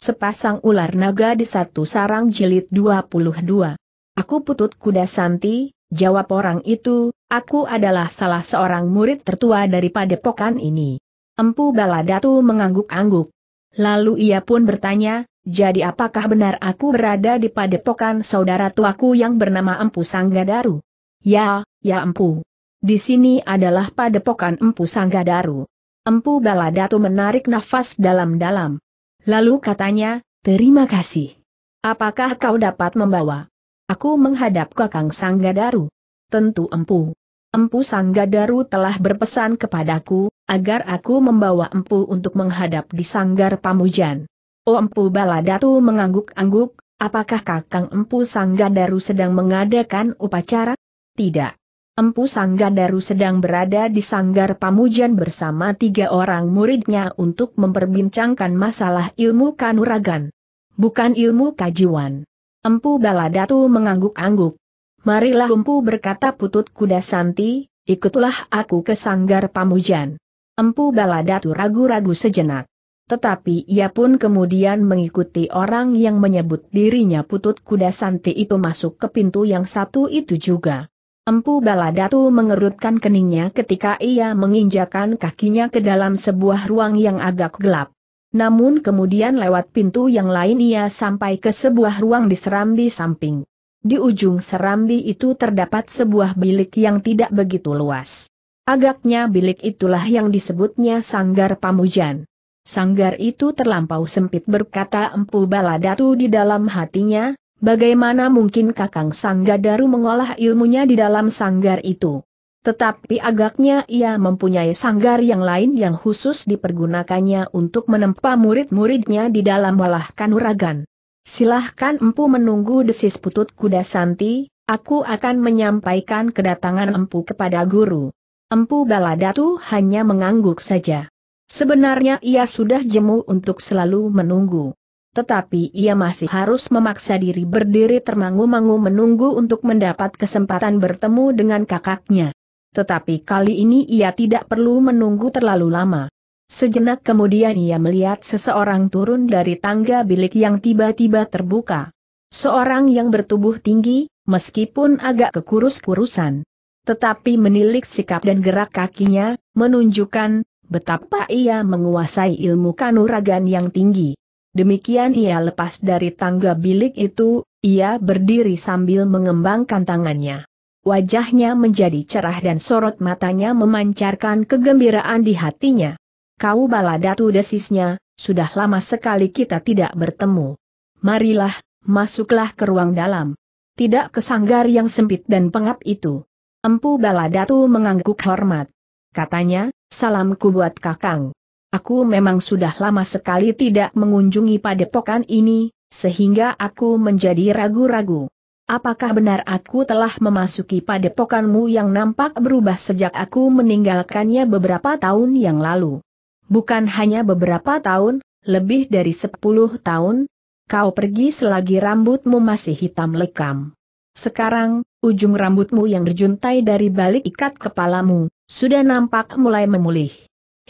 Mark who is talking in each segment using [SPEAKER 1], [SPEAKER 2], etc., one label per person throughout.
[SPEAKER 1] Sepasang ular naga di satu sarang jilid 22. Aku putut kuda Santi, jawab orang itu, aku adalah salah seorang murid tertua dari padepokan ini. Empu Baladatu mengangguk-angguk. Lalu ia pun bertanya, jadi apakah benar aku berada di padepokan saudara tuaku yang bernama Empu Sanggadaru? Ya, ya Empu. Di sini adalah padepokan Empu Sanggadaru. Empu Baladatu menarik nafas dalam-dalam. Lalu katanya, terima kasih. Apakah kau dapat membawa? Aku menghadap kakang Sanggadaru. Tentu empu. Empu Sanggadaru telah berpesan kepadaku, agar aku membawa empu untuk menghadap di Sanggar Pamujan. Oh empu Baladatu mengangguk-angguk, apakah kakang empu Sanggadaru sedang mengadakan upacara? Tidak. Empu Sangga Daru sedang berada di Sanggar Pamujan bersama tiga orang muridnya untuk memperbincangkan masalah ilmu kanuragan. Bukan ilmu kajiwan. Empu Baladatu mengangguk-angguk. Marilah Empu berkata putut kuda Santi, ikutlah aku ke Sanggar Pamujan. Empu Baladatu ragu-ragu sejenak. Tetapi ia pun kemudian mengikuti orang yang menyebut dirinya putut kuda Santi itu masuk ke pintu yang satu itu juga. Empu Baladatu mengerutkan keningnya ketika ia menginjakan kakinya ke dalam sebuah ruang yang agak gelap. Namun kemudian lewat pintu yang lain ia sampai ke sebuah ruang di serambi samping. Di ujung serambi itu terdapat sebuah bilik yang tidak begitu luas. Agaknya bilik itulah yang disebutnya Sanggar Pamujan. Sanggar itu terlampau sempit berkata Empu Baladatu di dalam hatinya, Bagaimana mungkin Kakang Sanggadaru mengolah ilmunya di dalam sanggar itu? Tetapi agaknya ia mempunyai sanggar yang lain yang khusus dipergunakannya untuk menempa murid-muridnya di dalam olah kanuragan. Silahkan empu menunggu desis putut kuda santi, aku akan menyampaikan kedatangan empu kepada guru. Empu Baladatu hanya mengangguk saja. Sebenarnya ia sudah jemu untuk selalu menunggu tetapi ia masih harus memaksa diri berdiri termangu-mangu menunggu untuk mendapat kesempatan bertemu dengan kakaknya. Tetapi kali ini ia tidak perlu menunggu terlalu lama. Sejenak kemudian ia melihat seseorang turun dari tangga bilik yang tiba-tiba terbuka. Seorang yang bertubuh tinggi, meskipun agak kekurus-kurusan. Tetapi menilik sikap dan gerak kakinya, menunjukkan betapa ia menguasai ilmu kanuragan yang tinggi. Demikian ia lepas dari tangga bilik itu, ia berdiri sambil mengembangkan tangannya. Wajahnya menjadi cerah dan sorot matanya memancarkan kegembiraan di hatinya. Kau baladatu desisnya, sudah lama sekali kita tidak bertemu. Marilah, masuklah ke ruang dalam. Tidak ke sanggar yang sempit dan pengap itu. Empu baladatu mengangguk hormat. Katanya, salamku buat kakang. Aku memang sudah lama sekali tidak mengunjungi padepokan ini, sehingga aku menjadi ragu-ragu. Apakah benar aku telah memasuki padepokanmu yang nampak berubah sejak aku meninggalkannya beberapa tahun yang lalu? Bukan hanya beberapa tahun, lebih dari sepuluh tahun, kau pergi selagi rambutmu masih hitam lekam. Sekarang, ujung rambutmu yang berjuntai dari balik ikat kepalamu, sudah nampak mulai memulih.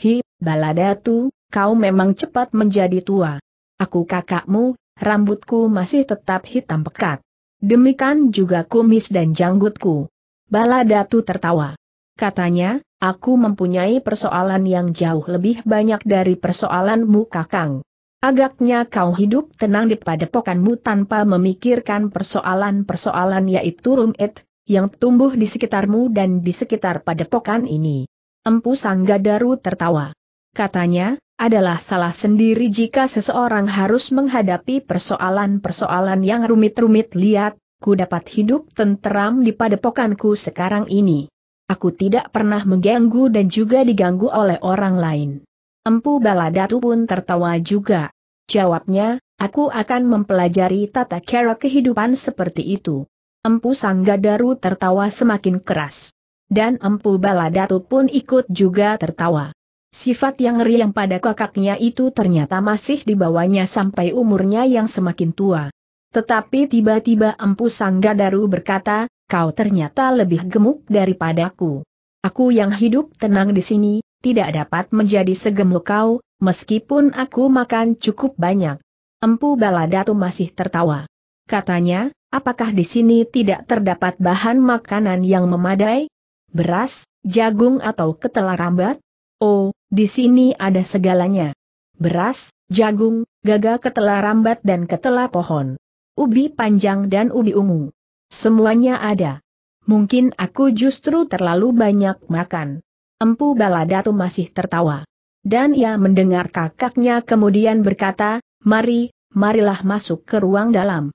[SPEAKER 1] Hi, Baladatu, kau memang cepat menjadi tua. Aku kakakmu, rambutku masih tetap hitam pekat. Demikian juga kumis dan janggutku. Baladatu tertawa. Katanya, aku mempunyai persoalan yang jauh lebih banyak dari persoalanmu kakang. Agaknya kau hidup tenang di padepokanmu tanpa memikirkan persoalan-persoalan yaitu rumit, yang tumbuh di sekitarmu dan di sekitar padepokan ini. Empu Sanggadaru tertawa. Katanya, adalah salah sendiri jika seseorang harus menghadapi persoalan-persoalan yang rumit-rumit lihat, ku dapat hidup tenteram di padepokanku sekarang ini. Aku tidak pernah mengganggu dan juga diganggu oleh orang lain. Empu Baladatu pun tertawa juga. Jawabnya, aku akan mempelajari tata cara kehidupan seperti itu. Empu Sanggadaru tertawa semakin keras dan Empu Baladatu pun ikut juga tertawa. Sifat yang ngeri yang pada kakaknya itu ternyata masih dibawanya sampai umurnya yang semakin tua. Tetapi tiba-tiba Empu Sanggadaru berkata, kau ternyata lebih gemuk daripadaku. Aku yang hidup tenang di sini, tidak dapat menjadi segemuk kau, meskipun aku makan cukup banyak. Empu Baladatu masih tertawa. Katanya, apakah di sini tidak terdapat bahan makanan yang memadai? beras, jagung atau ketela rambat? Oh, di sini ada segalanya. Beras, jagung, gaga ketela rambat dan ketela pohon. Ubi panjang dan ubi ungu. Semuanya ada. Mungkin aku justru terlalu banyak makan. Empu Baladatu masih tertawa. Dan ia mendengar kakaknya kemudian berkata, Mari, marilah masuk ke ruang dalam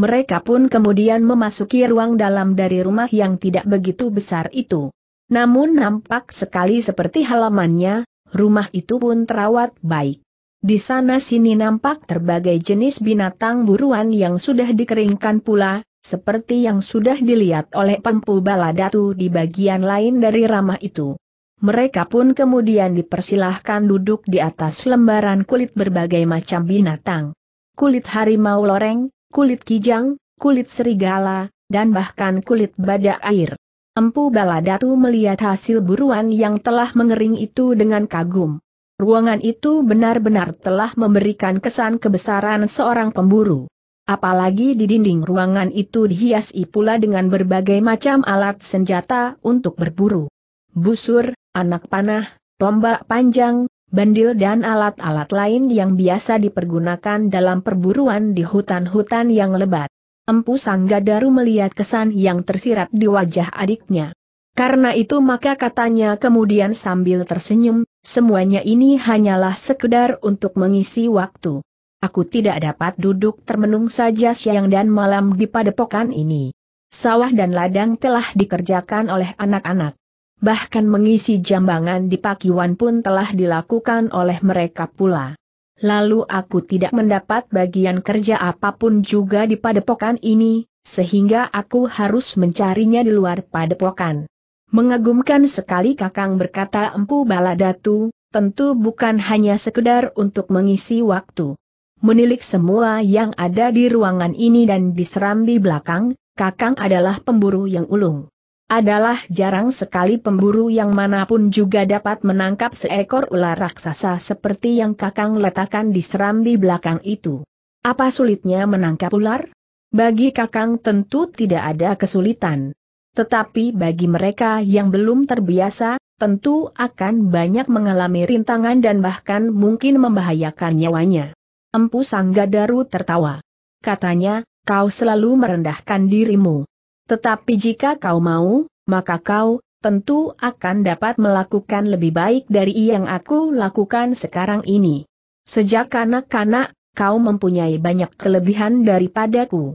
[SPEAKER 1] mereka pun kemudian memasuki ruang dalam dari rumah yang tidak begitu besar itu. Namun nampak sekali seperti halamannya, rumah itu pun terawat baik. Di sana sini nampak berbagai jenis binatang buruan yang sudah dikeringkan pula, seperti yang sudah dilihat oleh Pempu Baladatu di bagian lain dari ramah itu. Mereka pun kemudian dipersilahkan duduk di atas lembaran kulit berbagai macam binatang. Kulit harimau loreng, kulit kijang, kulit serigala, dan bahkan kulit badak air. Empu Baladatu melihat hasil buruan yang telah mengering itu dengan kagum. Ruangan itu benar-benar telah memberikan kesan kebesaran seorang pemburu. Apalagi di dinding ruangan itu dihiasi pula dengan berbagai macam alat senjata untuk berburu. Busur, anak panah, tombak panjang, bandil dan alat-alat lain yang biasa dipergunakan dalam perburuan di hutan-hutan yang lebat. Empu Sanggadaru melihat kesan yang tersirat di wajah adiknya. Karena itu maka katanya kemudian sambil tersenyum, semuanya ini hanyalah sekedar untuk mengisi waktu. Aku tidak dapat duduk termenung saja siang dan malam di padepokan ini. Sawah dan ladang telah dikerjakan oleh anak-anak bahkan mengisi jambangan di Pakiwan pun telah dilakukan oleh mereka pula. Lalu aku tidak mendapat bagian kerja apapun juga di padepokan ini, sehingga aku harus mencarinya di luar padepokan. Mengagumkan sekali Kakang berkata Empu Baladatu, tentu bukan hanya sekedar untuk mengisi waktu. Menilik semua yang ada di ruangan ini dan di serambi belakang, Kakang adalah pemburu yang ulung adalah jarang sekali pemburu yang manapun juga dapat menangkap seekor ular raksasa seperti yang kakang letakkan di serambi belakang itu. Apa sulitnya menangkap ular? Bagi kakang tentu tidak ada kesulitan. Tetapi bagi mereka yang belum terbiasa, tentu akan banyak mengalami rintangan dan bahkan mungkin membahayakan nyawanya. Empu Sanggadaru tertawa. Katanya, kau selalu merendahkan dirimu. Tetapi jika kau mau, maka kau, tentu akan dapat melakukan lebih baik dari yang aku lakukan sekarang ini. Sejak kanak-kanak, kau mempunyai banyak kelebihan daripadaku.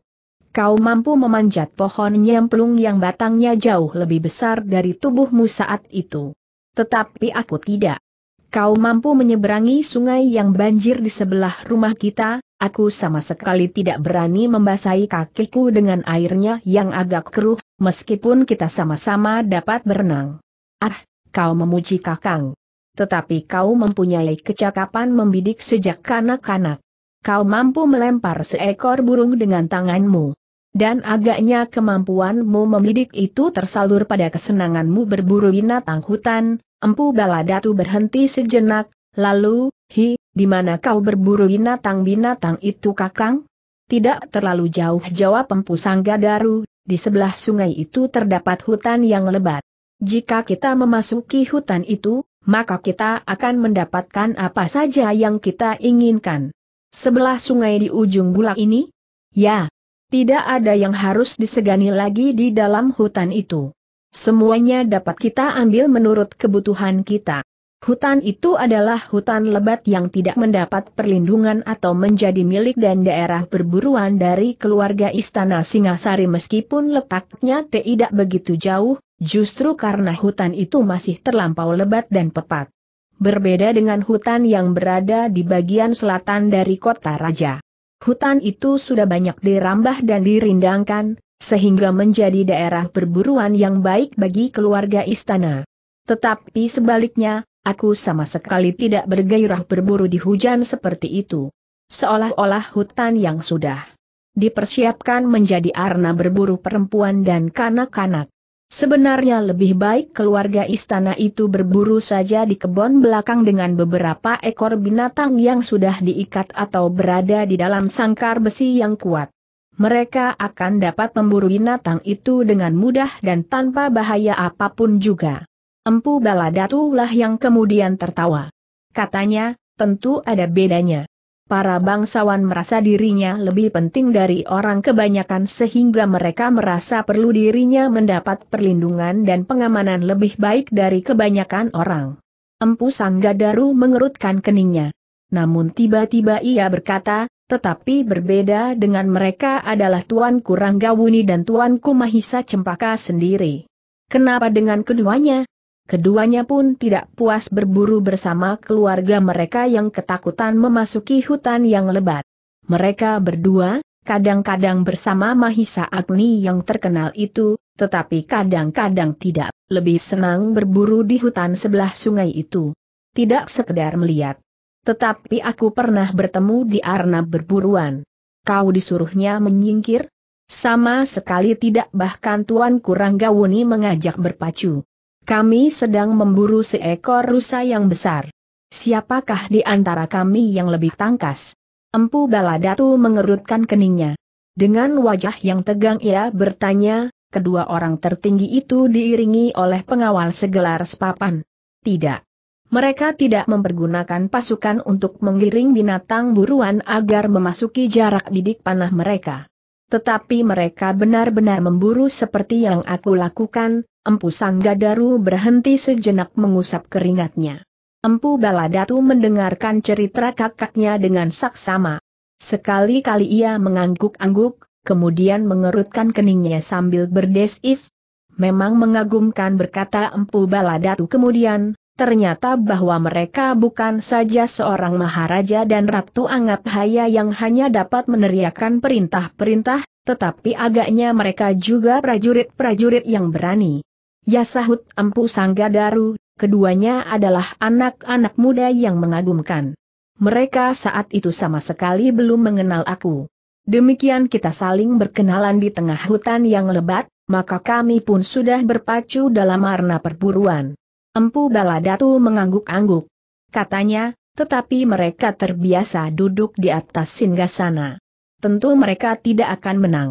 [SPEAKER 1] Kau mampu memanjat pohon nyemplung yang batangnya jauh lebih besar dari tubuhmu saat itu. Tetapi aku tidak. Kau mampu menyeberangi sungai yang banjir di sebelah rumah kita, Aku sama sekali tidak berani membasahi kakiku dengan airnya yang agak keruh, meskipun kita sama-sama dapat berenang. Ah, kau memuji kakang. Tetapi kau mempunyai kecakapan membidik sejak kanak-kanak. Kau mampu melempar seekor burung dengan tanganmu. Dan agaknya kemampuanmu membidik itu tersalur pada kesenanganmu berburu binatang hutan, empu baladatu berhenti sejenak, lalu, hi, di mana kau berburu binatang-binatang itu kakang? Tidak terlalu jauh jawab Empu Sangga Daru, di sebelah sungai itu terdapat hutan yang lebat. Jika kita memasuki hutan itu, maka kita akan mendapatkan apa saja yang kita inginkan. Sebelah sungai di ujung bulak ini? Ya. Tidak ada yang harus disegani lagi di dalam hutan itu. Semuanya dapat kita ambil menurut kebutuhan kita. Hutan itu adalah hutan lebat yang tidak mendapat perlindungan atau menjadi milik dan daerah perburuan dari keluarga istana Singasari meskipun letaknya tidak begitu jauh, justru karena hutan itu masih terlampau lebat dan pepat. Berbeda dengan hutan yang berada di bagian selatan dari kota raja. Hutan itu sudah banyak dirambah dan dirindangkan, sehingga menjadi daerah perburuan yang baik bagi keluarga istana. Tetapi sebaliknya, Aku sama sekali tidak bergairah berburu di hujan seperti itu. Seolah-olah hutan yang sudah dipersiapkan menjadi arena berburu perempuan dan kanak-kanak. Sebenarnya lebih baik keluarga istana itu berburu saja di kebun belakang dengan beberapa ekor binatang yang sudah diikat atau berada di dalam sangkar besi yang kuat. Mereka akan dapat memburu binatang itu dengan mudah dan tanpa bahaya apapun juga. Empu Baladatulah yang kemudian tertawa. Katanya, tentu ada bedanya. Para bangsawan merasa dirinya lebih penting dari orang kebanyakan sehingga mereka merasa perlu dirinya mendapat perlindungan dan pengamanan lebih baik dari kebanyakan orang. Empu Sanggadaru mengerutkan keningnya. Namun tiba-tiba ia berkata, tetapi berbeda dengan mereka adalah Tuan Kuranggawuni dan Tuan Kumahisa Cempaka sendiri. Kenapa dengan keduanya? Keduanya pun tidak puas berburu bersama keluarga mereka yang ketakutan memasuki hutan yang lebat. Mereka berdua, kadang-kadang bersama Mahisa Agni yang terkenal itu, tetapi kadang-kadang tidak, lebih senang berburu di hutan sebelah sungai itu. Tidak sekedar melihat. Tetapi aku pernah bertemu di arna berburuan. Kau disuruhnya menyingkir? Sama sekali tidak bahkan Tuan Kurang Gawuni mengajak berpacu. Kami sedang memburu seekor rusa yang besar. Siapakah di antara kami yang lebih tangkas? Empu Baladatu mengerutkan keningnya. Dengan wajah yang tegang ia bertanya, kedua orang tertinggi itu diiringi oleh pengawal segelar sepapan. Tidak. Mereka tidak mempergunakan pasukan untuk mengiring binatang buruan agar memasuki jarak didik panah mereka. Tetapi mereka benar-benar memburu seperti yang aku lakukan, Empu Sanggadaru berhenti sejenak mengusap keringatnya. Empu Baladatu mendengarkan cerita kakaknya dengan saksama. Sekali-kali ia mengangguk-angguk, kemudian mengerutkan keningnya sambil berdesis. Memang mengagumkan berkata Empu Baladatu kemudian, ternyata bahwa mereka bukan saja seorang maharaja dan ratu anggap haya yang hanya dapat meneriakan perintah-perintah, tetapi agaknya mereka juga prajurit-prajurit yang berani. Ya sahut Empu Sanggadaru, keduanya adalah anak-anak muda yang mengagumkan. Mereka saat itu sama sekali belum mengenal aku. Demikian kita saling berkenalan di tengah hutan yang lebat, maka kami pun sudah berpacu dalam arna perburuan. Empu Baladatu mengangguk-angguk. Katanya, tetapi mereka terbiasa duduk di atas singgasana. Tentu mereka tidak akan menang.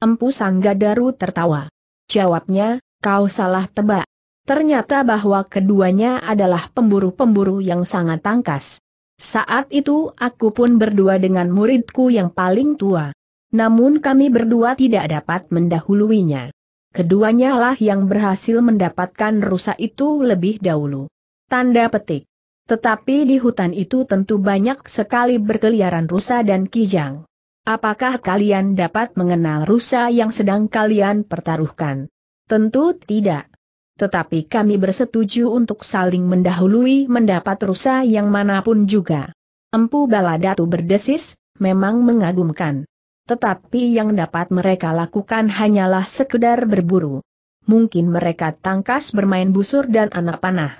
[SPEAKER 1] Empu Sanggadaru tertawa. Jawabnya, Kau salah tebak. Ternyata bahwa keduanya adalah pemburu-pemburu yang sangat tangkas. Saat itu aku pun berdua dengan muridku yang paling tua. Namun kami berdua tidak dapat mendahuluinya. Keduanya lah yang berhasil mendapatkan rusa itu lebih dahulu. Tanda petik. Tetapi di hutan itu tentu banyak sekali berkeliaran rusa dan kijang. Apakah kalian dapat mengenal rusa yang sedang kalian pertaruhkan? Tentu tidak. Tetapi kami bersetuju untuk saling mendahului mendapat rusa yang manapun juga. Empu Baladatu berdesis, memang mengagumkan. Tetapi yang dapat mereka lakukan hanyalah sekedar berburu. Mungkin mereka tangkas bermain busur dan anak panah.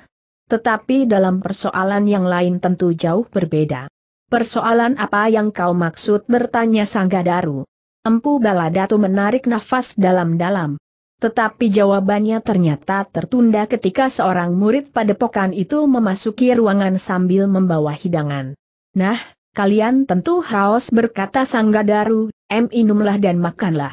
[SPEAKER 1] Tetapi dalam persoalan yang lain tentu jauh berbeda. Persoalan apa yang kau maksud bertanya Sanggadaru. Empu Baladatu menarik nafas dalam-dalam. Tetapi jawabannya ternyata tertunda ketika seorang murid padepokan itu memasuki ruangan sambil membawa hidangan. Nah, kalian tentu haus berkata Sanggadaru, em inumlah dan makanlah.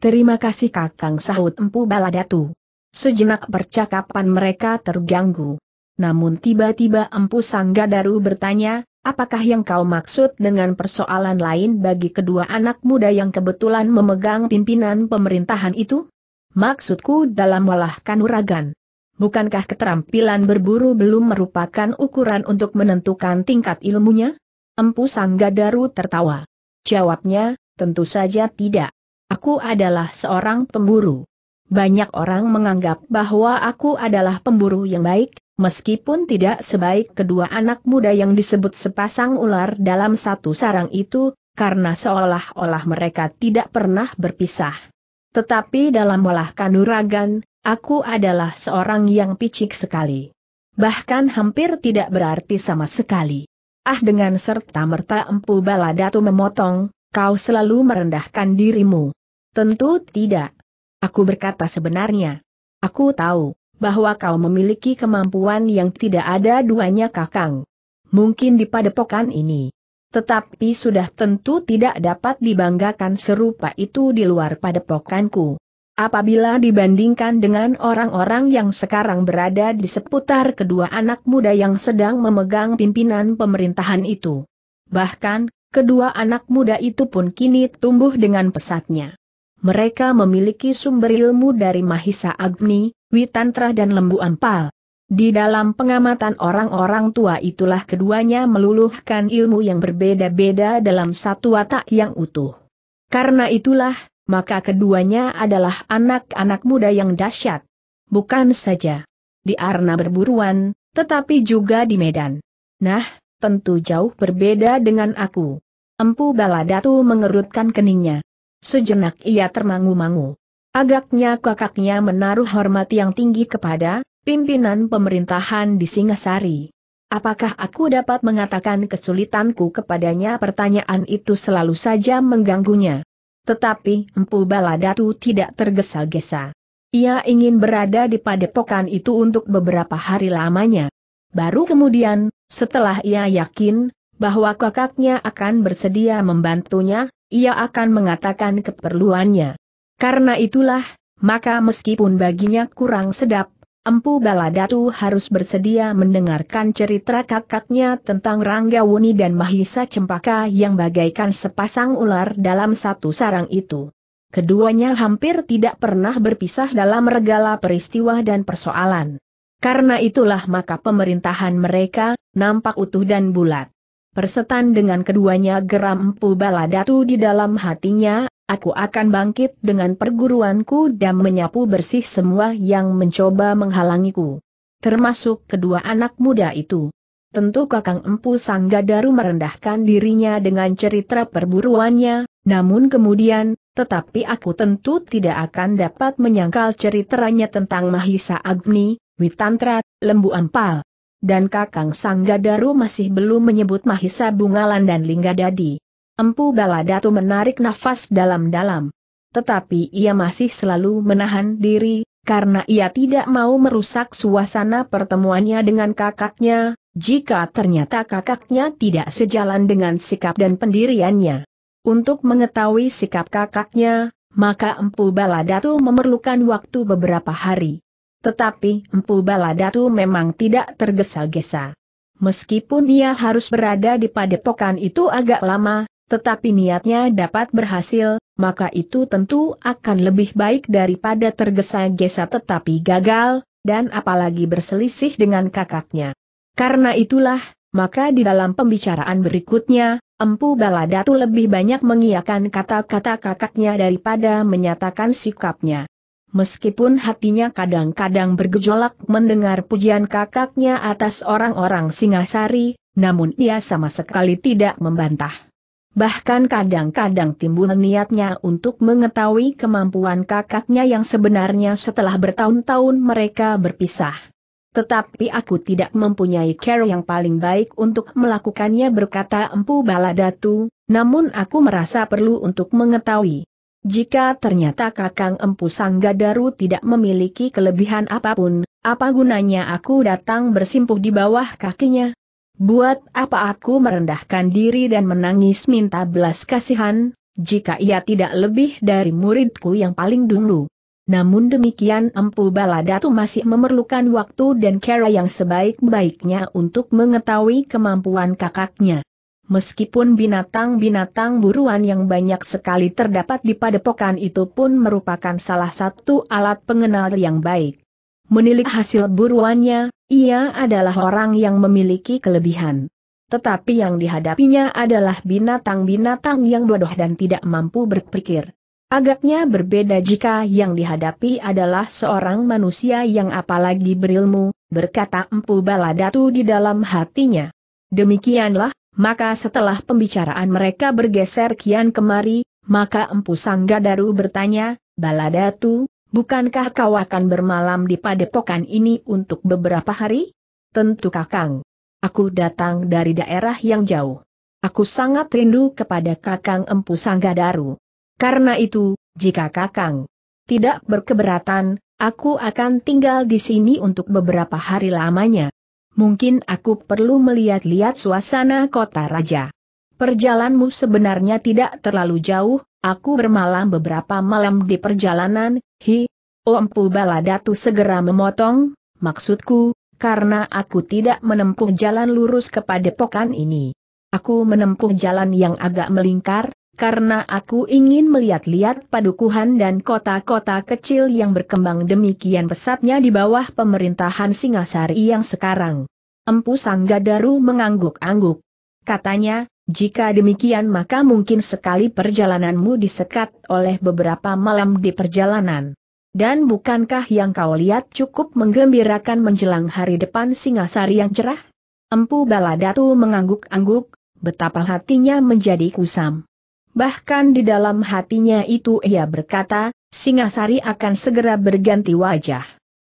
[SPEAKER 1] Terima kasih kakang sahut empu baladatu. Sejenak percakapan mereka terganggu. Namun tiba-tiba empu Sanggadaru bertanya, apakah yang kau maksud dengan persoalan lain bagi kedua anak muda yang kebetulan memegang pimpinan pemerintahan itu? Maksudku dalam walahkan kanuragan. Bukankah keterampilan berburu belum merupakan ukuran untuk menentukan tingkat ilmunya? Empu Sanggadaru tertawa. Jawabnya, tentu saja tidak. Aku adalah seorang pemburu. Banyak orang menganggap bahwa aku adalah pemburu yang baik, meskipun tidak sebaik kedua anak muda yang disebut sepasang ular dalam satu sarang itu, karena seolah-olah mereka tidak pernah berpisah. Tetapi dalam olah kanuragan, aku adalah seorang yang picik sekali. Bahkan hampir tidak berarti sama sekali. Ah dengan serta-merta empu baladatu memotong, kau selalu merendahkan dirimu. Tentu tidak. Aku berkata sebenarnya. Aku tahu, bahwa kau memiliki kemampuan yang tidak ada duanya kakang. Mungkin di padepokan ini, tetapi sudah tentu tidak dapat dibanggakan serupa itu di luar padepokanku. Apabila dibandingkan dengan orang-orang yang sekarang berada di seputar kedua anak muda yang sedang memegang pimpinan pemerintahan itu. Bahkan, kedua anak muda itu pun kini tumbuh dengan pesatnya. Mereka memiliki sumber ilmu dari Mahisa Agni, Witantra dan Lembu Ampal. Di dalam pengamatan orang-orang tua itulah keduanya meluluhkan ilmu yang berbeda-beda dalam satu watak yang utuh. Karena itulah, maka keduanya adalah anak-anak muda yang dahsyat. Bukan saja di arna berburuan, tetapi juga di medan. Nah, tentu jauh berbeda dengan aku. Empu Baladatu mengerutkan keningnya. Sejenak ia termangu-mangu. Agaknya kakaknya menaruh hormat yang tinggi kepada pimpinan pemerintahan di Singasari. Apakah aku dapat mengatakan kesulitanku kepadanya? Pertanyaan itu selalu saja mengganggunya. Tetapi Empu Baladatu tidak tergesa-gesa. Ia ingin berada di padepokan itu untuk beberapa hari lamanya. Baru kemudian, setelah ia yakin bahwa kakaknya akan bersedia membantunya, ia akan mengatakan keperluannya. Karena itulah, maka meskipun baginya kurang sedap, Empu Baladatu harus bersedia mendengarkan cerita kakaknya tentang Rangga Wuni dan Mahisa Cempaka yang bagaikan sepasang ular dalam satu sarang itu. Keduanya hampir tidak pernah berpisah dalam regala peristiwa dan persoalan. Karena itulah maka pemerintahan mereka, nampak utuh dan bulat. Persetan dengan keduanya geram Empu Baladatu di dalam hatinya, aku akan bangkit dengan perguruanku dan menyapu bersih semua yang mencoba menghalangiku. Termasuk kedua anak muda itu. Tentu kakang Empu Sanggadaru merendahkan dirinya dengan cerita perburuannya, namun kemudian, tetapi aku tentu tidak akan dapat menyangkal ceritanya tentang Mahisa Agni, Witantra, Lembu Ampal. Dan kakang Sanggadaru masih belum menyebut Mahisa Bungalan dan Linggadadi. Empu Baladatu menarik nafas dalam-dalam. Tetapi ia masih selalu menahan diri, karena ia tidak mau merusak suasana pertemuannya dengan kakaknya, jika ternyata kakaknya tidak sejalan dengan sikap dan pendiriannya. Untuk mengetahui sikap kakaknya, maka Empu Baladatu memerlukan waktu beberapa hari. Tetapi Empu Baladatu memang tidak tergesa-gesa. Meskipun ia harus berada di padepokan itu agak lama, tetapi niatnya dapat berhasil, maka itu tentu akan lebih baik daripada tergesa-gesa tetapi gagal, dan apalagi berselisih dengan kakaknya. Karena itulah, maka di dalam pembicaraan berikutnya, Empu Baladatu lebih banyak mengiakan kata-kata kakaknya daripada menyatakan sikapnya. Meskipun hatinya kadang-kadang bergejolak mendengar pujian kakaknya atas orang-orang Singasari, namun ia sama sekali tidak membantah. Bahkan kadang-kadang timbul niatnya untuk mengetahui kemampuan kakaknya yang sebenarnya setelah bertahun-tahun mereka berpisah. Tetapi aku tidak mempunyai care yang paling baik untuk melakukannya berkata Empu Baladatu, namun aku merasa perlu untuk mengetahui. Jika ternyata Kakang Empu Sanggadaru tidak memiliki kelebihan apapun, apa gunanya aku datang bersimpuh di bawah kakinya? Buat apa aku merendahkan diri dan menangis minta belas kasihan, jika ia tidak lebih dari muridku yang paling dulu. Namun demikian Empu Baladatu masih memerlukan waktu dan cara yang sebaik-baiknya untuk mengetahui kemampuan kakaknya. Meskipun binatang-binatang buruan yang banyak sekali terdapat di padepokan itu pun merupakan salah satu alat pengenal yang baik. Menilik hasil buruannya, ia adalah orang yang memiliki kelebihan. Tetapi yang dihadapinya adalah binatang-binatang yang bodoh dan tidak mampu berpikir. Agaknya berbeda jika yang dihadapi adalah seorang manusia yang apalagi berilmu, berkata Empu Baladatu di dalam hatinya. Demikianlah, maka setelah pembicaraan mereka bergeser kian kemari, maka Empu Sanggadaru bertanya, Baladatu, Bukankah kau akan bermalam di padepokan ini untuk beberapa hari? Tentu kakang. Aku datang dari daerah yang jauh. Aku sangat rindu kepada kakang Empu Sanggadaru. Karena itu, jika kakang tidak berkeberatan, aku akan tinggal di sini untuk beberapa hari lamanya. Mungkin aku perlu melihat-lihat suasana kota raja. Perjalanmu sebenarnya tidak terlalu jauh, Aku bermalam beberapa malam di perjalanan, hi, ompu baladatu segera memotong, maksudku, karena aku tidak menempuh jalan lurus kepada pokan ini. Aku menempuh jalan yang agak melingkar, karena aku ingin melihat-lihat padukuhan dan kota-kota kecil yang berkembang demikian pesatnya di bawah pemerintahan Singasari yang sekarang. Empu Sanggadaru mengangguk-angguk. Katanya, jika demikian maka mungkin sekali perjalananmu disekat oleh beberapa malam di perjalanan. Dan bukankah yang kau lihat cukup menggembirakan menjelang hari depan singasari yang cerah? Empu Baladatu mengangguk-angguk, betapa hatinya menjadi kusam. Bahkan di dalam hatinya itu ia berkata, Singasari akan segera berganti wajah.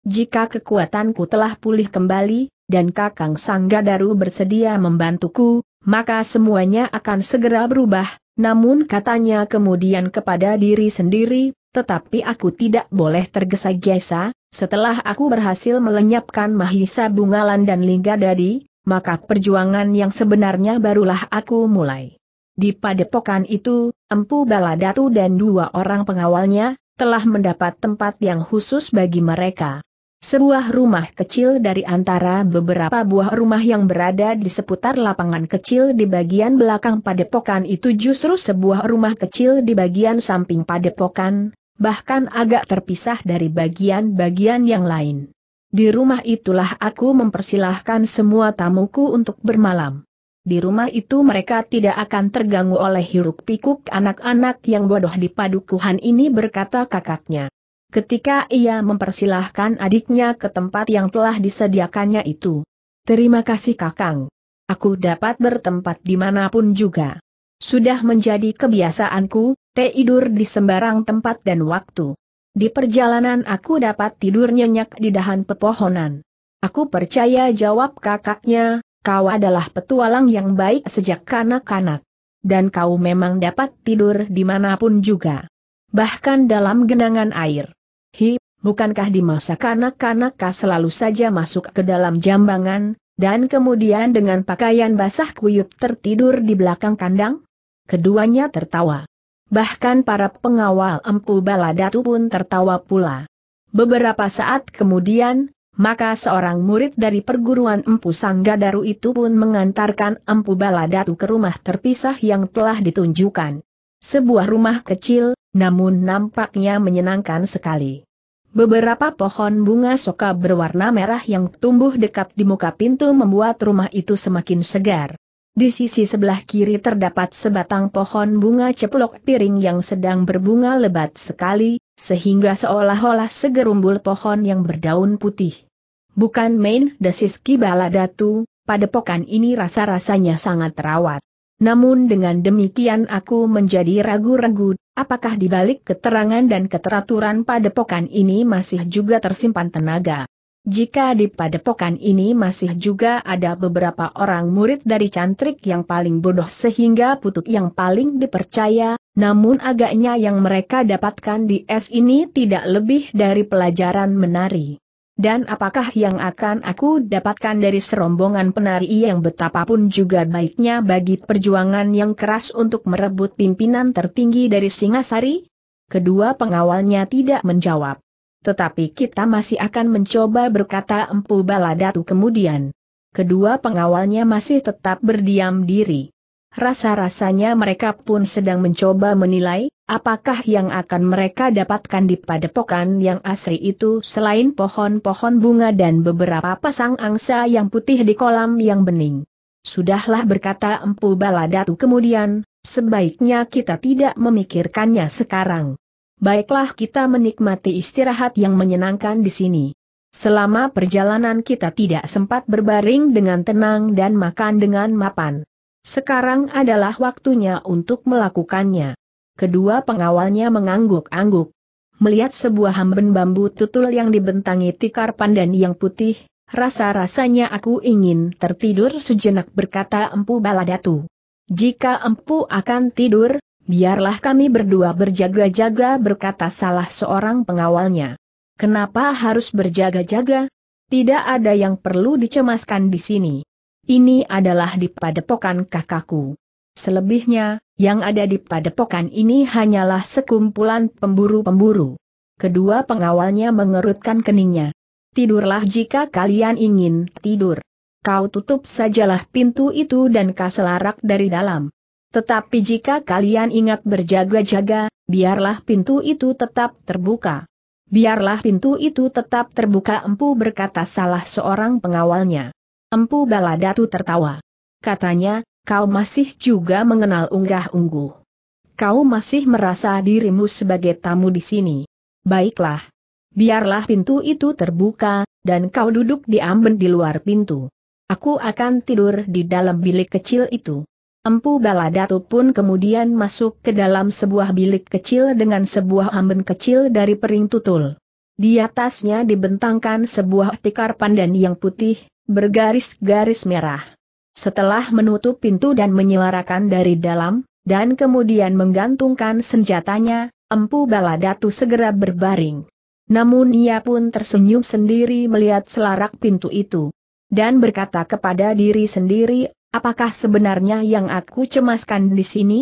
[SPEAKER 1] Jika kekuatanku telah pulih kembali, dan Kakang Sanggadaru bersedia membantuku, maka semuanya akan segera berubah, namun katanya kemudian kepada diri sendiri, tetapi aku tidak boleh tergesa-gesa, setelah aku berhasil melenyapkan Mahisa Bungalan dan Lingga Dadi, maka perjuangan yang sebenarnya barulah aku mulai. Di padepokan itu, Empu Baladatu dan dua orang pengawalnya, telah mendapat tempat yang khusus bagi mereka. Sebuah rumah kecil dari antara beberapa buah rumah yang berada di seputar lapangan kecil di bagian belakang padepokan itu justru sebuah rumah kecil di bagian samping padepokan, bahkan agak terpisah dari bagian-bagian yang lain. Di rumah itulah aku mempersilahkan semua tamuku untuk bermalam. Di rumah itu mereka tidak akan terganggu oleh hiruk pikuk anak-anak yang bodoh di padukuhan ini berkata kakaknya ketika ia mempersilahkan adiknya ke tempat yang telah disediakannya itu. Terima kasih Kakang. Aku dapat bertempat dimanapun juga. Sudah menjadi kebiasaanku, tidur di sembarang tempat dan waktu. Di perjalanan aku dapat tidur nyenyak di dahan pepohonan. Aku percaya jawab kakaknya, kau adalah petualang yang baik sejak kanak-kanak. Dan kau memang dapat tidur dimanapun juga. Bahkan dalam genangan air. Hi, bukankah di masa kanak-kanak selalu saja masuk ke dalam jambangan, dan kemudian dengan pakaian basah kuyup tertidur di belakang kandang? Keduanya tertawa. Bahkan para pengawal empu baladatu pun tertawa pula. Beberapa saat kemudian, maka seorang murid dari perguruan empu Sanggadaru itu pun mengantarkan empu baladatu ke rumah terpisah yang telah ditunjukkan. Sebuah rumah kecil, namun nampaknya menyenangkan sekali. Beberapa pohon bunga soka berwarna merah yang tumbuh dekat di muka pintu membuat rumah itu semakin segar. Di sisi sebelah kiri terdapat sebatang pohon bunga ceplok piring yang sedang berbunga lebat sekali, sehingga seolah-olah segerumbul pohon yang berdaun putih. Bukan main desis pada padepokan ini rasa-rasanya sangat terawat. Namun dengan demikian aku menjadi ragu-ragu, apakah di balik keterangan dan keteraturan padepokan ini masih juga tersimpan tenaga. Jika di padepokan ini masih juga ada beberapa orang murid dari cantrik yang paling bodoh sehingga putuk yang paling dipercaya, namun agaknya yang mereka dapatkan di es ini tidak lebih dari pelajaran menari. Dan apakah yang akan aku dapatkan dari serombongan penari yang betapapun juga baiknya bagi perjuangan yang keras untuk merebut pimpinan tertinggi dari Singasari? Kedua pengawalnya tidak menjawab. Tetapi kita masih akan mencoba berkata Empu Baladatu kemudian. Kedua pengawalnya masih tetap berdiam diri. Rasa-rasanya mereka pun sedang mencoba menilai, apakah yang akan mereka dapatkan di padepokan yang asri itu selain pohon-pohon bunga dan beberapa pasang angsa yang putih di kolam yang bening. Sudahlah berkata Empu Baladatu kemudian, sebaiknya kita tidak memikirkannya sekarang. Baiklah kita menikmati istirahat yang menyenangkan di sini. Selama perjalanan kita tidak sempat berbaring dengan tenang dan makan dengan mapan sekarang adalah waktunya untuk melakukannya. Kedua pengawalnya mengangguk-angguk. Melihat sebuah hamben bambu tutul yang dibentangi tikar pandan yang putih, rasa-rasanya aku ingin tertidur sejenak berkata Empu Baladatu. Jika Empu akan tidur, biarlah kami berdua berjaga-jaga berkata salah seorang pengawalnya. Kenapa harus berjaga-jaga? Tidak ada yang perlu dicemaskan di sini. Ini adalah di padepokan kakakku. Selebihnya, yang ada di padepokan ini hanyalah sekumpulan pemburu-pemburu. Kedua pengawalnya mengerutkan keningnya. Tidurlah jika kalian ingin tidur. Kau tutup sajalah pintu itu dan kaselarak dari dalam. Tetapi jika kalian ingat berjaga-jaga, biarlah pintu itu tetap terbuka. Biarlah pintu itu tetap terbuka empu berkata salah seorang pengawalnya. Empu Baladatu tertawa. Katanya, kau masih juga mengenal unggah ungguh. Kau masih merasa dirimu sebagai tamu di sini. Baiklah. Biarlah pintu itu terbuka, dan kau duduk di amben di luar pintu. Aku akan tidur di dalam bilik kecil itu. Empu Baladatu pun kemudian masuk ke dalam sebuah bilik kecil dengan sebuah amben kecil dari pering tutul. Di atasnya dibentangkan sebuah tikar pandan yang putih, bergaris-garis merah. Setelah menutup pintu dan menyuarakan dari dalam, dan kemudian menggantungkan senjatanya, Empu Baladatu segera berbaring. Namun ia pun tersenyum sendiri melihat selarak pintu itu. Dan berkata kepada diri sendiri, apakah sebenarnya yang aku cemaskan di sini?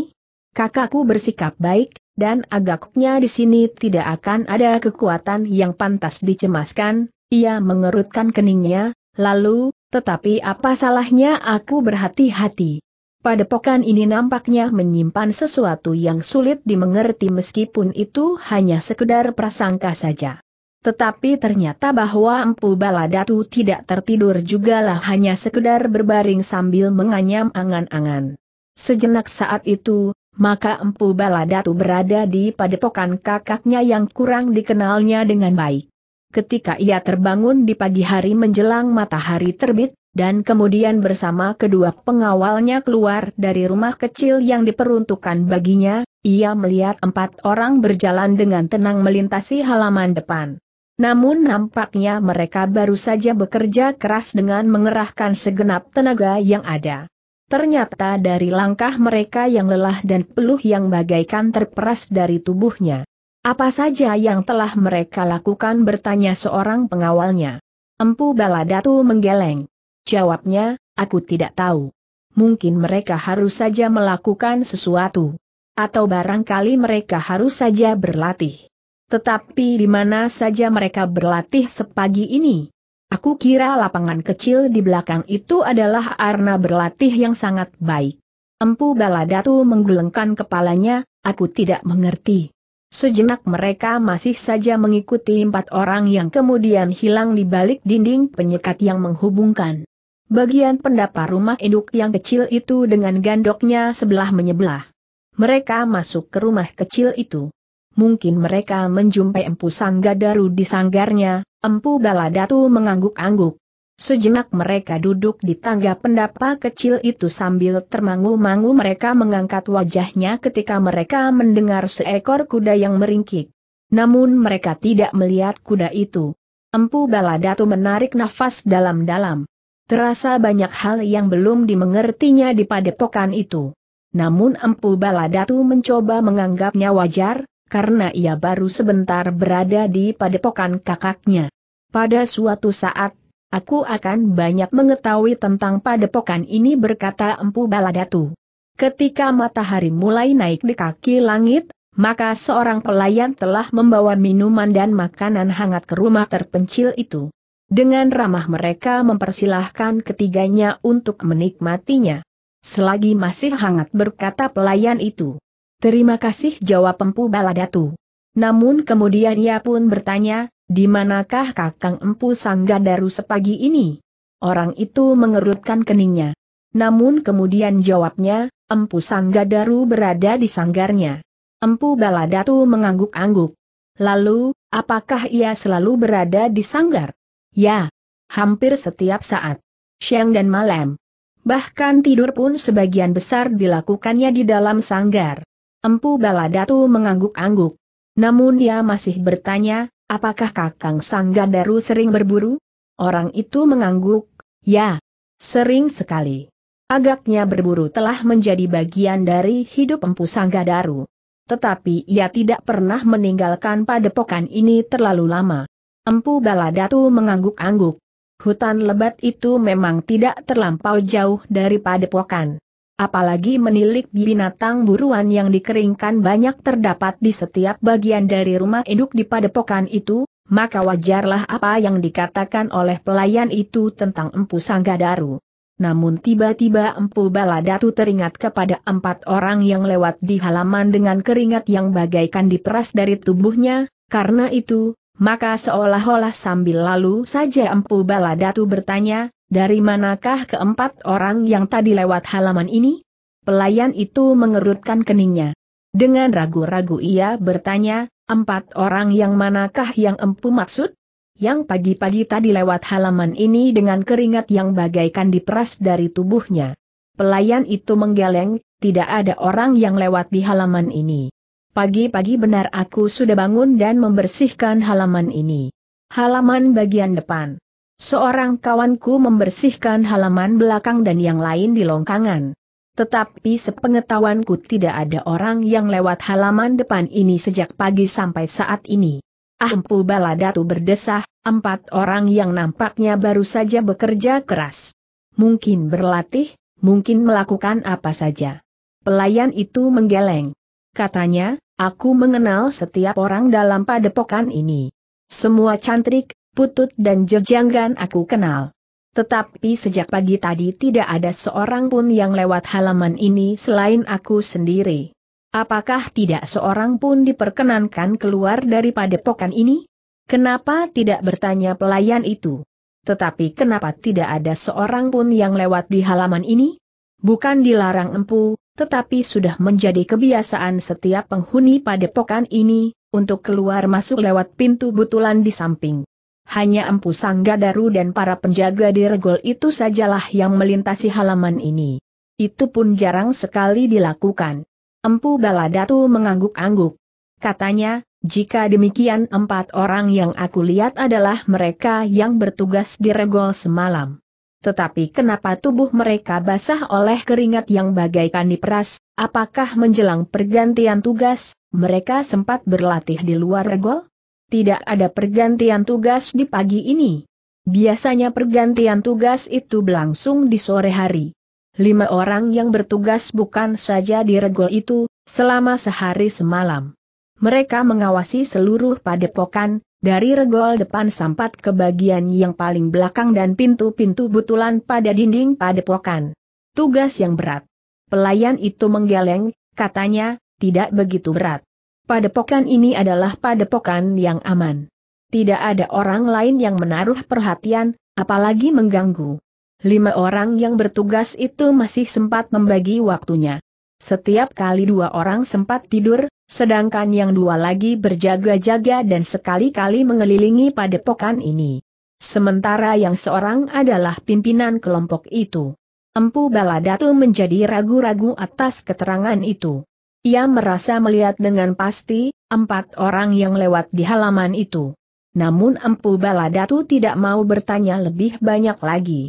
[SPEAKER 1] Kakakku bersikap baik, dan agaknya di sini tidak akan ada kekuatan yang pantas dicemaskan, ia mengerutkan keningnya, Lalu, tetapi apa salahnya aku berhati-hati? Padepokan ini nampaknya menyimpan sesuatu yang sulit dimengerti meskipun itu hanya sekedar prasangka saja. Tetapi ternyata bahwa Empu Baladatu tidak tertidur juga lah hanya sekedar berbaring sambil menganyam angan-angan. Sejenak saat itu, maka Empu Baladatu berada di padepokan kakaknya yang kurang dikenalnya dengan baik ketika ia terbangun di pagi hari menjelang matahari terbit, dan kemudian bersama kedua pengawalnya keluar dari rumah kecil yang diperuntukkan baginya, ia melihat empat orang berjalan dengan tenang melintasi halaman depan. Namun nampaknya mereka baru saja bekerja keras dengan mengerahkan segenap tenaga yang ada. Ternyata dari langkah mereka yang lelah dan peluh yang bagaikan terperas dari tubuhnya, apa saja yang telah mereka lakukan bertanya seorang pengawalnya. Empu Baladatu menggeleng. Jawabnya, aku tidak tahu. Mungkin mereka harus saja melakukan sesuatu. Atau barangkali mereka harus saja berlatih. Tetapi di mana saja mereka berlatih sepagi ini? Aku kira lapangan kecil di belakang itu adalah arena berlatih yang sangat baik. Empu Baladatu menggelengkan kepalanya, aku tidak mengerti. Sejenak mereka masih saja mengikuti empat orang yang kemudian hilang di balik dinding penyekat yang menghubungkan. Bagian pendapa rumah induk yang kecil itu dengan gandoknya sebelah menyebelah. Mereka masuk ke rumah kecil itu. Mungkin mereka menjumpai Empu Sanggadaru di sanggarnya, Empu Baladatu mengangguk-angguk. Sejenak mereka duduk di tangga pendapa kecil itu sambil termangu-mangu mereka mengangkat wajahnya ketika mereka mendengar seekor kuda yang meringkik. Namun mereka tidak melihat kuda itu. Empu Baladatu menarik nafas dalam-dalam. Terasa banyak hal yang belum dimengertinya di padepokan itu. Namun Empu Baladatu mencoba menganggapnya wajar, karena ia baru sebentar berada di padepokan kakaknya. Pada suatu saat Aku akan banyak mengetahui tentang padepokan ini berkata Empu Baladatu. Ketika matahari mulai naik di kaki langit, maka seorang pelayan telah membawa minuman dan makanan hangat ke rumah terpencil itu. Dengan ramah mereka mempersilahkan ketiganya untuk menikmatinya. Selagi masih hangat berkata pelayan itu. Terima kasih jawab Empu Baladatu. Namun kemudian ia pun bertanya, di manakah kakang empu Sanggadaru sepagi ini? Orang itu mengerutkan keningnya. Namun kemudian jawabnya, empu Sanggadaru berada di sanggarnya. Empu Baladatu mengangguk-angguk. Lalu, apakah ia selalu berada di sanggar? Ya, hampir setiap saat. Siang dan malam. Bahkan tidur pun sebagian besar dilakukannya di dalam sanggar. Empu Baladatu mengangguk-angguk. Namun ia masih bertanya, Apakah Kakang Sanggandaru sering berburu? Orang itu mengangguk, ya, sering sekali. Agaknya berburu telah menjadi bagian dari hidup Empu Sanggadaru. Tetapi ia tidak pernah meninggalkan padepokan ini terlalu lama. Empu Baladatu mengangguk-angguk. Hutan lebat itu memang tidak terlampau jauh dari padepokan. Apalagi menilik binatang buruan yang dikeringkan banyak terdapat di setiap bagian dari rumah induk di padepokan itu, maka wajarlah apa yang dikatakan oleh pelayan itu tentang Empu Sanggadaru. Namun tiba-tiba Empu Baladatu teringat kepada empat orang yang lewat di halaman dengan keringat yang bagaikan diperas dari tubuhnya, karena itu, maka seolah-olah sambil lalu saja Empu Baladatu bertanya, dari manakah keempat orang yang tadi lewat halaman ini? Pelayan itu mengerutkan keningnya. Dengan ragu-ragu ia bertanya, empat orang yang manakah yang empu maksud? Yang pagi-pagi tadi lewat halaman ini dengan keringat yang bagaikan diperas dari tubuhnya. Pelayan itu menggeleng, tidak ada orang yang lewat di halaman ini. Pagi-pagi benar aku sudah bangun dan membersihkan halaman ini. Halaman bagian depan. Seorang kawanku membersihkan halaman belakang dan yang lain di longkangan. Tetapi sepengetahuanku tidak ada orang yang lewat halaman depan ini sejak pagi sampai saat ini. Ahmpu Baladatu berdesah, empat orang yang nampaknya baru saja bekerja keras. Mungkin berlatih, mungkin melakukan apa saja. Pelayan itu menggeleng. Katanya, aku mengenal setiap orang dalam padepokan ini. Semua cantik, Putut dan Jejanggan aku kenal. Tetapi sejak pagi tadi tidak ada seorang pun yang lewat halaman ini selain aku sendiri. Apakah tidak seorang pun diperkenankan keluar dari padepokan ini? Kenapa tidak bertanya pelayan itu? Tetapi kenapa tidak ada seorang pun yang lewat di halaman ini? Bukan dilarang empu, tetapi sudah menjadi kebiasaan setiap penghuni padepokan ini, untuk keluar masuk lewat pintu butulan di samping hanya Empu Sangga Daru dan para penjaga di regol itu sajalah yang melintasi halaman ini. Itu pun jarang sekali dilakukan. Empu Baladatu mengangguk-angguk. Katanya, jika demikian empat orang yang aku lihat adalah mereka yang bertugas di regol semalam. Tetapi kenapa tubuh mereka basah oleh keringat yang bagaikan diperas, apakah menjelang pergantian tugas, mereka sempat berlatih di luar regol? tidak ada pergantian tugas di pagi ini. Biasanya pergantian tugas itu berlangsung di sore hari. Lima orang yang bertugas bukan saja di regol itu, selama sehari semalam. Mereka mengawasi seluruh padepokan, dari regol depan sampat ke bagian yang paling belakang dan pintu-pintu butulan pada dinding padepokan. Tugas yang berat. Pelayan itu menggeleng, katanya, tidak begitu berat padepokan ini adalah padepokan yang aman. Tidak ada orang lain yang menaruh perhatian, apalagi mengganggu. Lima orang yang bertugas itu masih sempat membagi waktunya. Setiap kali dua orang sempat tidur, sedangkan yang dua lagi berjaga-jaga dan sekali-kali mengelilingi padepokan ini. Sementara yang seorang adalah pimpinan kelompok itu. Empu Baladatu menjadi ragu-ragu atas keterangan itu. Ia merasa melihat dengan pasti, empat orang yang lewat di halaman itu. Namun Empu Baladatu tidak mau bertanya lebih banyak lagi.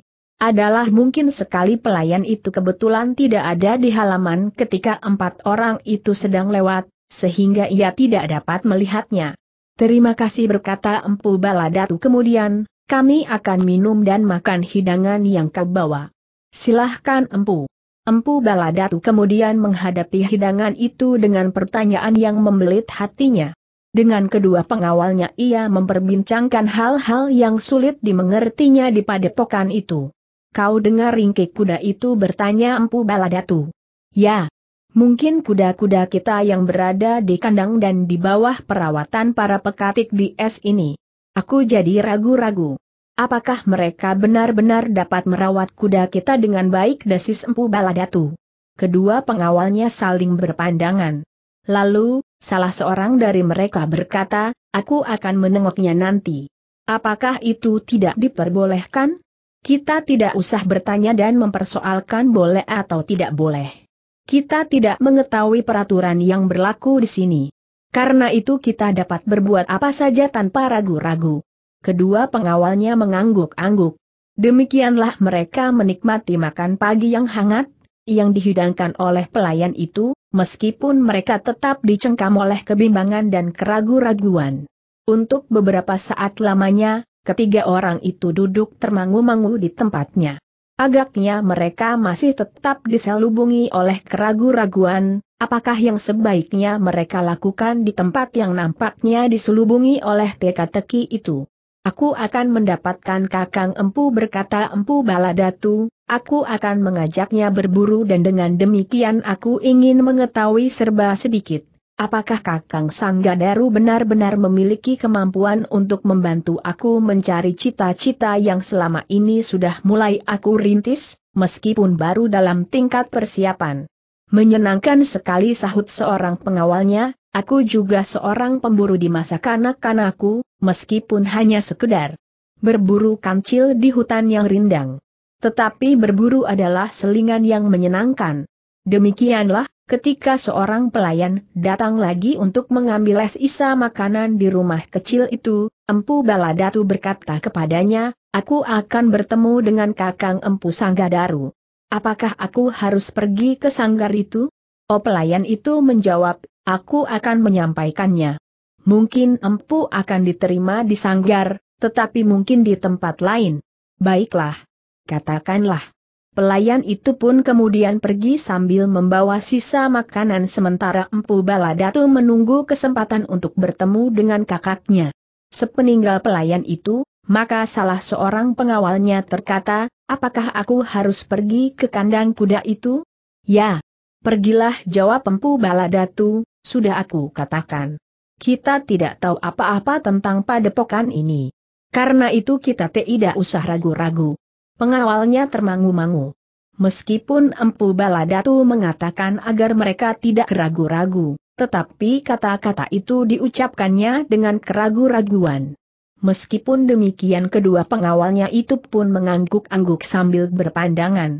[SPEAKER 1] Adalah mungkin sekali pelayan itu kebetulan tidak ada di halaman ketika empat orang itu sedang lewat, sehingga ia tidak dapat melihatnya. Terima kasih berkata Empu Baladatu kemudian, kami akan minum dan makan hidangan yang kau bawa. Silahkan Empu. Empu Baladatu kemudian menghadapi hidangan itu dengan pertanyaan yang membelit hatinya. Dengan kedua pengawalnya ia memperbincangkan hal-hal yang sulit dimengertinya di padepokan itu. Kau dengar ringkik kuda itu bertanya Empu Baladatu. Ya. Mungkin kuda-kuda kita yang berada di kandang dan di bawah perawatan para pekatik di es ini. Aku jadi ragu-ragu. Apakah mereka benar-benar dapat merawat kuda kita dengan baik desis Empu Baladatu? Kedua pengawalnya saling berpandangan. Lalu, salah seorang dari mereka berkata, aku akan menengoknya nanti. Apakah itu tidak diperbolehkan? Kita tidak usah bertanya dan mempersoalkan boleh atau tidak boleh. Kita tidak mengetahui peraturan yang berlaku di sini. Karena itu kita dapat berbuat apa saja tanpa ragu-ragu kedua pengawalnya mengangguk-angguk. Demikianlah mereka menikmati makan pagi yang hangat, yang dihidangkan oleh pelayan itu, meskipun mereka tetap dicengkam oleh kebimbangan dan keragu-raguan. Untuk beberapa saat lamanya, ketiga orang itu duduk termangu-mangu di tempatnya. Agaknya mereka masih tetap diselubungi oleh keragu-raguan, apakah yang sebaiknya mereka lakukan di tempat yang nampaknya diselubungi oleh teka-teki itu. Aku akan mendapatkan kakang empu berkata empu baladatu, aku akan mengajaknya berburu dan dengan demikian aku ingin mengetahui serba sedikit. Apakah kakang Sanggadaru benar-benar memiliki kemampuan untuk membantu aku mencari cita-cita yang selama ini sudah mulai aku rintis, meskipun baru dalam tingkat persiapan. Menyenangkan sekali sahut seorang pengawalnya, Aku juga seorang pemburu di masa kanak-kanakku, meskipun hanya sekedar berburu kancil di hutan yang rindang. Tetapi berburu adalah selingan yang menyenangkan. Demikianlah, ketika seorang pelayan datang lagi untuk mengambil es isa makanan di rumah kecil itu, Empu Baladatu berkata kepadanya, aku akan bertemu dengan kakang Empu Sanggadaru. Apakah aku harus pergi ke sanggar itu? Oh pelayan itu menjawab, aku akan menyampaikannya. Mungkin empu akan diterima di sanggar, tetapi mungkin di tempat lain. Baiklah. Katakanlah. Pelayan itu pun kemudian pergi sambil membawa sisa makanan sementara Empu Baladatu menunggu kesempatan untuk bertemu dengan kakaknya. Sepeninggal pelayan itu, maka salah seorang pengawalnya terkata, apakah aku harus pergi ke kandang kuda itu? Ya, Pergilah jawab Empu Baladatu, sudah aku katakan. Kita tidak tahu apa-apa tentang padepokan ini. Karena itu kita tidak usah ragu-ragu. Pengawalnya termangu-mangu. Meskipun Empu Baladatu mengatakan agar mereka tidak ragu-ragu, tetapi kata-kata itu diucapkannya dengan keragu-raguan. Meskipun demikian kedua pengawalnya itu pun mengangguk-angguk sambil berpandangan.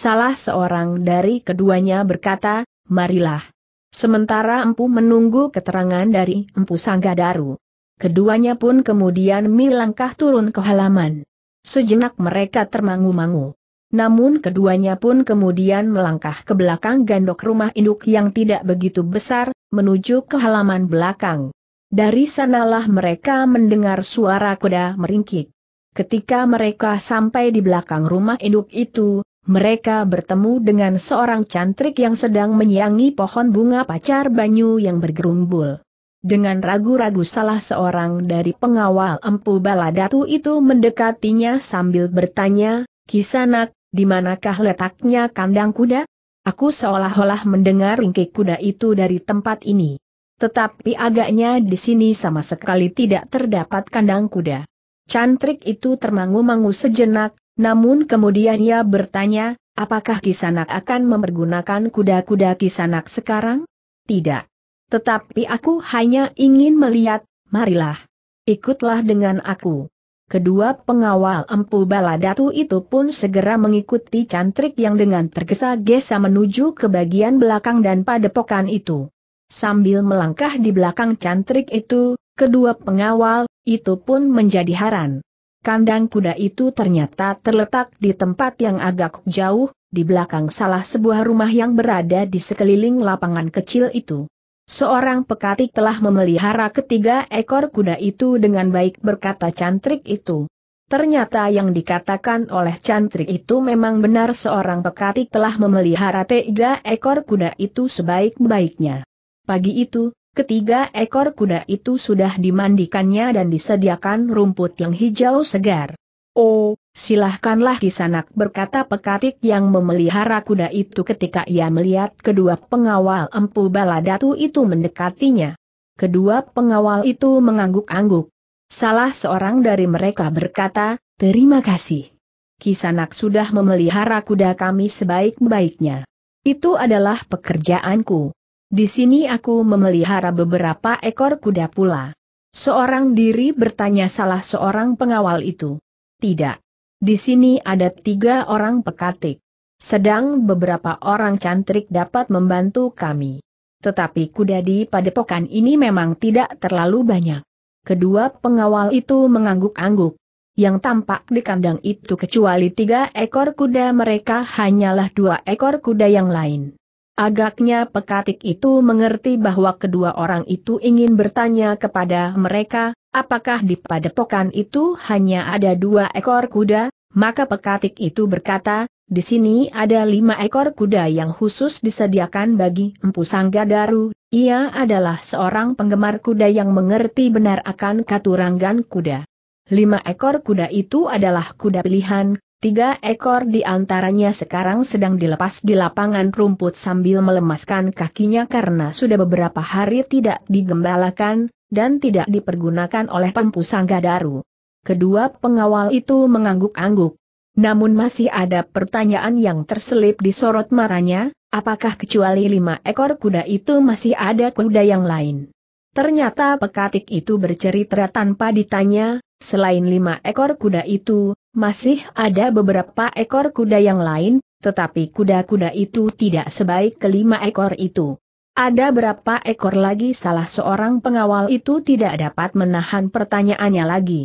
[SPEAKER 1] Salah seorang dari keduanya berkata, marilah. Sementara empu menunggu keterangan dari empu Sanggadaru. Keduanya pun kemudian melangkah turun ke halaman. Sejenak mereka termangu-mangu. Namun keduanya pun kemudian melangkah ke belakang gandok rumah induk yang tidak begitu besar, menuju ke halaman belakang. Dari sanalah mereka mendengar suara kuda meringkik. Ketika mereka sampai di belakang rumah induk itu, mereka bertemu dengan seorang cantrik yang sedang menyiangi pohon bunga pacar banyu yang bergerumbul. Dengan ragu-ragu salah seorang dari pengawal empu baladatu itu mendekatinya sambil bertanya, Kisanak, di manakah letaknya kandang kuda? Aku seolah-olah mendengar ringkik kuda itu dari tempat ini. Tetapi agaknya di sini sama sekali tidak terdapat kandang kuda. Cantrik itu termangu-mangu sejenak, namun kemudian ia bertanya, apakah Kisanak akan mempergunakan kuda-kuda Kisanak sekarang? Tidak. Tetapi aku hanya ingin melihat, marilah. Ikutlah dengan aku. Kedua pengawal empu baladatu itu pun segera mengikuti cantrik yang dengan tergesa-gesa menuju ke bagian belakang dan padepokan itu. Sambil melangkah di belakang cantrik itu, kedua pengawal, itu pun menjadi haran. Kandang kuda itu ternyata terletak di tempat yang agak jauh, di belakang salah sebuah rumah yang berada di sekeliling lapangan kecil itu. Seorang pekatik telah memelihara ketiga ekor kuda itu dengan baik berkata cantrik itu. Ternyata yang dikatakan oleh cantrik itu memang benar seorang pekatik telah memelihara tiga ekor kuda itu sebaik-baiknya. Pagi itu, Ketiga ekor kuda itu sudah dimandikannya dan disediakan rumput yang hijau segar. Oh, silahkanlah kisanak berkata pekatik yang memelihara kuda itu ketika ia melihat kedua pengawal empu baladatu itu mendekatinya. Kedua pengawal itu mengangguk-angguk. Salah seorang dari mereka berkata, terima kasih. Kisanak sudah memelihara kuda kami sebaik-baiknya. Itu adalah pekerjaanku. Di sini aku memelihara beberapa ekor kuda pula. Seorang diri bertanya salah seorang pengawal itu. Tidak. Di sini ada tiga orang pekatik. Sedang beberapa orang cantrik dapat membantu kami. Tetapi kuda di padepokan ini memang tidak terlalu banyak. Kedua pengawal itu mengangguk-angguk yang tampak di kandang itu kecuali tiga ekor kuda mereka hanyalah dua ekor kuda yang lain. Agaknya pekatik itu mengerti bahwa kedua orang itu ingin bertanya kepada mereka, apakah di padepokan itu hanya ada dua ekor kuda, maka pekatik itu berkata, di sini ada lima ekor kuda yang khusus disediakan bagi Empu Sanggadaru, ia adalah seorang penggemar kuda yang mengerti benar akan katuranggan kuda. Lima ekor kuda itu adalah kuda pilihan, Tiga ekor di antaranya sekarang sedang dilepas di lapangan rumput sambil melemaskan kakinya karena sudah beberapa hari tidak digembalakan, dan tidak dipergunakan oleh pempusang daru. Kedua pengawal itu mengangguk-angguk. Namun masih ada pertanyaan yang terselip di sorot matanya, apakah kecuali lima ekor kuda itu masih ada kuda yang lain? Ternyata pekatik itu bercerita tanpa ditanya, Selain lima ekor kuda itu, masih ada beberapa ekor kuda yang lain, tetapi kuda-kuda itu tidak sebaik kelima ekor itu. Ada berapa ekor lagi salah seorang pengawal itu tidak dapat menahan pertanyaannya lagi.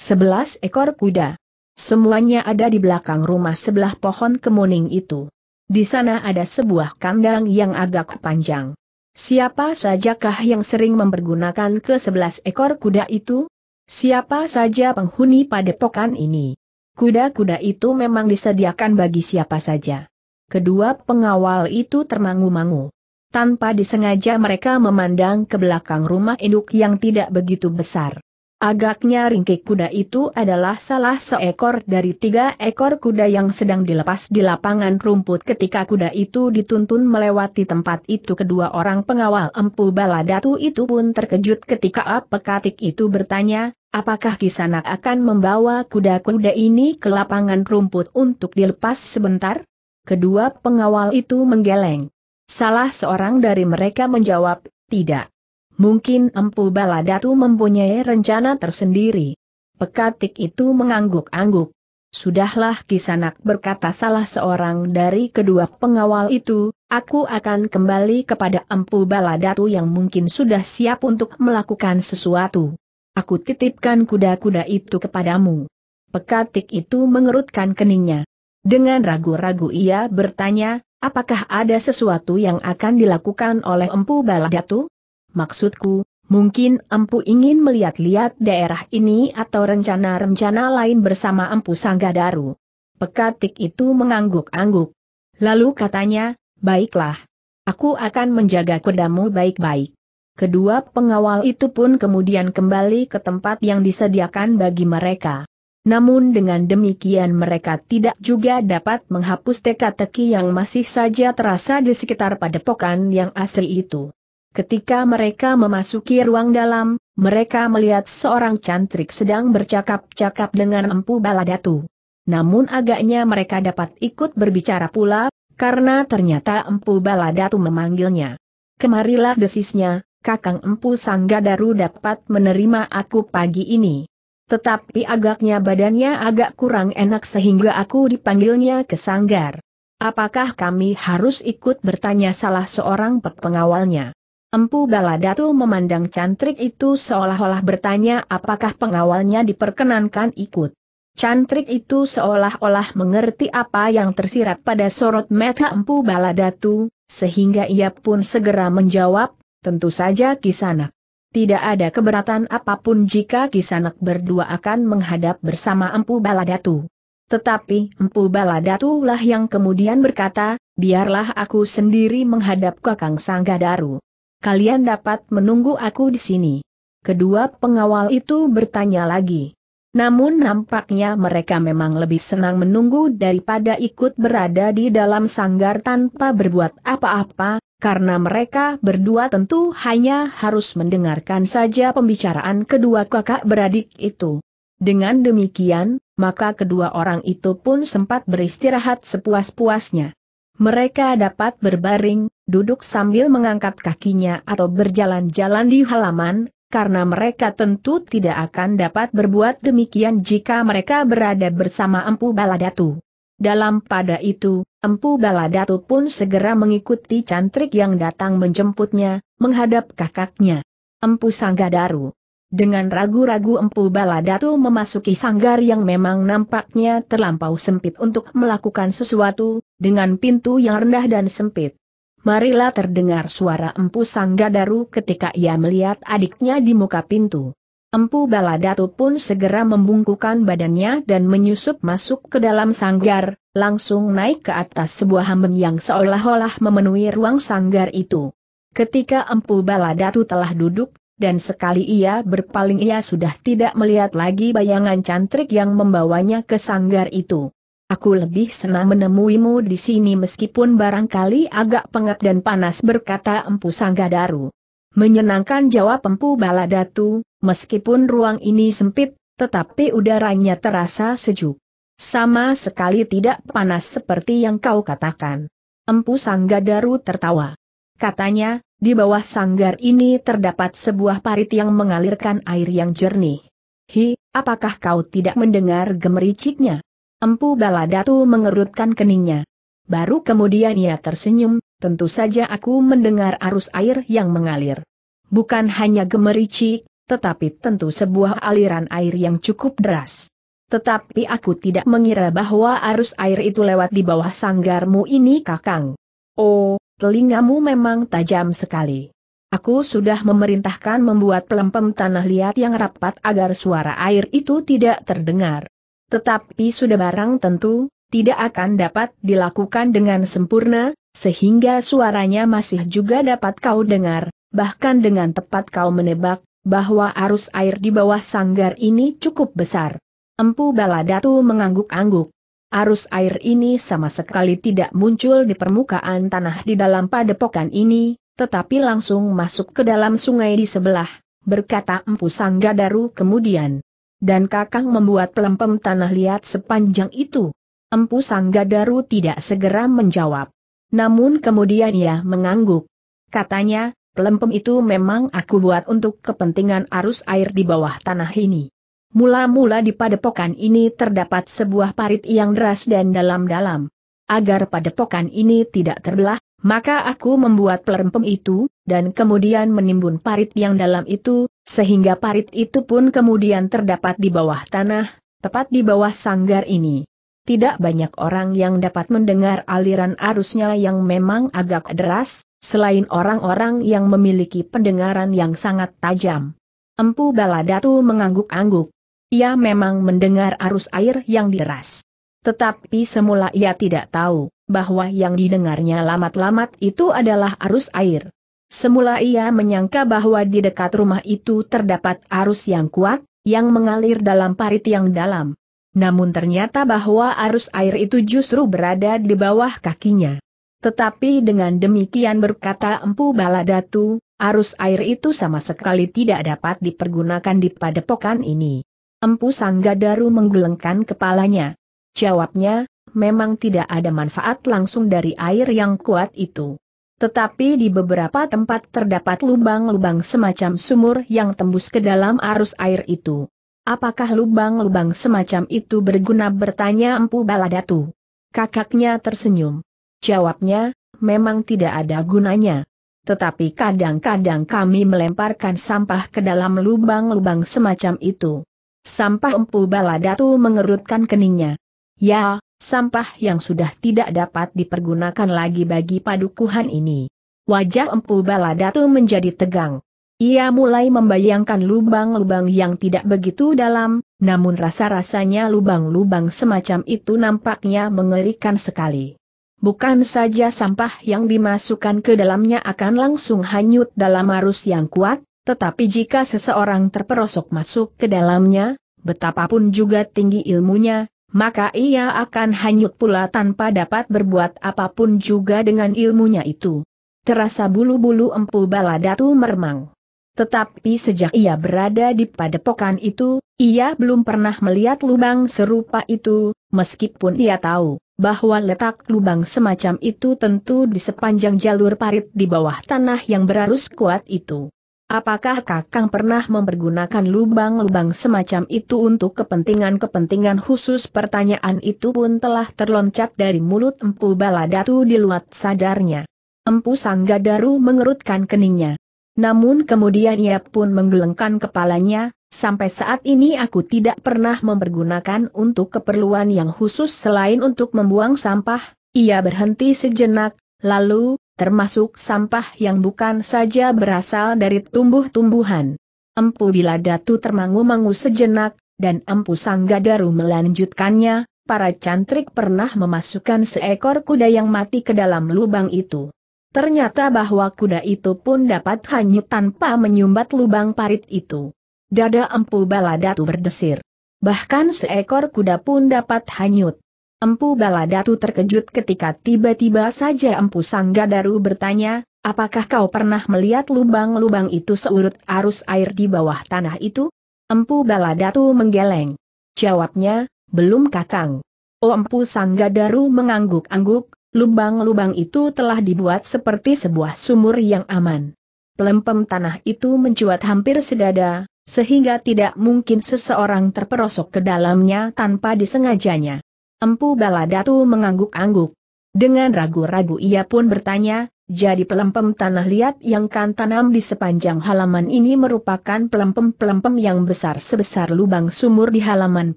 [SPEAKER 1] Sebelas ekor kuda. Semuanya ada di belakang rumah sebelah pohon kemuning itu. Di sana ada sebuah kandang yang agak panjang. Siapa sajakah yang sering mempergunakan ke sebelas ekor kuda itu? Siapa saja penghuni padepokan ini? Kuda-kuda itu memang disediakan bagi siapa saja. Kedua pengawal itu termangu-mangu. Tanpa disengaja mereka memandang ke belakang rumah induk yang tidak begitu besar. Agaknya ringkik kuda itu adalah salah seekor dari tiga ekor kuda yang sedang dilepas di lapangan rumput ketika kuda itu dituntun melewati tempat itu kedua orang pengawal empu baladatu itu pun terkejut ketika apekatik itu bertanya, apakah kisanak akan membawa kuda-kuda ini ke lapangan rumput untuk dilepas sebentar? Kedua pengawal itu menggeleng. Salah seorang dari mereka menjawab, tidak. Mungkin Empu Baladatu mempunyai rencana tersendiri. Pekatik itu mengangguk-angguk. Sudahlah Kisanak berkata salah seorang dari kedua pengawal itu, aku akan kembali kepada Empu Baladatu yang mungkin sudah siap untuk melakukan sesuatu. Aku titipkan kuda-kuda itu kepadamu. Pekatik itu mengerutkan keningnya. Dengan ragu-ragu ia bertanya, apakah ada sesuatu yang akan dilakukan oleh Empu Baladatu? Maksudku, mungkin Empu ingin melihat-lihat daerah ini atau rencana-rencana lain bersama Empu Sanggadaru. Pekatik itu mengangguk-angguk. Lalu katanya, baiklah. Aku akan menjaga kudamu baik-baik. Kedua pengawal itu pun kemudian kembali ke tempat yang disediakan bagi mereka. Namun dengan demikian mereka tidak juga dapat menghapus teka-teki yang masih saja terasa di sekitar padepokan yang asli itu. Ketika mereka memasuki ruang dalam, mereka melihat seorang cantrik sedang bercakap-cakap dengan Empu Baladatu. Namun agaknya mereka dapat ikut berbicara pula, karena ternyata Empu Baladatu memanggilnya. Kemarilah desisnya, Kakang Empu Sanggadaru dapat menerima aku pagi ini. Tetapi agaknya badannya agak kurang enak sehingga aku dipanggilnya ke Sanggar. Apakah kami harus ikut bertanya salah seorang pengawalnya? Empu Baladatu memandang cantrik itu seolah-olah bertanya apakah pengawalnya diperkenankan ikut. Cantrik itu seolah-olah mengerti apa yang tersirat pada sorot mata Empu Baladatu, sehingga ia pun segera menjawab, tentu saja Kisanak. Tidak ada keberatan apapun jika Kisanak berdua akan menghadap bersama Empu Baladatu. Tetapi Empu Baladatu lah yang kemudian berkata, biarlah aku sendiri menghadap Kakang Sanggadaru. Kalian dapat menunggu aku di sini. Kedua pengawal itu bertanya lagi. Namun nampaknya mereka memang lebih senang menunggu daripada ikut berada di dalam sanggar tanpa berbuat apa-apa, karena mereka berdua tentu hanya harus mendengarkan saja pembicaraan kedua kakak beradik itu. Dengan demikian, maka kedua orang itu pun sempat beristirahat sepuas-puasnya. Mereka dapat berbaring, duduk sambil mengangkat kakinya atau berjalan-jalan di halaman, karena mereka tentu tidak akan dapat berbuat demikian jika mereka berada bersama Empu Baladatu. Dalam pada itu, Empu Baladatu pun segera mengikuti cantrik yang datang menjemputnya, menghadap kakaknya. Empu Sanggadaru. Dengan ragu-ragu Empu Baladatu memasuki sanggar yang memang nampaknya terlampau sempit untuk melakukan sesuatu, dengan pintu yang rendah dan sempit marilah terdengar suara Empu Sanggadaru ketika ia melihat adiknya di muka pintu. Empu Baladatu pun segera membungkukan badannya dan menyusup masuk ke dalam sanggar, langsung naik ke atas sebuah hamben yang seolah-olah memenuhi ruang sanggar itu. Ketika Empu Baladatu telah duduk, dan sekali ia berpaling ia sudah tidak melihat lagi bayangan cantrik yang membawanya ke sanggar itu. Aku lebih senang menemuimu di sini meskipun barangkali agak pengap dan panas berkata Empu Sanggadaru. Menyenangkan jawab Empu Baladatu, meskipun ruang ini sempit, tetapi udaranya terasa sejuk. Sama sekali tidak panas seperti yang kau katakan. Empu Sanggadaru tertawa. Katanya, di bawah sanggar ini terdapat sebuah parit yang mengalirkan air yang jernih. Hi, apakah kau tidak mendengar gemericiknya? Empu Baladatu mengerutkan keningnya. Baru kemudian ia tersenyum, tentu saja aku mendengar arus air yang mengalir. Bukan hanya gemericik, tetapi tentu sebuah aliran air yang cukup deras. Tetapi aku tidak mengira bahwa arus air itu lewat di bawah sanggarmu ini kakang. Oh, telingamu memang tajam sekali. Aku sudah memerintahkan membuat pelempem tanah liat yang rapat agar suara air itu tidak terdengar. Tetapi sudah barang tentu, tidak akan dapat dilakukan dengan sempurna, sehingga suaranya masih juga dapat kau dengar, bahkan dengan tepat kau menebak, bahwa arus air di bawah sanggar ini cukup besar. Empu Baladatu mengangguk-angguk. Arus air ini sama sekali tidak muncul di permukaan tanah di dalam padepokan ini, tetapi langsung masuk ke dalam sungai di sebelah, berkata Empu Sanggadaru kemudian dan Kakang membuat pelempem tanah liat sepanjang itu? Empu Sanggadaru tidak segera menjawab. Namun kemudian ia mengangguk. Katanya, pelempem itu memang aku buat untuk kepentingan arus air di bawah tanah ini. Mula-mula di padepokan ini terdapat sebuah parit yang deras dan dalam-dalam. Agar padepokan ini tidak terbelah, maka aku membuat pelempem itu, dan kemudian menimbun parit yang dalam itu, sehingga parit itu pun kemudian terdapat di bawah tanah, tepat di bawah sanggar ini. Tidak banyak orang yang dapat mendengar aliran arusnya yang memang agak deras, selain orang-orang yang memiliki pendengaran yang sangat tajam. Empu Baladatu mengangguk-angguk. Ia memang mendengar arus air yang deras. Tetapi semula ia tidak tahu, bahwa yang didengarnya lamat-lamat itu adalah arus air. Semula ia menyangka bahwa di dekat rumah itu terdapat arus yang kuat, yang mengalir dalam parit yang dalam. Namun ternyata bahwa arus air itu justru berada di bawah kakinya. Tetapi dengan demikian berkata Empu Baladatu, arus air itu sama sekali tidak dapat dipergunakan di padepokan ini. Empu Sanggadaru menggelengkan kepalanya. Jawabnya, memang tidak ada manfaat langsung dari air yang kuat itu. Tetapi di beberapa tempat terdapat lubang-lubang semacam sumur yang tembus ke dalam arus air itu. Apakah lubang-lubang semacam itu berguna bertanya Empu Baladatu? Kakaknya tersenyum. Jawabnya, memang tidak ada gunanya. Tetapi kadang-kadang kami melemparkan sampah ke dalam lubang-lubang semacam itu. Sampah Empu Baladatu mengerutkan keningnya. Ya, sampah yang sudah tidak dapat dipergunakan lagi bagi padukuhan ini. Wajah Empu Baladatu menjadi tegang. Ia mulai membayangkan lubang-lubang yang tidak begitu dalam, namun rasa-rasanya lubang-lubang semacam itu nampaknya mengerikan sekali. Bukan saja sampah yang dimasukkan ke dalamnya akan langsung hanyut dalam arus yang kuat, tetapi jika seseorang terperosok masuk ke dalamnya, betapapun juga tinggi ilmunya, maka ia akan hanyut pula tanpa dapat berbuat apapun juga dengan ilmunya itu. Terasa bulu-bulu empu baladatu meremang. Tetapi sejak ia berada di padepokan itu, ia belum pernah melihat lubang serupa itu, meskipun ia tahu bahwa letak lubang semacam itu tentu di sepanjang jalur parit di bawah tanah yang berarus kuat itu. Apakah Kakang pernah mempergunakan lubang-lubang semacam itu untuk kepentingan-kepentingan khusus? Pertanyaan itu pun telah terloncat dari mulut Empu Baladatu di luar sadarnya. Empu Sanggadaru mengerutkan keningnya. Namun kemudian ia pun menggelengkan kepalanya, sampai saat ini aku tidak pernah mempergunakan untuk keperluan yang khusus selain untuk membuang sampah, ia berhenti sejenak, lalu, termasuk sampah yang bukan saja berasal dari tumbuh-tumbuhan. Empu Bila Datu termangu-mangu sejenak, dan Empu Sanggadaru melanjutkannya, para cantrik pernah memasukkan seekor kuda yang mati ke dalam lubang itu. Ternyata bahwa kuda itu pun dapat hanyut tanpa menyumbat lubang parit itu. Dada empu baladatu berdesir. Bahkan seekor kuda pun dapat hanyut. Empu Baladatu terkejut ketika tiba-tiba saja Empu Sanggadaru bertanya, apakah kau pernah melihat lubang-lubang itu seurut arus air di bawah tanah itu? Empu Baladatu menggeleng. Jawabnya, belum kakang. Oh Empu Sanggadaru mengangguk-angguk, lubang-lubang itu telah dibuat seperti sebuah sumur yang aman. Pelempem tanah itu mencuat hampir sedada, sehingga tidak mungkin seseorang terperosok ke dalamnya tanpa disengajanya. Empu Baladatu mengangguk-angguk. Dengan ragu-ragu ia pun bertanya, jadi pelempem tanah liat yang kan tanam di sepanjang halaman ini merupakan pelempem-pelempem yang besar sebesar lubang sumur di halaman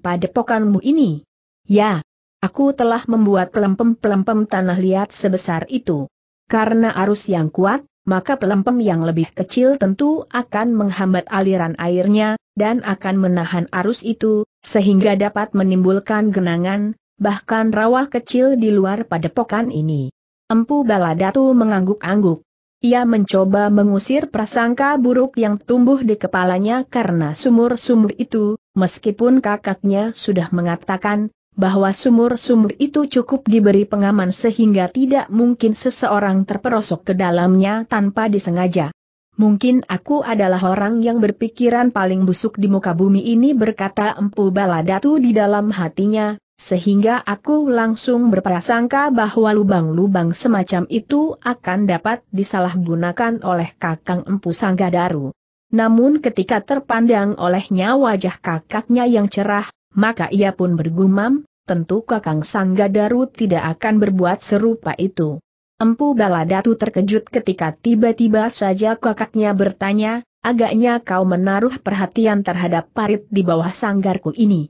[SPEAKER 1] padepokanmu ini? Ya, aku telah membuat pelempem-pelempem tanah liat sebesar itu. Karena arus yang kuat, maka pelempem yang lebih kecil tentu akan menghambat aliran airnya, dan akan menahan arus itu, sehingga dapat menimbulkan genangan, bahkan rawa kecil di luar padepokan ini. Empu Baladatu mengangguk-angguk. Ia mencoba mengusir prasangka buruk yang tumbuh di kepalanya karena sumur-sumur itu, meskipun kakaknya sudah mengatakan bahwa sumur-sumur itu cukup diberi pengaman sehingga tidak mungkin seseorang terperosok ke dalamnya tanpa disengaja. Mungkin aku adalah orang yang berpikiran paling busuk di muka bumi ini berkata Empu Baladatu di dalam hatinya, sehingga aku langsung berprasangka bahwa lubang-lubang semacam itu akan dapat disalahgunakan oleh kakang Empu Sanggadaru. Namun ketika terpandang olehnya wajah kakaknya yang cerah, maka ia pun bergumam, tentu kakang Sanggadaru tidak akan berbuat serupa itu. Empu Baladatu terkejut ketika tiba-tiba saja kakaknya bertanya, agaknya kau menaruh perhatian terhadap parit di bawah sanggarku ini.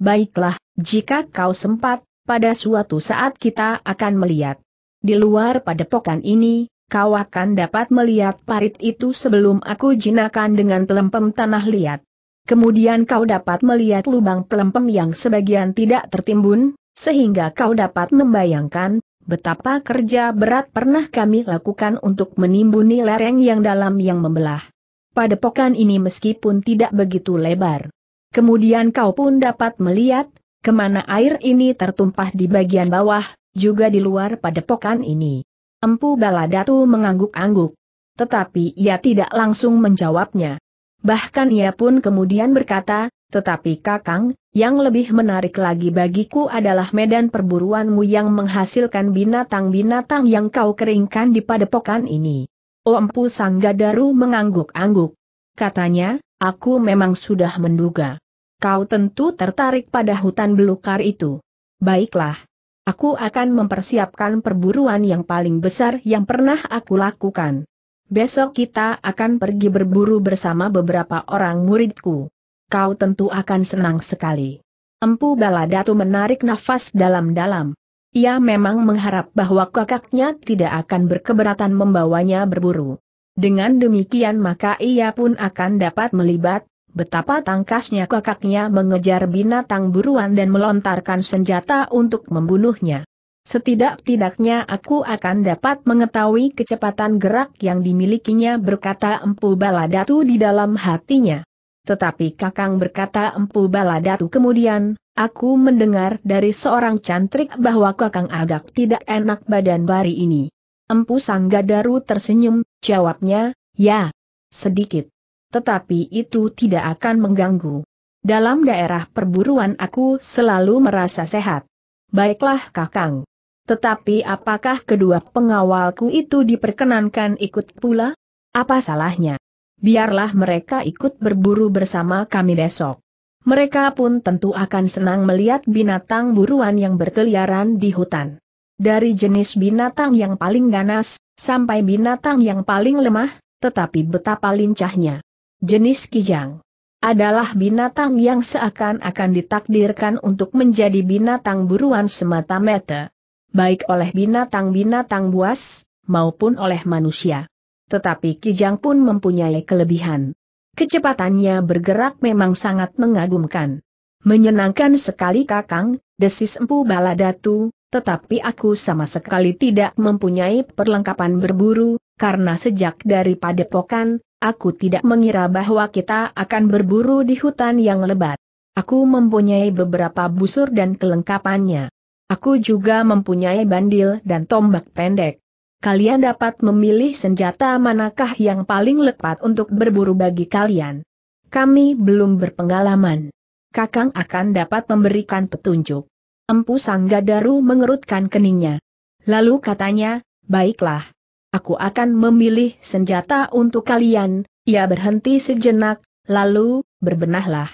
[SPEAKER 1] Baiklah, jika kau sempat, pada suatu saat kita akan melihat. Di luar padepokan ini, kau akan dapat melihat parit itu sebelum aku jinakan dengan pelempem tanah liat. Kemudian kau dapat melihat lubang pelempem yang sebagian tidak tertimbun, sehingga kau dapat membayangkan betapa kerja berat pernah kami lakukan untuk menimbuni lereng yang dalam yang membelah. Padepokan ini meskipun tidak begitu lebar Kemudian kau pun dapat melihat, kemana air ini tertumpah di bagian bawah, juga di luar padepokan ini. Empu Baladatu mengangguk-angguk. Tetapi ia tidak langsung menjawabnya. Bahkan ia pun kemudian berkata, tetapi Kakang, yang lebih menarik lagi bagiku adalah medan perburuanmu yang menghasilkan binatang-binatang yang kau keringkan di padepokan ini. Oh Empu Sanggadaru mengangguk-angguk. Katanya, Aku memang sudah menduga. Kau tentu tertarik pada hutan belukar itu. Baiklah. Aku akan mempersiapkan perburuan yang paling besar yang pernah aku lakukan. Besok kita akan pergi berburu bersama beberapa orang muridku. Kau tentu akan senang sekali. Empu Baladatu menarik nafas dalam-dalam. Ia memang mengharap bahwa kakaknya tidak akan berkeberatan membawanya berburu. Dengan demikian maka ia pun akan dapat melibat, betapa tangkasnya kakaknya mengejar binatang buruan dan melontarkan senjata untuk membunuhnya. Setidak-tidaknya aku akan dapat mengetahui kecepatan gerak yang dimilikinya berkata Empu Baladatu di dalam hatinya. Tetapi Kakang berkata Empu Baladatu kemudian, aku mendengar dari seorang cantrik bahwa Kakang agak tidak enak badan bari ini. Empu Sanggadaru tersenyum, jawabnya, ya, sedikit. Tetapi itu tidak akan mengganggu. Dalam daerah perburuan aku selalu merasa sehat. Baiklah kakang. Tetapi apakah kedua pengawalku itu diperkenankan ikut pula? Apa salahnya? Biarlah mereka ikut berburu bersama kami besok. Mereka pun tentu akan senang melihat binatang buruan yang berkeliaran di hutan dari jenis binatang yang paling ganas, sampai binatang yang paling lemah, tetapi betapa lincahnya. Jenis kijang adalah binatang yang seakan-akan ditakdirkan untuk menjadi binatang buruan semata-mata, baik oleh binatang-binatang buas maupun oleh manusia. Tetapi Kijang pun mempunyai kelebihan. Kecepatannya bergerak memang sangat mengagumkan. Menyenangkan sekali Kakang, desis Empu Baladatu, tetapi aku sama sekali tidak mempunyai perlengkapan berburu, karena sejak dari padepokan, aku tidak mengira bahwa kita akan berburu di hutan yang lebat. Aku mempunyai beberapa busur dan kelengkapannya. Aku juga mempunyai bandil dan tombak pendek. Kalian dapat memilih senjata manakah yang paling lepat untuk berburu bagi kalian. Kami belum berpengalaman. Kakang akan dapat memberikan petunjuk. Empu Sanggadaru mengerutkan keningnya. Lalu katanya, baiklah. Aku akan memilih senjata untuk kalian, ia berhenti sejenak, lalu, berbenahlah.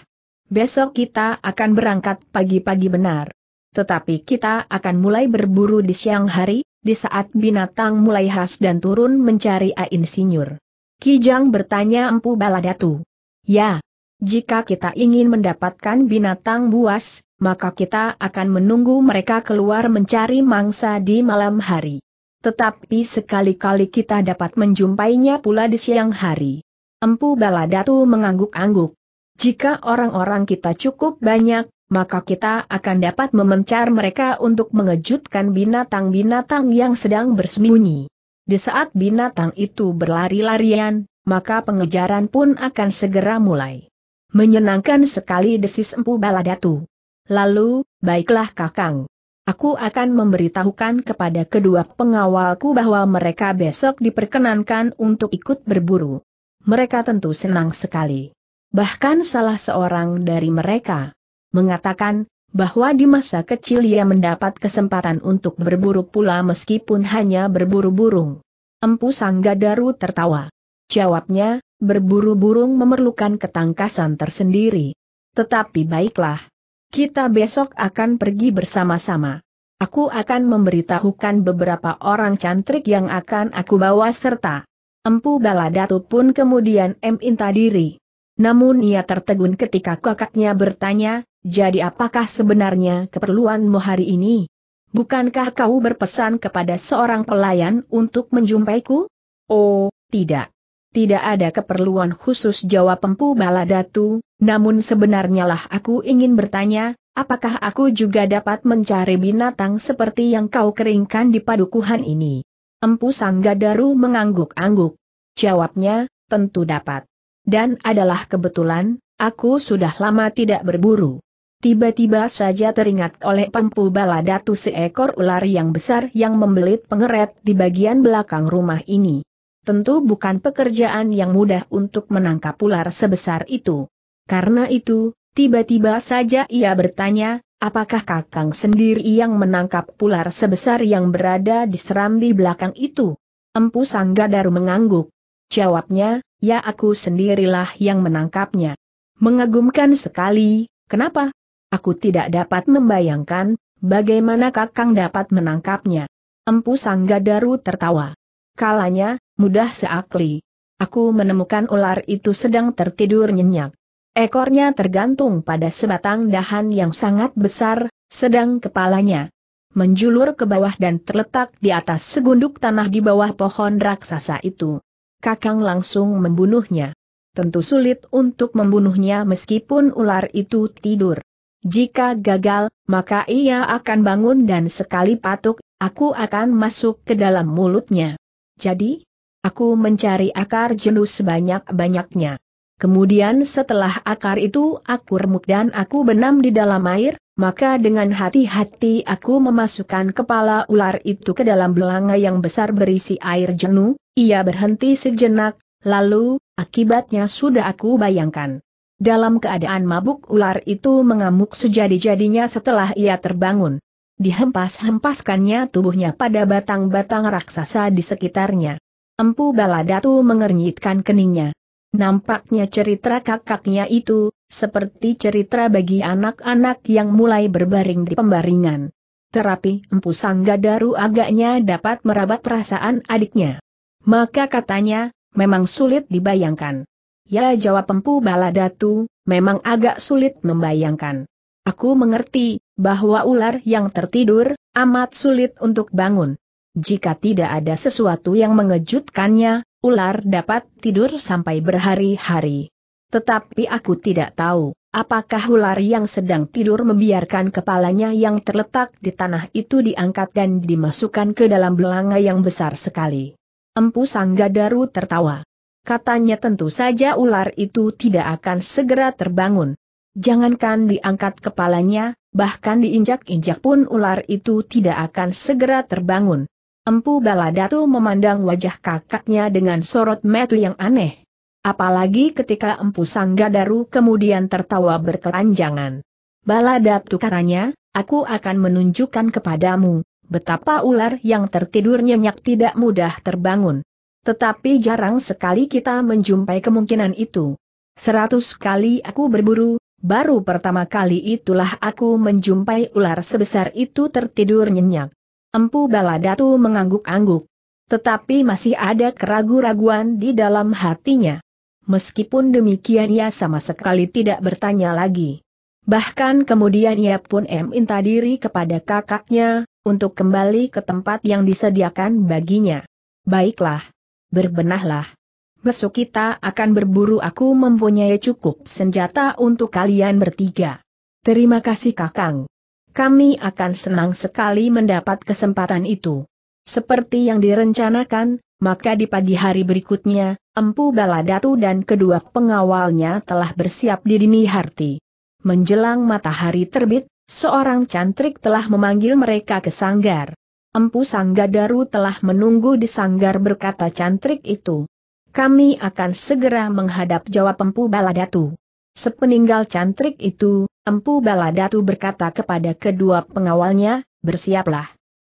[SPEAKER 1] Besok kita akan berangkat pagi-pagi benar. Tetapi kita akan mulai berburu di siang hari, di saat binatang mulai khas dan turun mencari Ain Sinyur. Kijang bertanya Empu Baladatu. Ya, jika kita ingin mendapatkan binatang buas, maka kita akan menunggu mereka keluar mencari mangsa di malam hari. Tetapi sekali-kali kita dapat menjumpainya pula di siang hari. Empu Baladatu mengangguk-angguk. Jika orang-orang kita cukup banyak, maka kita akan dapat memencar mereka untuk mengejutkan binatang-binatang yang sedang bersembunyi. Di saat binatang itu berlari-larian, maka pengejaran pun akan segera mulai. Menyenangkan sekali desis Empu Baladatu. Lalu, baiklah Kakang. Aku akan memberitahukan kepada kedua pengawalku bahwa mereka besok diperkenankan untuk ikut berburu. Mereka tentu senang sekali. Bahkan salah seorang dari mereka mengatakan bahwa di masa kecil ia mendapat kesempatan untuk berburu pula meskipun hanya berburu burung. Empu Sanggadaru tertawa. Jawabnya, berburu burung memerlukan ketangkasan tersendiri. Tetapi baiklah. Kita besok akan pergi bersama-sama. Aku akan memberitahukan beberapa orang cantrik yang akan aku bawa serta. Empu Baladatu pun kemudian minta diri. Namun ia tertegun ketika kakaknya bertanya, jadi apakah sebenarnya keperluanmu hari ini? Bukankah kau berpesan kepada seorang pelayan untuk menjumpaiku? Oh, tidak tidak ada keperluan khusus jawab Empu Baladatu, namun sebenarnya lah aku ingin bertanya, apakah aku juga dapat mencari binatang seperti yang kau keringkan di padukuhan ini? Empu Sanggadaru mengangguk-angguk. Jawabnya, tentu dapat. Dan adalah kebetulan, aku sudah lama tidak berburu. Tiba-tiba saja teringat oleh Empu Baladatu seekor ular yang besar yang membelit pengeret di bagian belakang rumah ini. Tentu bukan pekerjaan yang mudah untuk menangkap ular sebesar itu. Karena itu, tiba-tiba saja ia bertanya, apakah kakang sendiri yang menangkap ular sebesar yang berada di serambi belakang itu? Empu Sanggadaru mengangguk. Jawabnya, ya aku sendirilah yang menangkapnya. Mengagumkan sekali, kenapa? Aku tidak dapat membayangkan, bagaimana kakang dapat menangkapnya. Empu Sanggadaru tertawa. Kalanya, Mudah seakli. Aku menemukan ular itu sedang tertidur nyenyak. Ekornya tergantung pada sebatang dahan yang sangat besar, sedang kepalanya menjulur ke bawah dan terletak di atas segunduk tanah di bawah pohon raksasa itu. Kakang langsung membunuhnya. Tentu sulit untuk membunuhnya meskipun ular itu tidur. Jika gagal, maka ia akan bangun dan sekali patuk, aku akan masuk ke dalam mulutnya. Jadi, Aku mencari akar jenuh sebanyak-banyaknya. Kemudian setelah akar itu aku remuk dan aku benam di dalam air, maka dengan hati-hati aku memasukkan kepala ular itu ke dalam belanga yang besar berisi air jenuh, ia berhenti sejenak, lalu, akibatnya sudah aku bayangkan. Dalam keadaan mabuk ular itu mengamuk sejadi-jadinya setelah ia terbangun. Dihempas-hempaskannya tubuhnya pada batang-batang raksasa di sekitarnya. Empu Baladatu mengernyitkan keningnya. Nampaknya cerita kakaknya itu, seperti cerita bagi anak-anak yang mulai berbaring di pembaringan. Terapi Empu Sanggadaru agaknya dapat merabat perasaan adiknya. Maka katanya, memang sulit dibayangkan. Ya jawab Empu Baladatu, memang agak sulit membayangkan. Aku mengerti, bahwa ular yang tertidur, amat sulit untuk bangun jika tidak ada sesuatu yang mengejutkannya, ular dapat tidur sampai berhari-hari. Tetapi aku tidak tahu, apakah ular yang sedang tidur membiarkan kepalanya yang terletak di tanah itu diangkat dan dimasukkan ke dalam belanga yang besar sekali. Empu Sanggadaru tertawa. Katanya tentu saja ular itu tidak akan segera terbangun. Jangankan diangkat kepalanya, bahkan diinjak-injak pun ular itu tidak akan segera terbangun. Empu Baladatu memandang wajah kakaknya dengan sorot metu yang aneh. Apalagi ketika Empu Sanggadaru kemudian tertawa berkeranjangan. Baladatu katanya, aku akan menunjukkan kepadamu, betapa ular yang tertidur nyenyak tidak mudah terbangun. Tetapi jarang sekali kita menjumpai kemungkinan itu. Seratus kali aku berburu, baru pertama kali itulah aku menjumpai ular sebesar itu tertidur nyenyak. Empu Baladatu mengangguk-angguk. Tetapi masih ada keraguan-raguan di dalam hatinya. Meskipun demikian ia sama sekali tidak bertanya lagi. Bahkan kemudian ia pun minta diri kepada kakaknya, untuk kembali ke tempat yang disediakan baginya. Baiklah. Berbenahlah. Besok kita akan berburu aku mempunyai cukup senjata untuk kalian bertiga. Terima kasih kakang kami akan senang sekali mendapat kesempatan itu. Seperti yang direncanakan, maka di pagi hari berikutnya, Empu Baladatu dan kedua pengawalnya telah bersiap di dini harti. Menjelang matahari terbit, seorang cantrik telah memanggil mereka ke sanggar. Empu Sanggadaru telah menunggu di sanggar berkata cantrik itu. Kami akan segera menghadap jawab Empu Baladatu. Sepeninggal cantrik itu, Empu Baladatu berkata kepada kedua pengawalnya, bersiaplah.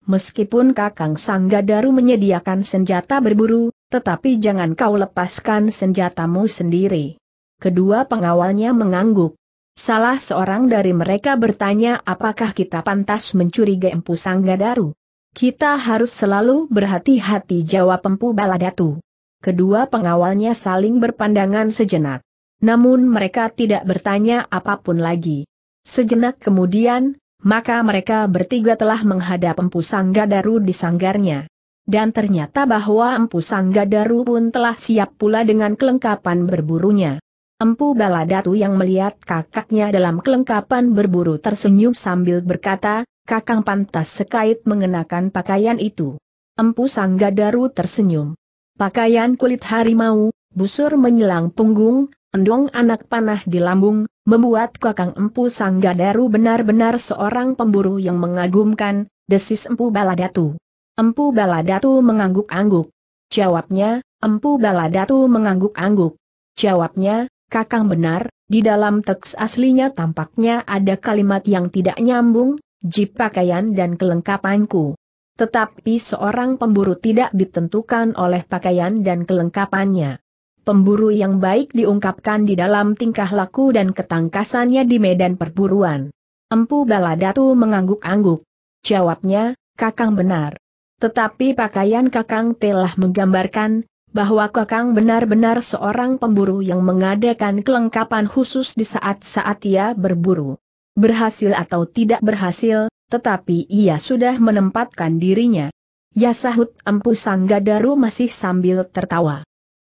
[SPEAKER 1] Meskipun Kakang Sanggadaru menyediakan senjata berburu, tetapi jangan kau lepaskan senjatamu sendiri. Kedua pengawalnya mengangguk. Salah seorang dari mereka bertanya apakah kita pantas mencurigai Empu Sanggadaru. Kita harus selalu berhati-hati jawab Empu Baladatu. Kedua pengawalnya saling berpandangan sejenak. Namun mereka tidak bertanya apapun lagi. Sejenak kemudian, maka mereka bertiga telah menghadap Empu Sanggadaru di sanggarnya. Dan ternyata bahwa Empu Sanggadaru pun telah siap pula dengan kelengkapan berburunya. Empu Baladatu yang melihat kakaknya dalam kelengkapan berburu tersenyum sambil berkata, Kakang pantas sekait mengenakan pakaian itu. Empu Sanggadaru tersenyum. Pakaian kulit harimau, busur menyelang punggung, endong anak panah di lambung, membuat kakang empu Sanggadaru benar-benar seorang pemburu yang mengagumkan, desis empu Baladatu. Empu Baladatu mengangguk-angguk. Jawabnya, empu Baladatu mengangguk-angguk. Jawabnya, kakang benar, di dalam teks aslinya tampaknya ada kalimat yang tidak nyambung, jip pakaian dan kelengkapanku. Tetapi seorang pemburu tidak ditentukan oleh pakaian dan kelengkapannya. Pemburu yang baik diungkapkan di dalam tingkah laku dan ketangkasannya di medan perburuan. Empu Baladatu mengangguk-angguk. Jawabnya, Kakang benar. Tetapi pakaian Kakang telah menggambarkan, bahwa Kakang benar-benar seorang pemburu yang mengadakan kelengkapan khusus di saat-saat ia berburu. Berhasil atau tidak berhasil, tetapi ia sudah menempatkan dirinya. Ya sahut Empu Sanggadaru masih sambil tertawa.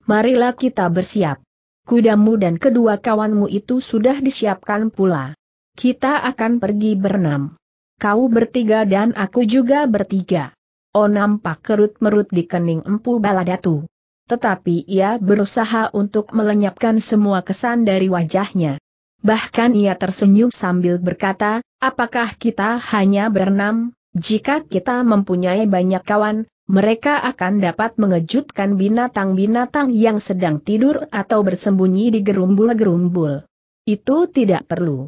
[SPEAKER 1] Marilah kita bersiap. Kudamu dan kedua kawanmu itu sudah disiapkan pula. Kita akan pergi berenam. Kau bertiga dan aku juga bertiga. Oh nampak kerut-merut di kening empu baladatu. Tetapi ia berusaha untuk melenyapkan semua kesan dari wajahnya. Bahkan ia tersenyum sambil berkata, apakah kita hanya berenam, jika kita mempunyai banyak kawan, mereka akan dapat mengejutkan binatang-binatang yang sedang tidur atau bersembunyi di gerumbul-gerumbul. Itu tidak perlu.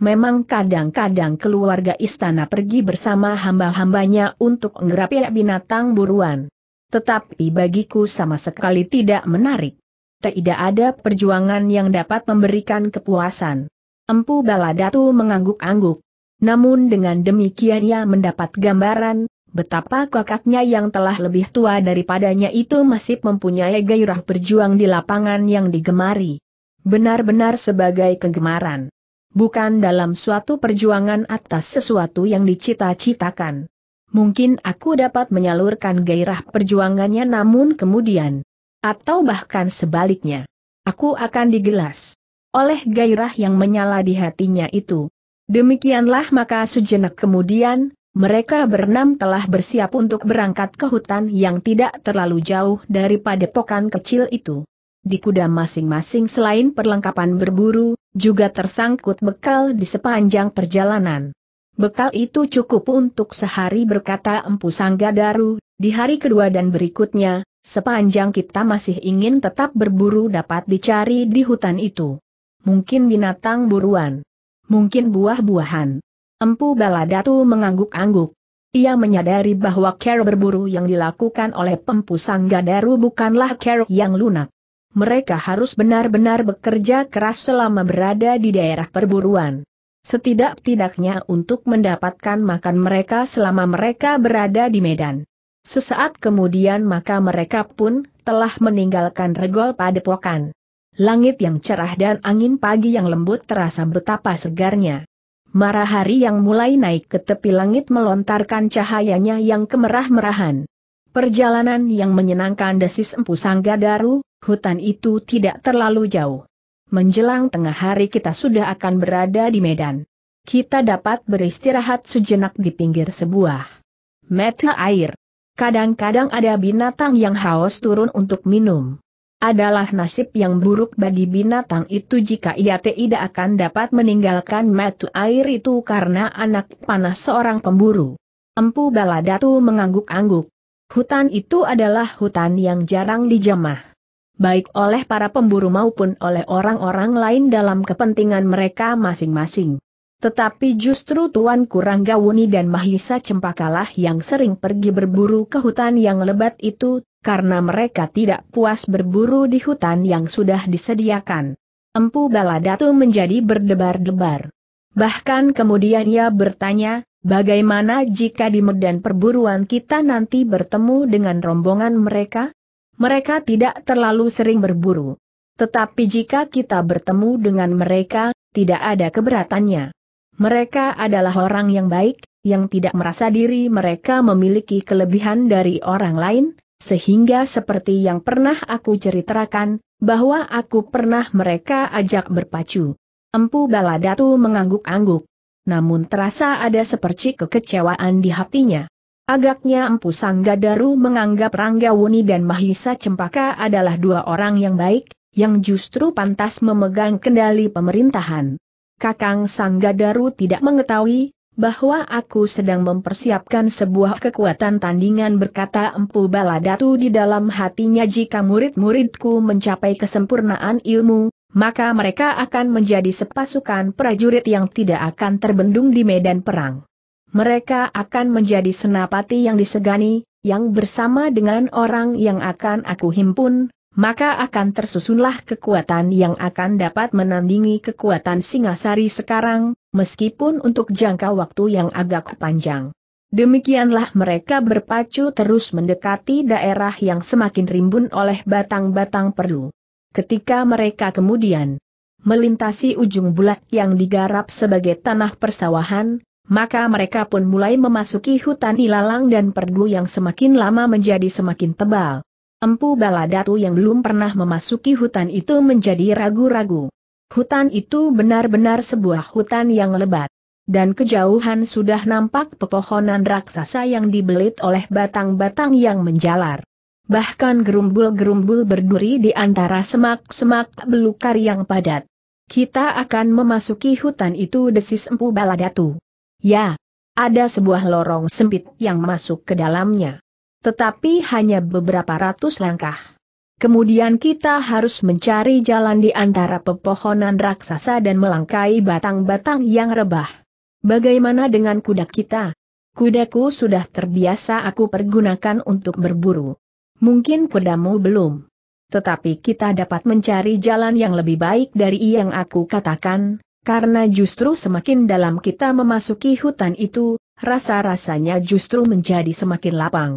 [SPEAKER 1] Memang kadang-kadang keluarga istana pergi bersama hamba-hambanya untuk ngerapi binatang buruan. Tetapi bagiku sama sekali tidak menarik. Tidak ada perjuangan yang dapat memberikan kepuasan. Empu Baladatu mengangguk-angguk. Namun dengan demikian ia mendapat gambaran Betapa kakaknya yang telah lebih tua daripadanya itu masih mempunyai gairah berjuang di lapangan yang digemari. Benar-benar sebagai kegemaran. Bukan dalam suatu perjuangan atas sesuatu yang dicita-citakan. Mungkin aku dapat menyalurkan gairah perjuangannya namun kemudian. Atau bahkan sebaliknya. Aku akan digelas. Oleh gairah yang menyala di hatinya itu. Demikianlah maka sejenak kemudian, mereka berenam telah bersiap untuk berangkat ke hutan yang tidak terlalu jauh daripada pokan kecil itu. Di kuda masing-masing selain perlengkapan berburu, juga tersangkut bekal di sepanjang perjalanan. Bekal itu cukup untuk sehari berkata Empu Sanggadaru, di hari kedua dan berikutnya, sepanjang kita masih ingin tetap berburu dapat dicari di hutan itu. Mungkin binatang buruan. Mungkin buah-buahan Empu Baladatu mengangguk-angguk. Ia menyadari bahwa care berburu yang dilakukan oleh Pempu Sanggadaru bukanlah care yang lunak. Mereka harus benar-benar bekerja keras selama berada di daerah perburuan. Setidak-tidaknya untuk mendapatkan makan mereka selama mereka berada di medan. Sesaat kemudian maka mereka pun telah meninggalkan regol padepokan. Langit yang cerah dan angin pagi yang lembut terasa betapa segarnya. Marahari yang mulai naik ke tepi langit melontarkan cahayanya yang kemerah-merahan. Perjalanan yang menyenangkan desis Empu Sangga Daru, hutan itu tidak terlalu jauh. Menjelang tengah hari kita sudah akan berada di Medan. Kita dapat beristirahat sejenak di pinggir sebuah mata air. Kadang-kadang ada binatang yang haus turun untuk minum adalah nasib yang buruk bagi binatang itu jika ia tidak akan dapat meninggalkan mata air itu karena anak panas seorang pemburu. Empu Baladatu mengangguk-angguk. Hutan itu adalah hutan yang jarang dijamah. Baik oleh para pemburu maupun oleh orang-orang lain dalam kepentingan mereka masing-masing. Tetapi justru Tuan Kurang Gawuni dan Mahisa Cempakalah yang sering pergi berburu ke hutan yang lebat itu karena mereka tidak puas berburu di hutan yang sudah disediakan. Empu Baladatu menjadi berdebar-debar. Bahkan kemudian ia bertanya, bagaimana jika di medan perburuan kita nanti bertemu dengan rombongan mereka? Mereka tidak terlalu sering berburu. Tetapi jika kita bertemu dengan mereka, tidak ada keberatannya. Mereka adalah orang yang baik, yang tidak merasa diri mereka memiliki kelebihan dari orang lain, sehingga seperti yang pernah aku ceritakan, bahwa aku pernah mereka ajak berpacu. Empu Baladatu mengangguk-angguk. Namun terasa ada sepercik kekecewaan di hatinya. Agaknya Empu Sanggadaru menganggap Ranggawuni dan Mahisa Cempaka adalah dua orang yang baik, yang justru pantas memegang kendali pemerintahan. Kakang Sanggadaru tidak mengetahui, bahwa aku sedang mempersiapkan sebuah kekuatan tandingan berkata Empu Baladatu di dalam hatinya jika murid-muridku mencapai kesempurnaan ilmu, maka mereka akan menjadi sepasukan prajurit yang tidak akan terbendung di medan perang. Mereka akan menjadi senapati yang disegani, yang bersama dengan orang yang akan aku himpun, maka akan tersusunlah kekuatan yang akan dapat menandingi kekuatan Singasari sekarang, meskipun untuk jangka waktu yang agak panjang. Demikianlah mereka berpacu terus mendekati daerah yang semakin rimbun oleh batang-batang perlu. Ketika mereka kemudian melintasi ujung bulat yang digarap sebagai tanah persawahan, maka mereka pun mulai memasuki hutan ilalang dan perdu yang semakin lama menjadi semakin tebal. Empu Baladatu yang belum pernah memasuki hutan itu menjadi ragu-ragu. Hutan itu benar-benar sebuah hutan yang lebat. Dan kejauhan sudah nampak pepohonan raksasa yang dibelit oleh batang-batang yang menjalar. Bahkan gerumbul-gerumbul berduri di antara semak-semak belukar yang padat. Kita akan memasuki hutan itu desis Empu Baladatu. Ya, ada sebuah lorong sempit yang masuk ke dalamnya tetapi hanya beberapa ratus langkah. Kemudian kita harus mencari jalan di antara pepohonan raksasa dan melangkai batang-batang yang rebah. Bagaimana dengan kuda kita? Kudaku sudah terbiasa aku pergunakan untuk berburu. Mungkin kudamu belum. Tetapi kita dapat mencari jalan yang lebih baik dari yang aku katakan, karena justru semakin dalam kita memasuki hutan itu, rasa-rasanya justru menjadi semakin lapang.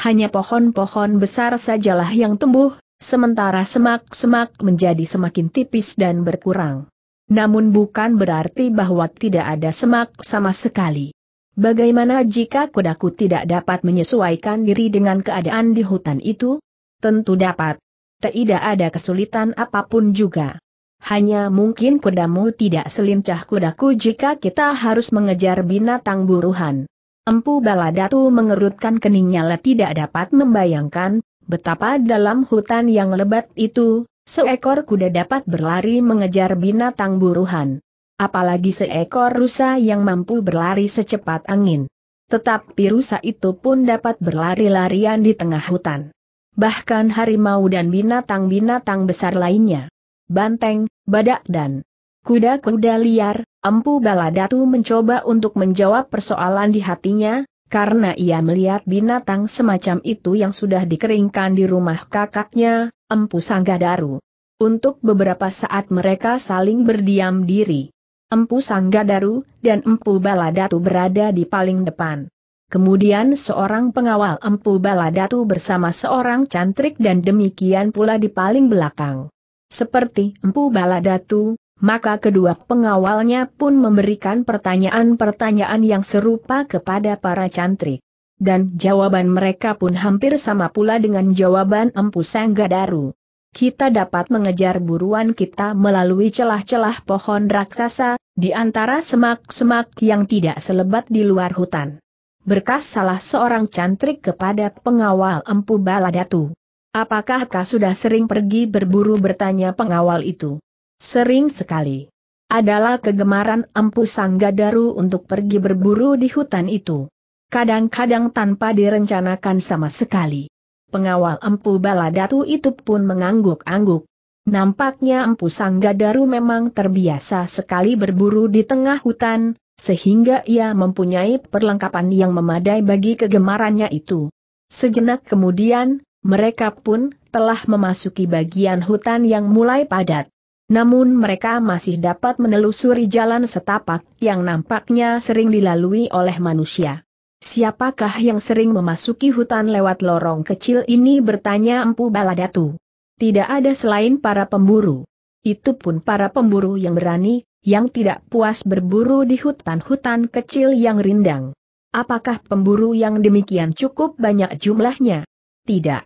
[SPEAKER 1] Hanya pohon-pohon besar sajalah yang tumbuh, sementara semak-semak menjadi semakin tipis dan berkurang. Namun bukan berarti bahwa tidak ada semak sama sekali. Bagaimana jika kudaku tidak dapat menyesuaikan diri dengan keadaan di hutan itu? Tentu dapat. Tidak ada kesulitan apapun juga. Hanya mungkin kudamu tidak selincah kudaku jika kita harus mengejar binatang buruhan. Empu Baladatu mengerutkan keningnya le tidak dapat membayangkan, betapa dalam hutan yang lebat itu, seekor kuda dapat berlari mengejar binatang buruhan. Apalagi seekor rusa yang mampu berlari secepat angin. Tetapi rusa itu pun dapat berlari-larian di tengah hutan. Bahkan harimau dan binatang-binatang besar lainnya. Banteng, badak dan kuda-kuda liar, Empu Baladatu mencoba untuk menjawab persoalan di hatinya, karena ia melihat binatang semacam itu yang sudah dikeringkan di rumah kakaknya, Empu Sanggadaru. Untuk beberapa saat mereka saling berdiam diri. Empu Sanggadaru dan Empu Baladatu berada di paling depan. Kemudian seorang pengawal Empu Baladatu bersama seorang cantrik dan demikian pula di paling belakang. Seperti Empu Baladatu, maka kedua pengawalnya pun memberikan pertanyaan-pertanyaan yang serupa kepada para cantrik. Dan jawaban mereka pun hampir sama pula dengan jawaban Empu Sanggadaru. Kita dapat mengejar buruan kita melalui celah-celah pohon raksasa, di antara semak-semak yang tidak selebat di luar hutan. Berkas salah seorang cantrik kepada pengawal Empu Baladatu. Apakah kau sudah sering pergi berburu bertanya pengawal itu? Sering sekali. Adalah kegemaran Empu Sanggadaru untuk pergi berburu di hutan itu. Kadang-kadang tanpa direncanakan sama sekali. Pengawal Empu Baladatu itu pun mengangguk-angguk. Nampaknya Empu Sanggadaru memang terbiasa sekali berburu di tengah hutan, sehingga ia mempunyai perlengkapan yang memadai bagi kegemarannya itu. Sejenak kemudian, mereka pun telah memasuki bagian hutan yang mulai padat. Namun mereka masih dapat menelusuri jalan setapak yang nampaknya sering dilalui oleh manusia. Siapakah yang sering memasuki hutan lewat lorong kecil ini bertanya Empu Baladatu. Tidak ada selain para pemburu. Itu pun para pemburu yang berani, yang tidak puas berburu di hutan-hutan kecil yang rindang. Apakah pemburu yang demikian cukup banyak jumlahnya? Tidak.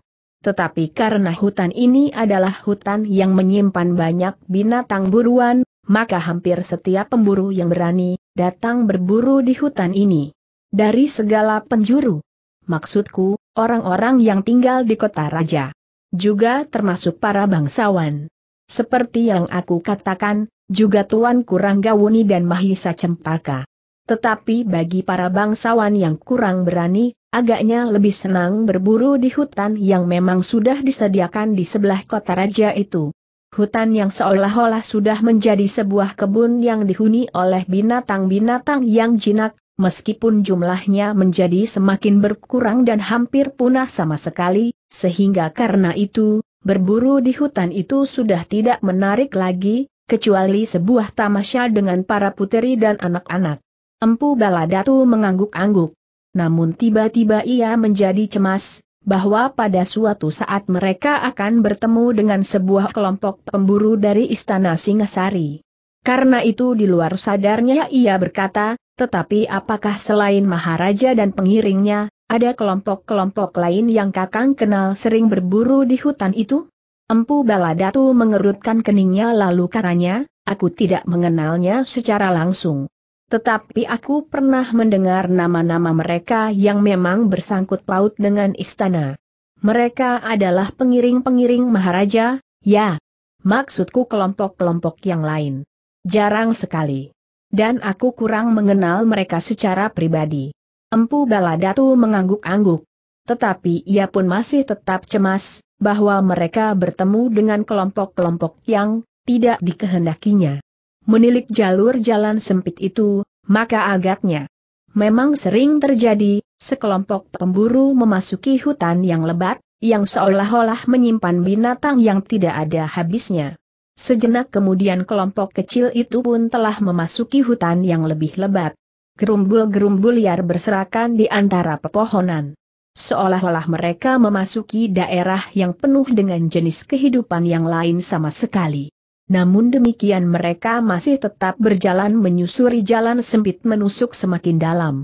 [SPEAKER 1] Tetapi karena hutan ini adalah hutan yang menyimpan banyak binatang buruan, maka hampir setiap pemburu yang berani, datang berburu di hutan ini. Dari segala penjuru. Maksudku, orang-orang yang tinggal di kota raja. Juga termasuk para bangsawan. Seperti yang aku katakan, juga Tuan Kurang Gawuni dan Mahisa Cempaka. Tetapi bagi para bangsawan yang kurang berani, agaknya lebih senang berburu di hutan yang memang sudah disediakan di sebelah kota raja itu. Hutan yang seolah-olah sudah menjadi sebuah kebun yang dihuni oleh binatang-binatang yang jinak, meskipun jumlahnya menjadi semakin berkurang dan hampir punah sama sekali, sehingga karena itu, berburu di hutan itu sudah tidak menarik lagi, kecuali sebuah tamasya dengan para puteri dan anak-anak. Empu Baladatu mengangguk-angguk namun tiba-tiba ia menjadi cemas, bahwa pada suatu saat mereka akan bertemu dengan sebuah kelompok pemburu dari Istana Singasari. Karena itu di luar sadarnya ia berkata, tetapi apakah selain Maharaja dan pengiringnya, ada kelompok-kelompok lain yang kakang kenal sering berburu di hutan itu? Empu Baladatu mengerutkan keningnya lalu katanya, aku tidak mengenalnya secara langsung. Tetapi aku pernah mendengar nama-nama mereka yang memang bersangkut paut dengan istana. Mereka adalah pengiring-pengiring Maharaja, ya. Maksudku kelompok-kelompok yang lain. Jarang sekali. Dan aku kurang mengenal mereka secara pribadi. Empu Baladatu mengangguk-angguk. Tetapi ia pun masih tetap cemas, bahwa mereka bertemu dengan kelompok-kelompok yang tidak dikehendakinya menilik jalur jalan sempit itu, maka agaknya memang sering terjadi, sekelompok pemburu memasuki hutan yang lebat, yang seolah-olah menyimpan binatang yang tidak ada habisnya. Sejenak kemudian kelompok kecil itu pun telah memasuki hutan yang lebih lebat. Gerumbul-gerumbul liar berserakan di antara pepohonan. Seolah-olah mereka memasuki daerah yang penuh dengan jenis kehidupan yang lain sama sekali. Namun demikian mereka masih tetap berjalan menyusuri jalan sempit menusuk semakin dalam.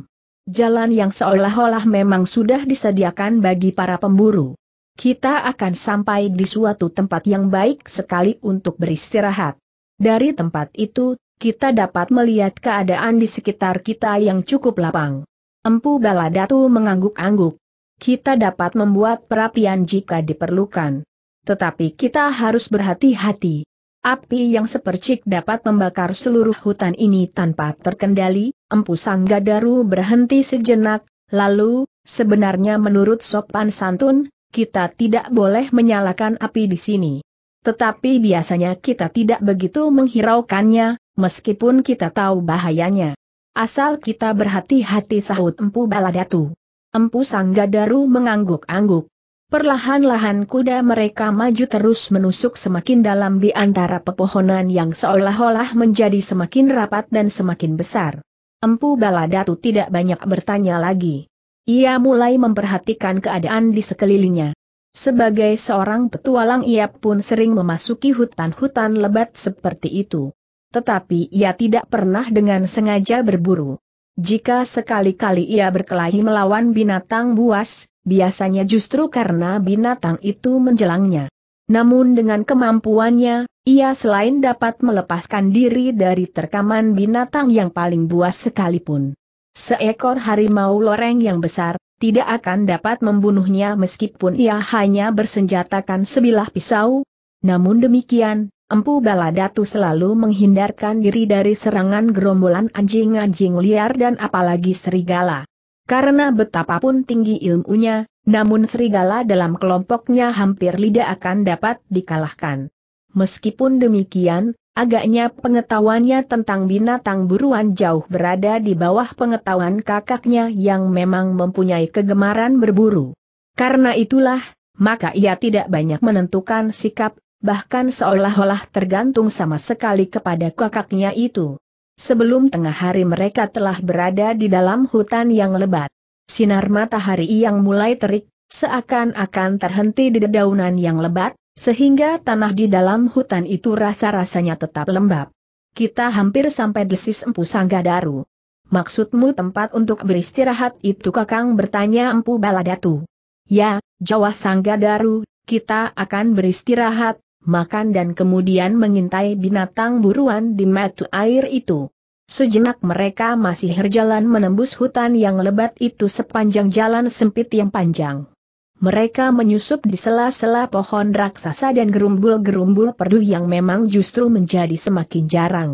[SPEAKER 1] Jalan yang seolah-olah memang sudah disediakan bagi para pemburu. Kita akan sampai di suatu tempat yang baik sekali untuk beristirahat. Dari tempat itu, kita dapat melihat keadaan di sekitar kita yang cukup lapang. Empu Baladatu mengangguk-angguk. Kita dapat membuat perapian jika diperlukan. Tetapi kita harus berhati-hati. Api yang sepercik dapat membakar seluruh hutan ini tanpa terkendali, Empu Sanggadaru berhenti sejenak, lalu, sebenarnya menurut sopan santun, kita tidak boleh menyalakan api di sini. Tetapi biasanya kita tidak begitu menghiraukannya, meskipun kita tahu bahayanya. Asal kita berhati-hati sahut Empu Baladatu. Empu Sanggadaru mengangguk-angguk. Perlahan-lahan kuda mereka maju terus menusuk semakin dalam di antara pepohonan yang seolah-olah menjadi semakin rapat dan semakin besar. Empu Baladatu tidak banyak bertanya lagi. Ia mulai memperhatikan keadaan di sekelilingnya. Sebagai seorang petualang ia pun sering memasuki hutan-hutan lebat seperti itu. Tetapi ia tidak pernah dengan sengaja berburu. Jika sekali-kali ia berkelahi melawan binatang buas, biasanya justru karena binatang itu menjelangnya. Namun dengan kemampuannya, ia selain dapat melepaskan diri dari terkaman binatang yang paling buas sekalipun. Seekor harimau loreng yang besar, tidak akan dapat membunuhnya meskipun ia hanya bersenjatakan sebilah pisau. Namun demikian, Empu Baladatu selalu menghindarkan diri dari serangan gerombolan anjing-anjing liar dan apalagi serigala. Karena betapapun tinggi ilmunya, namun serigala dalam kelompoknya hampir tidak akan dapat dikalahkan. Meskipun demikian, agaknya pengetahuannya tentang binatang buruan jauh berada di bawah pengetahuan kakaknya yang memang mempunyai kegemaran berburu. Karena itulah, maka ia tidak banyak menentukan sikap, bahkan seolah-olah tergantung sama sekali kepada kakaknya itu. Sebelum tengah hari mereka telah berada di dalam hutan yang lebat. Sinar matahari yang mulai terik, seakan-akan terhenti di dedaunan yang lebat, sehingga tanah di dalam hutan itu rasa-rasanya tetap lembab. Kita hampir sampai desis Empu Sanggadaru. Maksudmu tempat untuk beristirahat itu kakang bertanya Empu Baladatu. Ya, Jawa Sanggadaru, kita akan beristirahat, makan dan kemudian mengintai binatang buruan di mata air itu. Sejenak mereka masih berjalan menembus hutan yang lebat itu sepanjang jalan sempit yang panjang. Mereka menyusup di sela-sela pohon raksasa dan gerumbul-gerumbul perdu yang memang justru menjadi semakin jarang.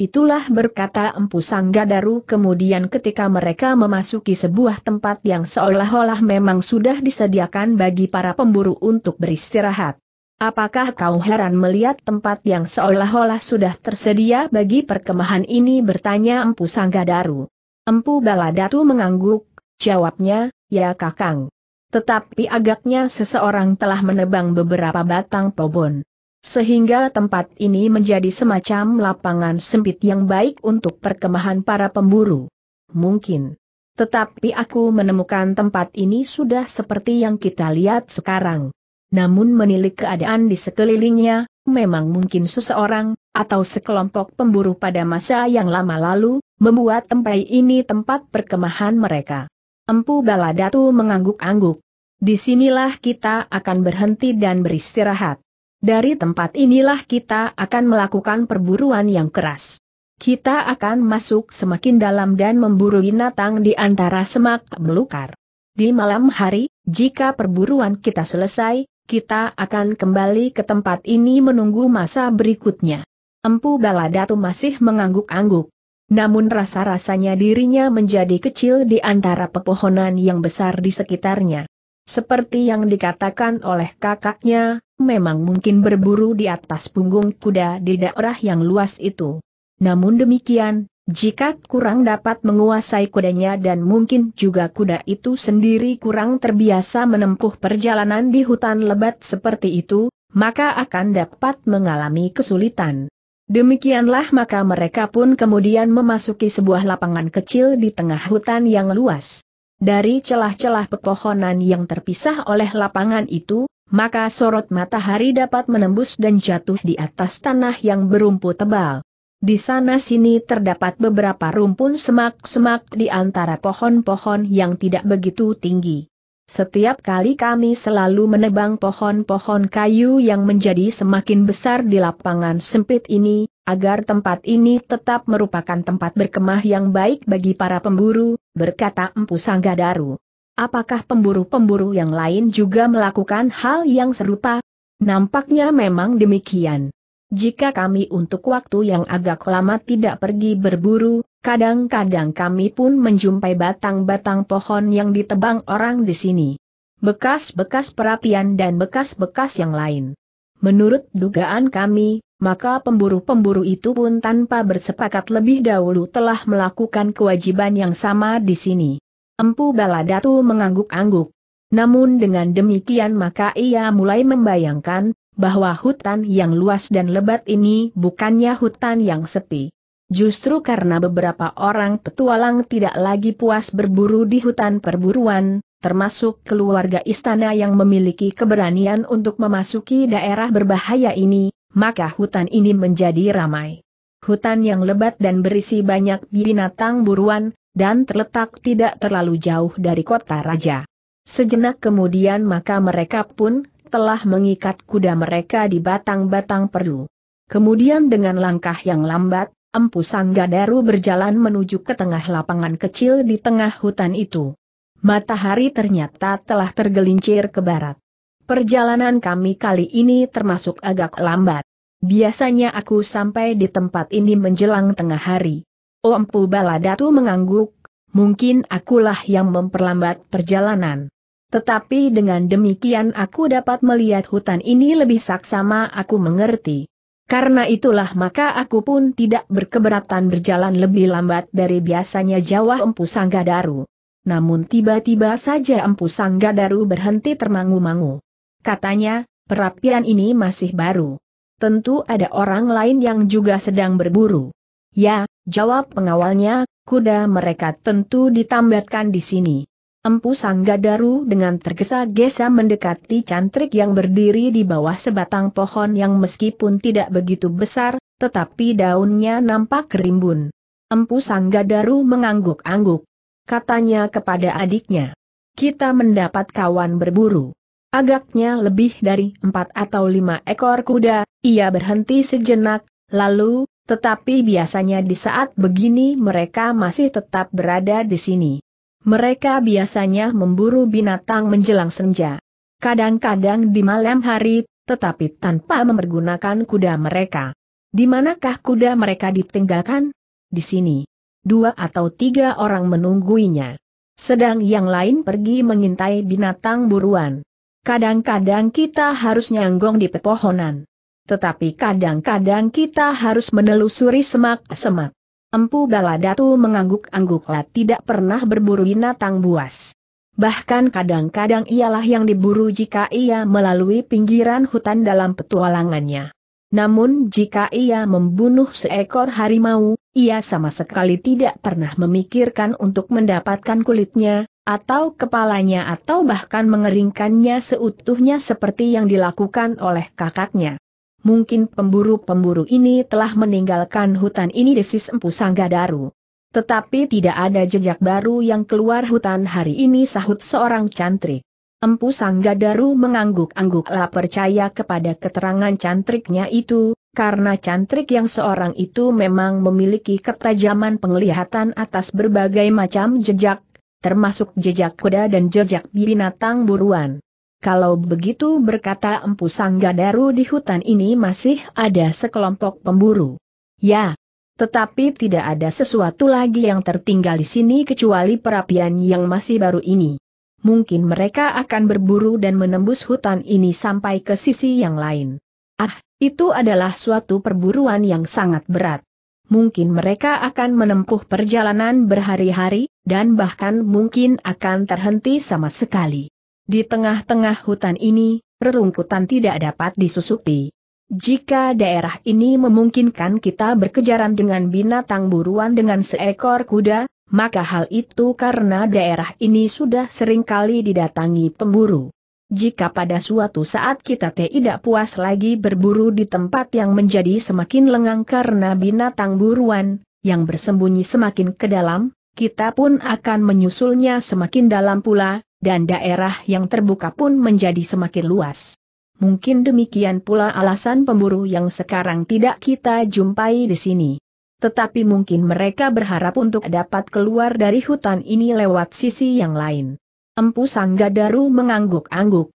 [SPEAKER 1] Itulah berkata Empu Sanggadaru kemudian ketika mereka memasuki sebuah tempat yang seolah-olah memang sudah disediakan bagi para pemburu untuk beristirahat. Apakah kau heran melihat tempat yang seolah-olah sudah tersedia bagi perkemahan ini bertanya Empu Sanggadaru. Empu Baladatu mengangguk, jawabnya, ya kakang. Tetapi agaknya seseorang telah menebang beberapa batang pobon. Sehingga tempat ini menjadi semacam lapangan sempit yang baik untuk perkemahan para pemburu. Mungkin. Tetapi aku menemukan tempat ini sudah seperti yang kita lihat sekarang namun menilik keadaan di sekelilingnya, memang mungkin seseorang, atau sekelompok pemburu pada masa yang lama lalu, membuat tempat ini tempat perkemahan mereka. Empu Baladatu mengangguk-angguk. Disinilah kita akan berhenti dan beristirahat. Dari tempat inilah kita akan melakukan perburuan yang keras. Kita akan masuk semakin dalam dan memburu binatang di antara semak belukar. Di malam hari, jika perburuan kita selesai, kita akan kembali ke tempat ini menunggu masa berikutnya. Empu Baladatu masih mengangguk-angguk. Namun rasa-rasanya dirinya menjadi kecil di antara pepohonan yang besar di sekitarnya. Seperti yang dikatakan oleh kakaknya, memang mungkin berburu di atas punggung kuda di daerah yang luas itu. Namun demikian, jika kurang dapat menguasai kudanya dan mungkin juga kuda itu sendiri kurang terbiasa menempuh perjalanan di hutan lebat seperti itu, maka akan dapat mengalami kesulitan. Demikianlah maka mereka pun kemudian memasuki sebuah lapangan kecil di tengah hutan yang luas. Dari celah-celah pepohonan yang terpisah oleh lapangan itu, maka sorot matahari dapat menembus dan jatuh di atas tanah yang berumput tebal. Di sana-sini terdapat beberapa rumpun semak-semak di antara pohon-pohon yang tidak begitu tinggi. Setiap kali kami selalu menebang pohon-pohon kayu yang menjadi semakin besar di lapangan sempit ini, agar tempat ini tetap merupakan tempat berkemah yang baik bagi para pemburu, berkata Empu Sanggadaru. Apakah pemburu-pemburu yang lain juga melakukan hal yang serupa? Nampaknya memang demikian. Jika kami untuk waktu yang agak lama tidak pergi berburu, kadang-kadang kami pun menjumpai batang-batang pohon yang ditebang orang di sini. Bekas-bekas perapian dan bekas-bekas yang lain. Menurut dugaan kami, maka pemburu-pemburu itu pun tanpa bersepakat lebih dahulu telah melakukan kewajiban yang sama di sini. Empu Baladatu mengangguk-angguk. Namun dengan demikian maka ia mulai membayangkan, bahwa hutan yang luas dan lebat ini bukannya hutan yang sepi. Justru karena beberapa orang petualang tidak lagi puas berburu di hutan perburuan, termasuk keluarga istana yang memiliki keberanian untuk memasuki daerah berbahaya ini, maka hutan ini menjadi ramai. Hutan yang lebat dan berisi banyak binatang buruan, dan terletak tidak terlalu jauh dari kota raja. Sejenak kemudian maka mereka pun telah mengikat kuda mereka di batang-batang perdu. Kemudian dengan langkah yang lambat, Empu Sanggadaru berjalan menuju ke tengah lapangan kecil di tengah hutan itu. Matahari ternyata telah tergelincir ke barat. Perjalanan kami kali ini termasuk agak lambat. Biasanya aku sampai di tempat ini menjelang tengah hari. Oh Empu Baladatu mengangguk, mungkin akulah yang memperlambat perjalanan. Tetapi dengan demikian aku dapat melihat hutan ini lebih saksama aku mengerti. Karena itulah maka aku pun tidak berkeberatan berjalan lebih lambat dari biasanya Jawa Empu Sanggadaru. Namun tiba-tiba saja Empu Sanggadaru berhenti termangu-mangu. Katanya, perapian ini masih baru. Tentu ada orang lain yang juga sedang berburu. Ya, jawab pengawalnya, kuda mereka tentu ditambatkan di sini. Empu Sanggadaru dengan tergesa-gesa mendekati cantrik yang berdiri di bawah sebatang pohon yang meskipun tidak begitu besar, tetapi daunnya nampak kerimbun. Empu Sanggadaru mengangguk-angguk. Katanya kepada adiknya, kita mendapat kawan berburu. Agaknya lebih dari empat atau lima ekor kuda, ia berhenti sejenak, lalu, tetapi biasanya di saat begini mereka masih tetap berada di sini. Mereka biasanya memburu binatang menjelang senja. Kadang-kadang di malam hari, tetapi tanpa mempergunakan kuda mereka. Di manakah kuda mereka ditinggalkan? Di sini. Dua atau tiga orang menungguinya. Sedang yang lain pergi mengintai binatang buruan. Kadang-kadang kita harus nyanggong di pepohonan. Tetapi kadang-kadang kita harus menelusuri semak-semak. Empu Baladatu mengangguk-angguklah tidak pernah berburu binatang buas. Bahkan kadang-kadang ialah yang diburu jika ia melalui pinggiran hutan dalam petualangannya. Namun jika ia membunuh seekor harimau, ia sama sekali tidak pernah memikirkan untuk mendapatkan kulitnya, atau kepalanya atau bahkan mengeringkannya seutuhnya seperti yang dilakukan oleh kakaknya mungkin pemburu-pemburu ini telah meninggalkan hutan ini desis Empu Sanggadaru. Tetapi tidak ada jejak baru yang keluar hutan hari ini sahut seorang cantrik. Empu Sanggadaru mengangguk-angguk lah percaya kepada keterangan cantriknya itu, karena cantrik yang seorang itu memang memiliki ketajaman penglihatan atas berbagai macam jejak, termasuk jejak kuda dan jejak binatang buruan. Kalau begitu berkata Empu Sanggadaru di hutan ini masih ada sekelompok pemburu. Ya, tetapi tidak ada sesuatu lagi yang tertinggal di sini kecuali perapian yang masih baru ini. Mungkin mereka akan berburu dan menembus hutan ini sampai ke sisi yang lain. Ah, itu adalah suatu perburuan yang sangat berat mungkin mereka akan menempuh perjalanan berhari-hari, dan bahkan mungkin akan terhenti sama sekali. Di tengah-tengah hutan ini, rerungkutan tidak dapat disusupi. Jika daerah ini memungkinkan kita berkejaran dengan binatang buruan dengan seekor kuda, maka hal itu karena daerah ini sudah seringkali didatangi pemburu. Jika pada suatu saat kita tidak puas lagi berburu di tempat yang menjadi semakin lengang karena binatang buruan, yang bersembunyi semakin ke dalam, kita pun akan menyusulnya semakin dalam pula, dan daerah yang terbuka pun menjadi semakin luas. Mungkin demikian pula alasan pemburu yang sekarang tidak kita jumpai di sini. Tetapi mungkin mereka berharap untuk dapat keluar dari hutan ini lewat sisi yang lain. Empu Sanggadaru mengangguk-angguk.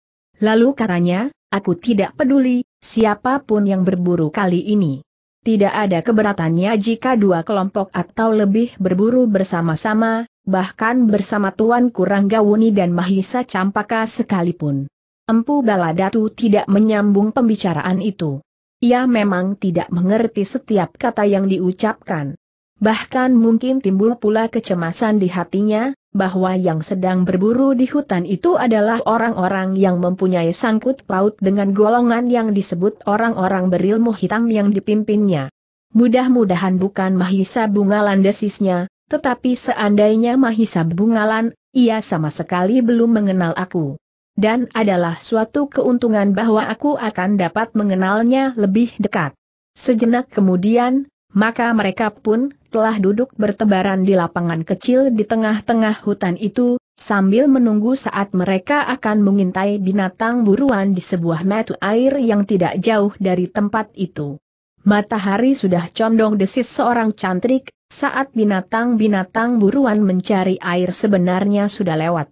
[SPEAKER 1] Lalu katanya, aku tidak peduli, siapapun yang berburu kali ini. Tidak ada keberatannya jika dua kelompok atau lebih berburu bersama-sama, bahkan bersama Tuan Kuranggawuni dan Mahisa Campaka sekalipun. Empu Baladatu tidak menyambung pembicaraan itu. Ia memang tidak mengerti setiap kata yang diucapkan. Bahkan mungkin timbul pula kecemasan di hatinya, bahwa yang sedang berburu di hutan itu adalah orang-orang yang mempunyai sangkut paut dengan golongan yang disebut orang-orang berilmu hitam yang dipimpinnya. Mudah-mudahan bukan Mahisa Bunga Landesisnya, tetapi seandainya Mahisa Bungalan, ia sama sekali belum mengenal aku. Dan adalah suatu keuntungan bahwa aku akan dapat mengenalnya lebih dekat. Sejenak kemudian, maka mereka pun telah duduk bertebaran di lapangan kecil di tengah-tengah hutan itu, sambil menunggu saat mereka akan mengintai binatang buruan di sebuah matu air yang tidak jauh dari tempat itu. Matahari sudah condong desis seorang cantrik, saat binatang-binatang buruan mencari air sebenarnya sudah lewat.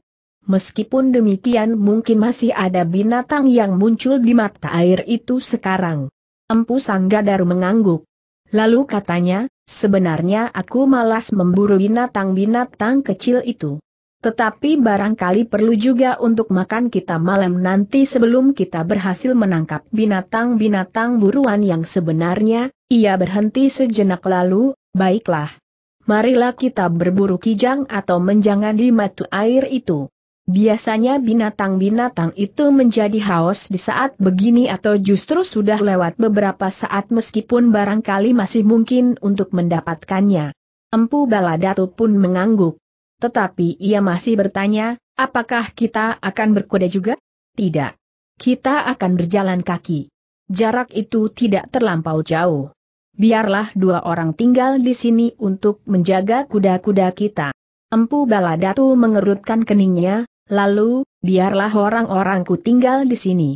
[SPEAKER 1] Meskipun demikian mungkin masih ada binatang yang muncul di mata air itu sekarang. Empu Sanggadaru mengangguk. Lalu katanya, sebenarnya aku malas memburu binatang-binatang kecil itu. Tetapi barangkali perlu juga untuk makan kita malam nanti sebelum kita berhasil menangkap binatang-binatang buruan yang sebenarnya, ia berhenti sejenak lalu, baiklah. Marilah kita berburu kijang atau menjangan di matu air itu. Biasanya binatang-binatang itu menjadi haus di saat begini atau justru sudah lewat beberapa saat meskipun barangkali masih mungkin untuk mendapatkannya. Empu Baladatu pun mengangguk. Tetapi ia masih bertanya, apakah kita akan berkuda juga? Tidak. Kita akan berjalan kaki. Jarak itu tidak terlampau jauh. Biarlah dua orang tinggal di sini untuk menjaga kuda-kuda kita. Empu Baladatu mengerutkan keningnya, lalu, biarlah orang-orangku tinggal di sini.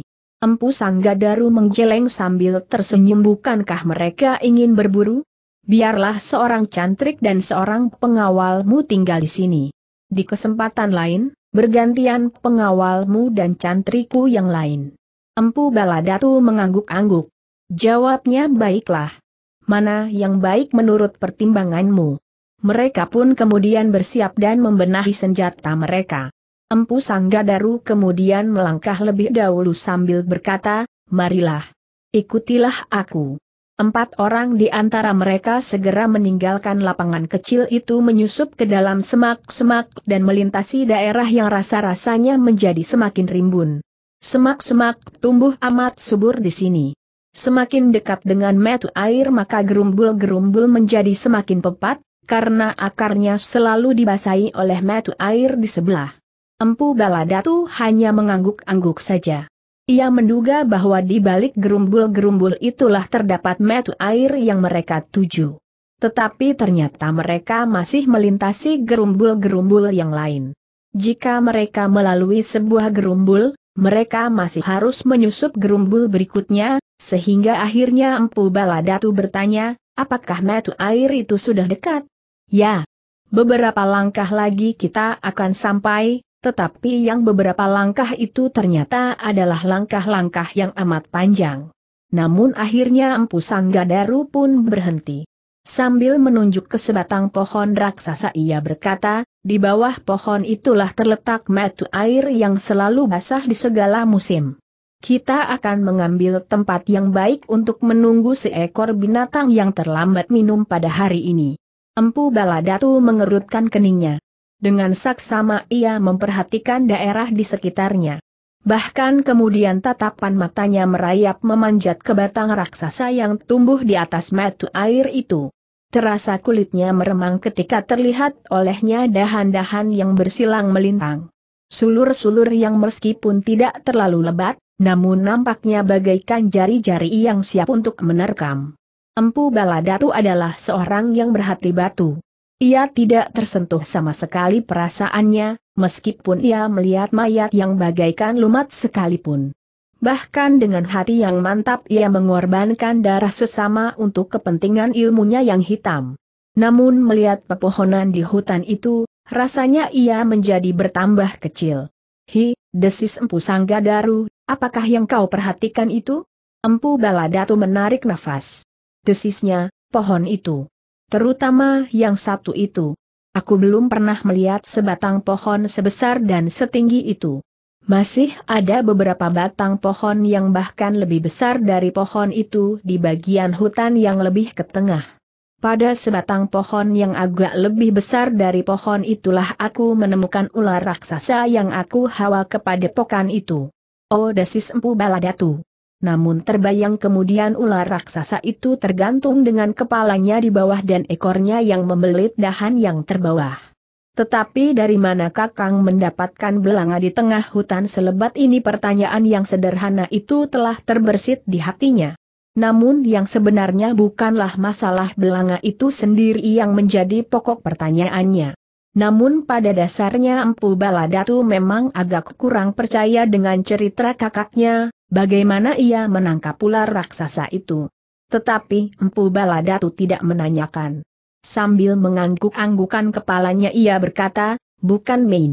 [SPEAKER 1] Empu Sanggadaru menggeleng sambil tersenyum bukankah mereka ingin berburu? biarlah seorang cantrik dan seorang pengawalmu tinggal di sini. Di kesempatan lain, bergantian pengawalmu dan cantriku yang lain. Empu Baladatu mengangguk-angguk. Jawabnya baiklah. Mana yang baik menurut pertimbanganmu? Mereka pun kemudian bersiap dan membenahi senjata mereka. Empu Sanggadaru kemudian melangkah lebih dahulu sambil berkata, Marilah. Ikutilah aku. Empat orang di antara mereka segera meninggalkan lapangan kecil itu menyusup ke dalam semak-semak dan melintasi daerah yang rasa-rasanya menjadi semakin rimbun. Semak-semak tumbuh amat subur di sini. Semakin dekat dengan metu air maka gerumbul-gerumbul menjadi semakin pepat, karena akarnya selalu dibasahi oleh metu air di sebelah. Empu Baladatu hanya mengangguk-angguk saja. Ia menduga bahwa di balik gerumbul-gerumbul itulah terdapat metu air yang mereka tuju. Tetapi ternyata mereka masih melintasi gerumbul-gerumbul yang lain. Jika mereka melalui sebuah gerumbul, mereka masih harus menyusup gerumbul berikutnya, sehingga akhirnya Empu Baladatu bertanya, apakah metu air itu sudah dekat? Ya. Beberapa langkah lagi kita akan sampai, tetapi yang beberapa langkah itu ternyata adalah langkah-langkah yang amat panjang. Namun akhirnya Empu Sanggadaru pun berhenti. Sambil menunjuk ke sebatang pohon raksasa ia berkata, di bawah pohon itulah terletak metu air yang selalu basah di segala musim. Kita akan mengambil tempat yang baik untuk menunggu seekor binatang yang terlambat minum pada hari ini. Empu Baladatu mengerutkan keningnya. Dengan saksama ia memperhatikan daerah di sekitarnya. Bahkan kemudian tatapan matanya merayap memanjat ke batang raksasa yang tumbuh di atas metu air itu. Terasa kulitnya meremang ketika terlihat olehnya dahan-dahan yang bersilang melintang. Sulur-sulur yang meskipun tidak terlalu lebat, namun nampaknya bagaikan jari-jari yang siap untuk menerkam. Empu Baladatu adalah seorang yang berhati batu. Ia tidak tersentuh sama sekali perasaannya, meskipun ia melihat mayat yang bagaikan lumat sekalipun. Bahkan dengan hati yang mantap ia mengorbankan darah sesama untuk kepentingan ilmunya yang hitam. Namun melihat pepohonan di hutan itu, rasanya ia menjadi bertambah kecil. Hi, desis Empu Sangga Daru, apakah yang kau perhatikan itu? Empu Baladatu menarik nafas. Desisnya, pohon itu. Terutama yang satu itu. Aku belum pernah melihat sebatang pohon sebesar dan setinggi itu. Masih ada beberapa batang pohon yang bahkan lebih besar dari pohon itu di bagian hutan yang lebih ke tengah. Pada sebatang pohon yang agak lebih besar dari pohon itulah aku menemukan ular raksasa yang aku hawa kepada pokan itu. Oh desis empu baladatu namun terbayang kemudian ular raksasa itu tergantung dengan kepalanya di bawah dan ekornya yang membelit dahan yang terbawah. Tetapi dari mana Kakang mendapatkan belanga di tengah hutan selebat ini pertanyaan yang sederhana itu telah terbersit di hatinya. Namun yang sebenarnya bukanlah masalah belanga itu sendiri yang menjadi pokok pertanyaannya. Namun pada dasarnya Empu Baladatu memang agak kurang percaya dengan cerita kakaknya, bagaimana ia menangkap ular raksasa itu. Tetapi Empu Baladatu tidak menanyakan. Sambil mengangguk-anggukan kepalanya ia berkata, bukan main.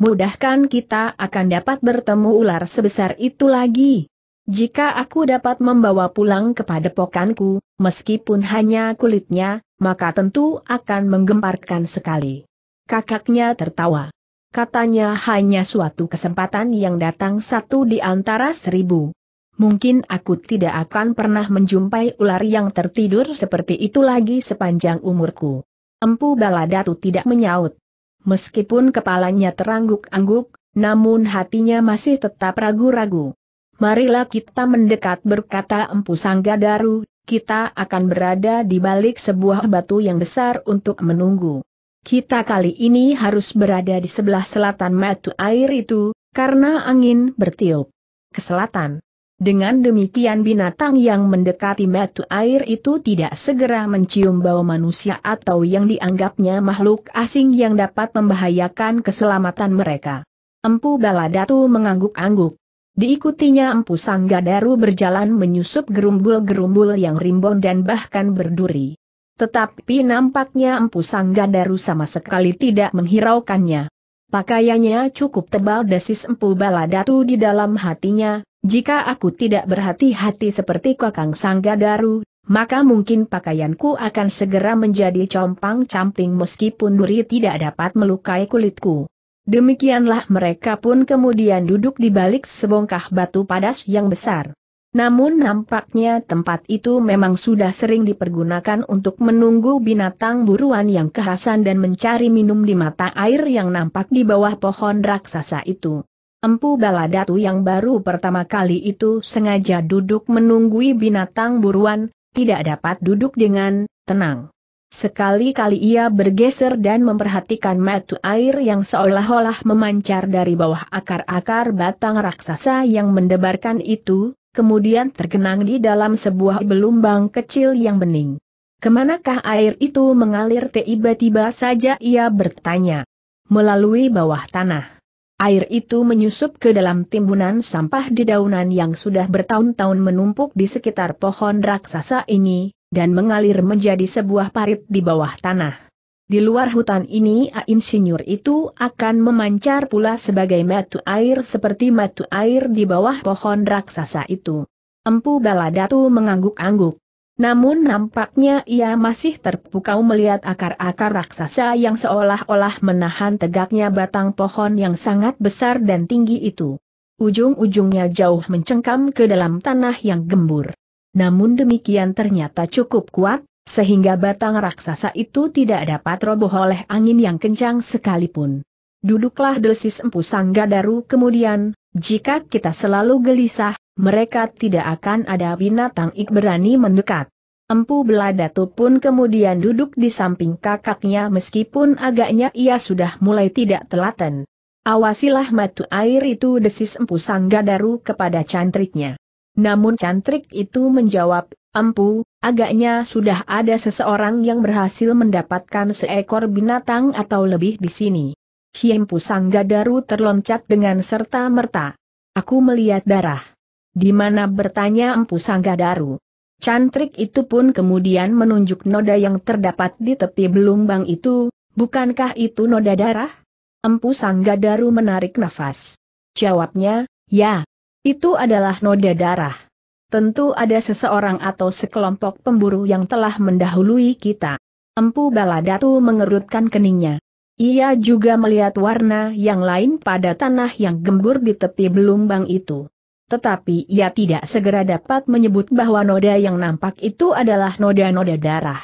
[SPEAKER 1] Mudahkan kita akan dapat bertemu ular sebesar itu lagi. Jika aku dapat membawa pulang kepada pokanku, meskipun hanya kulitnya, maka tentu akan menggemparkan sekali. Kakaknya tertawa katanya hanya suatu kesempatan yang datang satu di antara seribu. Mungkin aku tidak akan pernah menjumpai ular yang tertidur seperti itu lagi sepanjang umurku. Empu Baladatu tidak menyaut. Meskipun kepalanya terangguk-angguk, namun hatinya masih tetap ragu-ragu. Marilah kita mendekat berkata Empu Sanggadaru, kita akan berada di balik sebuah batu yang besar untuk menunggu. Kita kali ini harus berada di sebelah selatan matu air itu, karena angin bertiup ke selatan. Dengan demikian binatang yang mendekati metu air itu tidak segera mencium bau manusia atau yang dianggapnya makhluk asing yang dapat membahayakan keselamatan mereka. Empu Baladatu mengangguk-angguk. Diikutinya Empu Sanggadaru berjalan menyusup gerumbul-gerumbul yang rimbon dan bahkan berduri. Tetapi nampaknya Empu Sanggandaru sama sekali tidak menghiraukannya. Pakaiannya cukup tebal desis Empu Baladatu di dalam hatinya, jika aku tidak berhati-hati seperti Kakang Sanggadaru, maka mungkin pakaianku akan segera menjadi compang-camping meskipun duri tidak dapat melukai kulitku. Demikianlah mereka pun kemudian duduk di balik sebongkah batu padas yang besar. Namun nampaknya tempat itu memang sudah sering dipergunakan untuk menunggu binatang buruan yang kehasan dan mencari minum di mata air yang nampak di bawah pohon raksasa itu. Empu Baladatu yang baru pertama kali itu sengaja duduk menunggui binatang buruan, tidak dapat duduk dengan tenang. Sekali-kali ia bergeser dan memperhatikan mata air yang seolah-olah memancar dari bawah akar-akar batang raksasa yang mendebarkan itu, kemudian tergenang di dalam sebuah belumbang kecil yang bening. Kemanakah air itu mengalir tiba-tiba saja ia bertanya. Melalui bawah tanah. Air itu menyusup ke dalam timbunan sampah dedaunan yang sudah bertahun-tahun menumpuk di sekitar pohon raksasa ini, dan mengalir menjadi sebuah parit di bawah tanah. Di luar hutan ini insinyur itu akan memancar pula sebagai metu air seperti metu air di bawah pohon raksasa itu. Empu Baladatu mengangguk-angguk. Namun nampaknya ia masih terpukau melihat akar-akar raksasa yang seolah-olah menahan tegaknya batang pohon yang sangat besar dan tinggi itu. Ujung-ujungnya jauh mencengkam ke dalam tanah yang gembur. Namun demikian ternyata cukup kuat, sehingga batang raksasa itu tidak dapat roboh oleh angin yang kencang sekalipun. Duduklah desis empu sangga daru kemudian, jika kita selalu gelisah, mereka tidak akan ada binatang ik berani mendekat. Empu Beladatu pun kemudian duduk di samping kakaknya meskipun agaknya ia sudah mulai tidak telaten. Awasilah matu air itu desis Empu Sangga Daru kepada cantriknya. Namun cantrik itu menjawab, Empu, agaknya sudah ada seseorang yang berhasil mendapatkan seekor binatang atau lebih di sini. Hiempu Sanggadaru terloncat dengan serta-merta. Aku melihat darah. Di mana bertanya Empu Sanggadaru. Cantrik itu pun kemudian menunjuk noda yang terdapat di tepi belumbang itu, bukankah itu noda darah? Empu Sanggadaru menarik nafas. Jawabnya, ya, itu adalah noda darah. Tentu ada seseorang atau sekelompok pemburu yang telah mendahului kita. Empu Baladatu mengerutkan keningnya. Ia juga melihat warna yang lain pada tanah yang gembur di tepi belumbang itu. Tetapi ia tidak segera dapat menyebut bahwa noda yang nampak itu adalah noda-noda darah.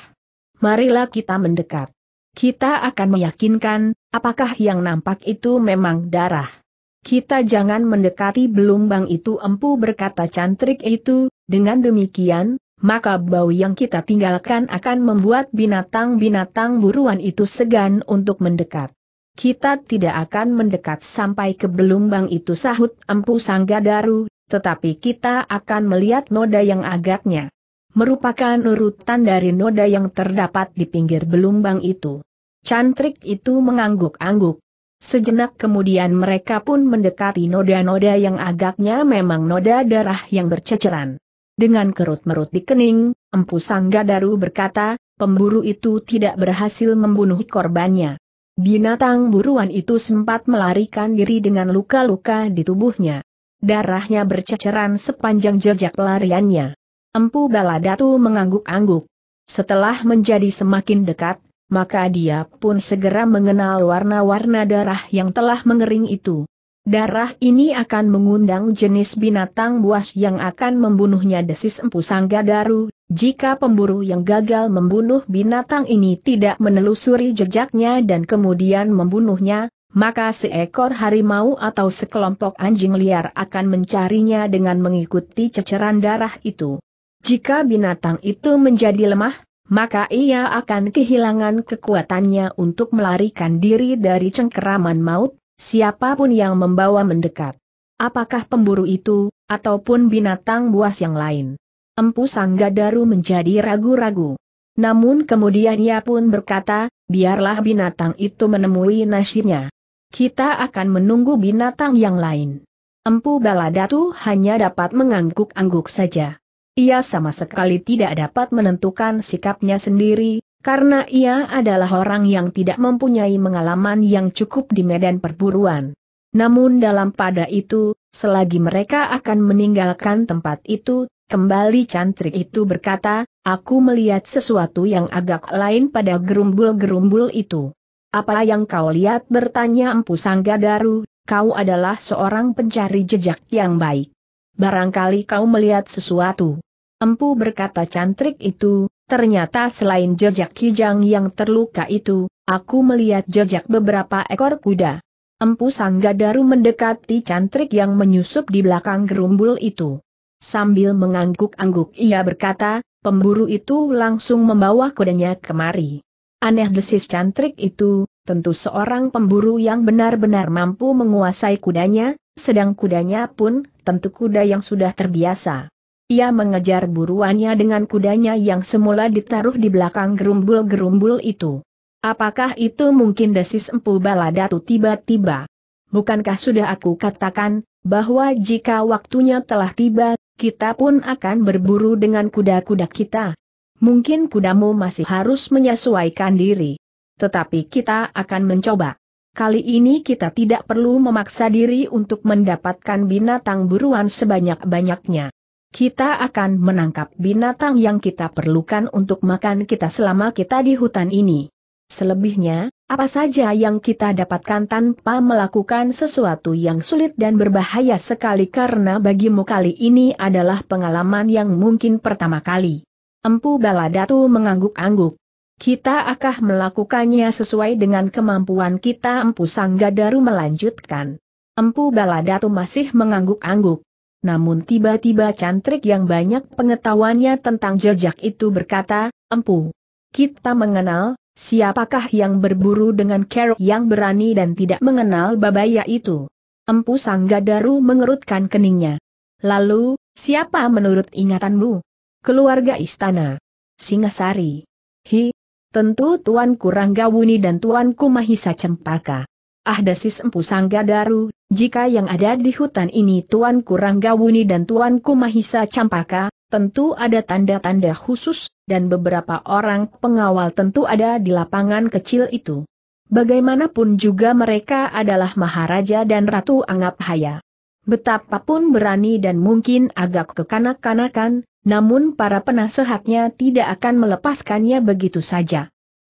[SPEAKER 1] Marilah kita mendekat. Kita akan meyakinkan, apakah yang nampak itu memang darah. Kita jangan mendekati belumbang itu empu berkata cantrik itu, dengan demikian, maka bau yang kita tinggalkan akan membuat binatang-binatang buruan itu segan untuk mendekat. Kita tidak akan mendekat sampai ke belumbang itu sahut empu Sanggadaru, tetapi kita akan melihat noda yang agaknya merupakan urutan dari noda yang terdapat di pinggir belumbang itu. Cantrik itu mengangguk-angguk, Sejenak kemudian mereka pun mendekati noda-noda yang agaknya memang noda darah yang berceceran. Dengan kerut-merut di kening, Empu Sangga Daru berkata, pemburu itu tidak berhasil membunuh korbannya. Binatang buruan itu sempat melarikan diri dengan luka-luka di tubuhnya. Darahnya berceceran sepanjang jejak pelariannya. Empu Baladatu mengangguk-angguk. Setelah menjadi semakin dekat, maka dia pun segera mengenal warna-warna darah yang telah mengering itu. Darah ini akan mengundang jenis binatang buas yang akan membunuhnya desis empu sangga daru, jika pemburu yang gagal membunuh binatang ini tidak menelusuri jejaknya dan kemudian membunuhnya, maka seekor harimau atau sekelompok anjing liar akan mencarinya dengan mengikuti ceceran darah itu. Jika binatang itu menjadi lemah, maka ia akan kehilangan kekuatannya untuk melarikan diri dari cengkeraman maut, siapapun yang membawa mendekat. Apakah pemburu itu, ataupun binatang buas yang lain. Empu Sanggadaru menjadi ragu-ragu. Namun kemudian ia pun berkata, biarlah binatang itu menemui nasibnya. Kita akan menunggu binatang yang lain. Empu Baladatu hanya dapat mengangguk-angguk saja. Ia sama sekali tidak dapat menentukan sikapnya sendiri, karena ia adalah orang yang tidak mempunyai pengalaman yang cukup di medan perburuan. Namun dalam pada itu, selagi mereka akan meninggalkan tempat itu, kembali cantrik itu berkata, aku melihat sesuatu yang agak lain pada gerumbul-gerumbul itu. Apa yang kau lihat bertanya Empu Sanggadaru, kau adalah seorang pencari jejak yang baik. Barangkali kau melihat sesuatu. Empu berkata cantrik itu, ternyata selain jejak kijang yang terluka itu, aku melihat jejak beberapa ekor kuda. Empu Sanggadaru mendekati cantrik yang menyusup di belakang gerumbul itu. Sambil mengangguk-angguk ia berkata, pemburu itu langsung membawa kudanya kemari. Aneh desis cantrik itu, tentu seorang pemburu yang benar-benar mampu menguasai kudanya, sedang kudanya pun, tentu kuda yang sudah terbiasa. Ia mengejar buruannya dengan kudanya yang semula ditaruh di belakang gerumbul-gerumbul itu. Apakah itu mungkin desis Empu Baladatu tiba-tiba? Bukankah sudah aku katakan, bahwa jika waktunya telah tiba, kita pun akan berburu dengan kuda-kuda kita? Mungkin kudamu masih harus menyesuaikan diri. Tetapi kita akan mencoba. Kali ini kita tidak perlu memaksa diri untuk mendapatkan binatang buruan sebanyak-banyaknya. Kita akan menangkap binatang yang kita perlukan untuk makan kita selama kita di hutan ini. Selebihnya, apa saja yang kita dapatkan tanpa melakukan sesuatu yang sulit dan berbahaya sekali karena bagimu kali ini adalah pengalaman yang mungkin pertama kali. Empu Baladatu mengangguk-angguk. Kita akan melakukannya sesuai dengan kemampuan kita Empu Sanggadaru melanjutkan. Empu Baladatu masih mengangguk-angguk. Namun tiba-tiba cantrik yang banyak pengetahuannya tentang jejak itu berkata, Empu, kita mengenal, siapakah yang berburu dengan kerok yang berani dan tidak mengenal babaya itu? Empu Sanggadaru mengerutkan keningnya. Lalu, siapa menurut ingatanmu? Keluarga istana. Singasari. Hi, tentu Tuan Kurang Wuni dan tuan Kumahisa Cempaka. Ah desis empu sangga daru, jika yang ada di hutan ini tuan Kuranggawuni dan tuan Kumahisa Campaka, tentu ada tanda-tanda khusus, dan beberapa orang pengawal tentu ada di lapangan kecil itu. Bagaimanapun juga mereka adalah Maharaja dan Ratu anggap Haya. Betapapun berani dan mungkin agak kekanak-kanakan, namun para penasehatnya tidak akan melepaskannya begitu saja.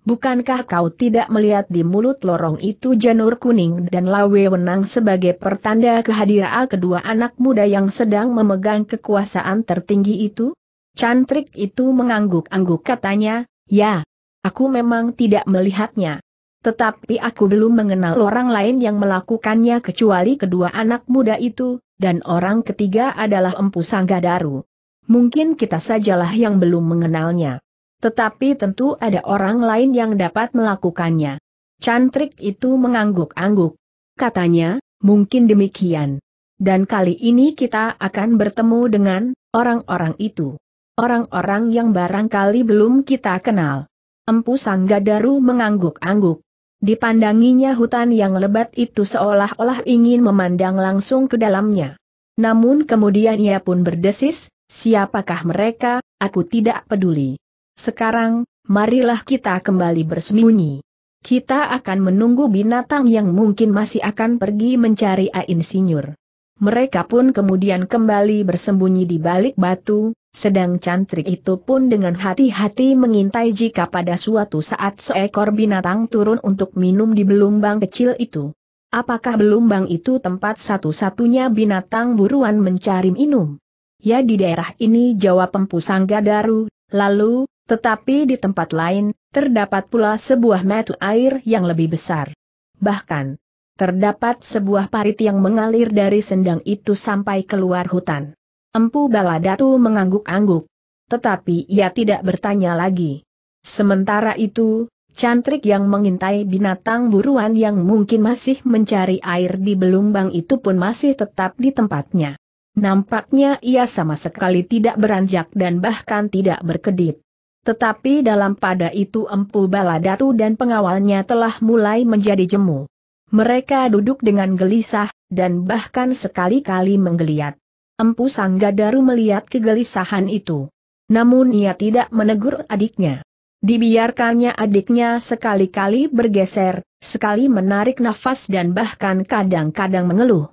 [SPEAKER 1] Bukankah kau tidak melihat di mulut lorong itu janur kuning dan lawe wenang sebagai pertanda kehadiran kedua anak muda yang sedang memegang kekuasaan tertinggi itu? Cantrik itu mengangguk-angguk katanya, ya, aku memang tidak melihatnya. Tetapi aku belum mengenal orang lain yang melakukannya kecuali kedua anak muda itu, dan orang ketiga adalah Empu Sanggadaru. Mungkin kita sajalah yang belum mengenalnya. Tetapi tentu ada orang lain yang dapat melakukannya. Cantrik itu mengangguk-angguk. Katanya, mungkin demikian. Dan kali ini kita akan bertemu dengan orang-orang itu. Orang-orang yang barangkali belum kita kenal. Empu Sanggadaru mengangguk-angguk. Dipandanginya hutan yang lebat itu seolah-olah ingin memandang langsung ke dalamnya. Namun kemudian ia pun berdesis, siapakah mereka, aku tidak peduli. Sekarang, marilah kita kembali bersembunyi. Kita akan menunggu binatang yang mungkin masih akan pergi mencari ain Sinyur. Mereka pun kemudian kembali bersembunyi di balik batu, sedang cantrik itu pun dengan hati-hati mengintai jika pada suatu saat seekor binatang turun untuk minum di belumbang kecil itu. Apakah belumbang itu tempat satu-satunya binatang buruan mencari minum? Ya di daerah ini jawab empu Sanggadaru, lalu, tetapi di tempat lain, terdapat pula sebuah metu air yang lebih besar. Bahkan, terdapat sebuah parit yang mengalir dari sendang itu sampai keluar hutan. Empu Baladatu mengangguk-angguk. Tetapi ia tidak bertanya lagi. Sementara itu, cantrik yang mengintai binatang buruan yang mungkin masih mencari air di belumbang itu pun masih tetap di tempatnya. Nampaknya ia sama sekali tidak beranjak dan bahkan tidak berkedip. Tetapi dalam pada itu Empu Baladatu dan pengawalnya telah mulai menjadi jemu. Mereka duduk dengan gelisah, dan bahkan sekali-kali menggeliat. Empu Sanggadaru melihat kegelisahan itu. Namun ia tidak menegur adiknya. Dibiarkannya adiknya sekali-kali bergeser, sekali menarik nafas dan bahkan kadang-kadang mengeluh.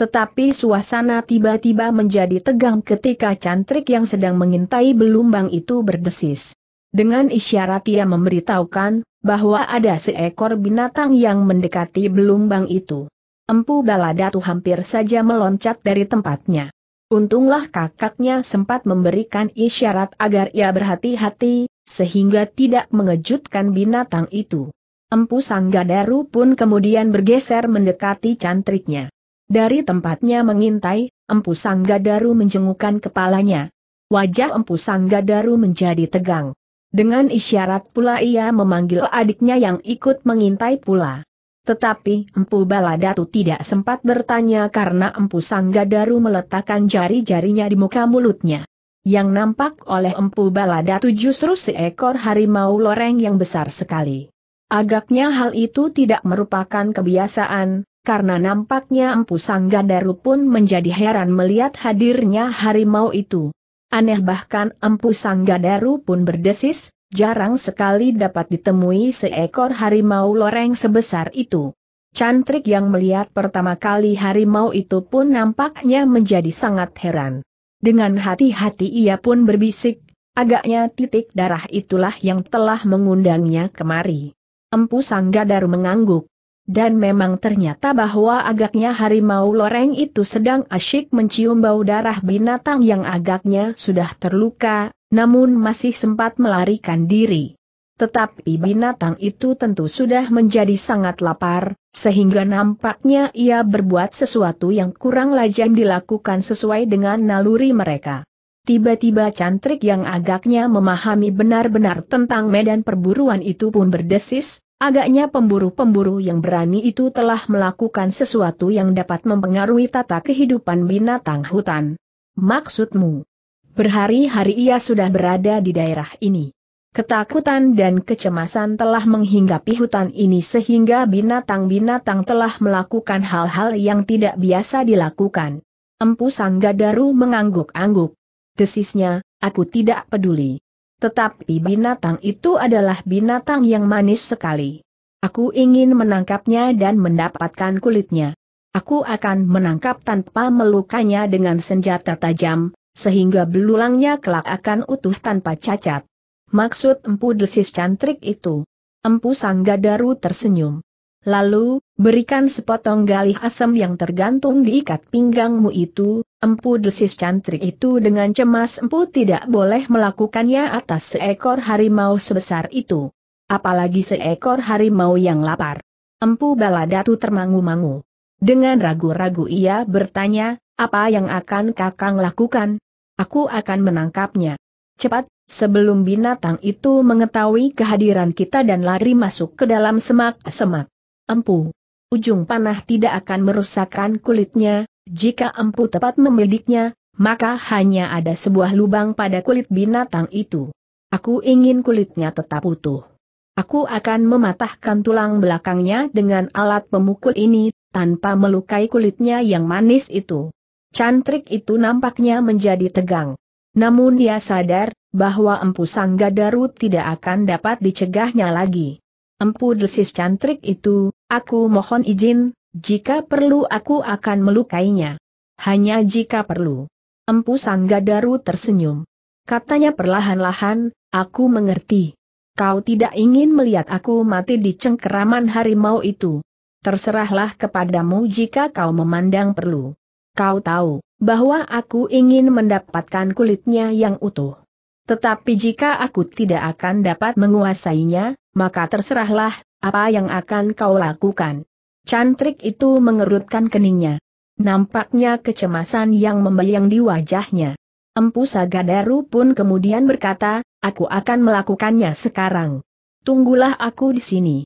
[SPEAKER 1] Tetapi suasana tiba-tiba menjadi tegang ketika cantrik yang sedang mengintai belumbang itu berdesis. Dengan isyarat ia memberitahukan, bahwa ada seekor binatang yang mendekati belumbang itu. Empu Baladatu hampir saja meloncat dari tempatnya. Untunglah kakaknya sempat memberikan isyarat agar ia berhati-hati, sehingga tidak mengejutkan binatang itu. Empu Sanggadaru pun kemudian bergeser mendekati cantriknya. Dari tempatnya mengintai, Empu Sanggadaru menjengukkan kepalanya. Wajah Empu Sanggadaru menjadi tegang. Dengan isyarat pula ia memanggil adiknya yang ikut mengintai pula. Tetapi Empu Baladatu tidak sempat bertanya karena Empu Sanggadaru meletakkan jari-jarinya di muka mulutnya. Yang nampak oleh Empu Baladatu justru seekor harimau loreng yang besar sekali. Agaknya hal itu tidak merupakan kebiasaan, karena nampaknya Empu Sanggandaru pun menjadi heran melihat hadirnya harimau itu. Aneh bahkan Empu Sanggandaru pun berdesis, jarang sekali dapat ditemui seekor harimau loreng sebesar itu. Cantrik yang melihat pertama kali harimau itu pun nampaknya menjadi sangat heran. Dengan hati-hati ia pun berbisik, agaknya titik darah itulah yang telah mengundangnya kemari. Empu Sanggadaru mengangguk. Dan memang ternyata bahwa agaknya harimau loreng itu sedang asyik mencium bau darah binatang yang agaknya sudah terluka, namun masih sempat melarikan diri. Tetapi binatang itu tentu sudah menjadi sangat lapar, sehingga nampaknya ia berbuat sesuatu yang kurang lajang dilakukan sesuai dengan naluri mereka. Tiba-tiba cantrik yang agaknya memahami benar-benar tentang medan perburuan itu pun berdesis, Agaknya pemburu-pemburu yang berani itu telah melakukan sesuatu yang dapat mempengaruhi tata kehidupan binatang hutan. Maksudmu? Berhari-hari ia sudah berada di daerah ini. Ketakutan dan kecemasan telah menghinggapi hutan ini sehingga binatang-binatang telah melakukan hal-hal yang tidak biasa dilakukan. Empu Sanggadaru mengangguk-angguk. Desisnya, aku tidak peduli. Tetapi binatang itu adalah binatang yang manis sekali. Aku ingin menangkapnya dan mendapatkan kulitnya. Aku akan menangkap tanpa melukanya dengan senjata tajam, sehingga belulangnya kelak akan utuh tanpa cacat. Maksud empu desis cantrik itu. Empu Sangga Daru tersenyum. Lalu, berikan sepotong galih asam yang tergantung diikat pinggangmu itu, empu desis cantrik itu dengan cemas empu tidak boleh melakukannya atas seekor harimau sebesar itu. Apalagi seekor harimau yang lapar. Empu baladatu termangu-mangu. Dengan ragu-ragu ia bertanya, apa yang akan kakang lakukan? Aku akan menangkapnya. Cepat, sebelum binatang itu mengetahui kehadiran kita dan lari masuk ke dalam semak-semak empu. Ujung panah tidak akan merusakkan kulitnya, jika empu tepat memediknya, maka hanya ada sebuah lubang pada kulit binatang itu. Aku ingin kulitnya tetap utuh. Aku akan mematahkan tulang belakangnya dengan alat pemukul ini, tanpa melukai kulitnya yang manis itu. Cantrik itu nampaknya menjadi tegang. Namun dia sadar, bahwa Empu Sangga gadaru tidak akan dapat dicegahnya lagi. Empu desis cantrik itu, aku mohon izin, jika perlu aku akan melukainya. Hanya jika perlu. Empu Sanggadaru tersenyum. Katanya perlahan-lahan, aku mengerti. Kau tidak ingin melihat aku mati di cengkeraman harimau itu. Terserahlah kepadamu jika kau memandang perlu. Kau tahu, bahwa aku ingin mendapatkan kulitnya yang utuh. Tetapi jika aku tidak akan dapat menguasainya, maka terserahlah, apa yang akan kau lakukan. Cantrik itu mengerutkan keningnya. Nampaknya kecemasan yang membayang di wajahnya. Empu Sagadaru pun kemudian berkata, aku akan melakukannya sekarang. Tunggulah aku di sini.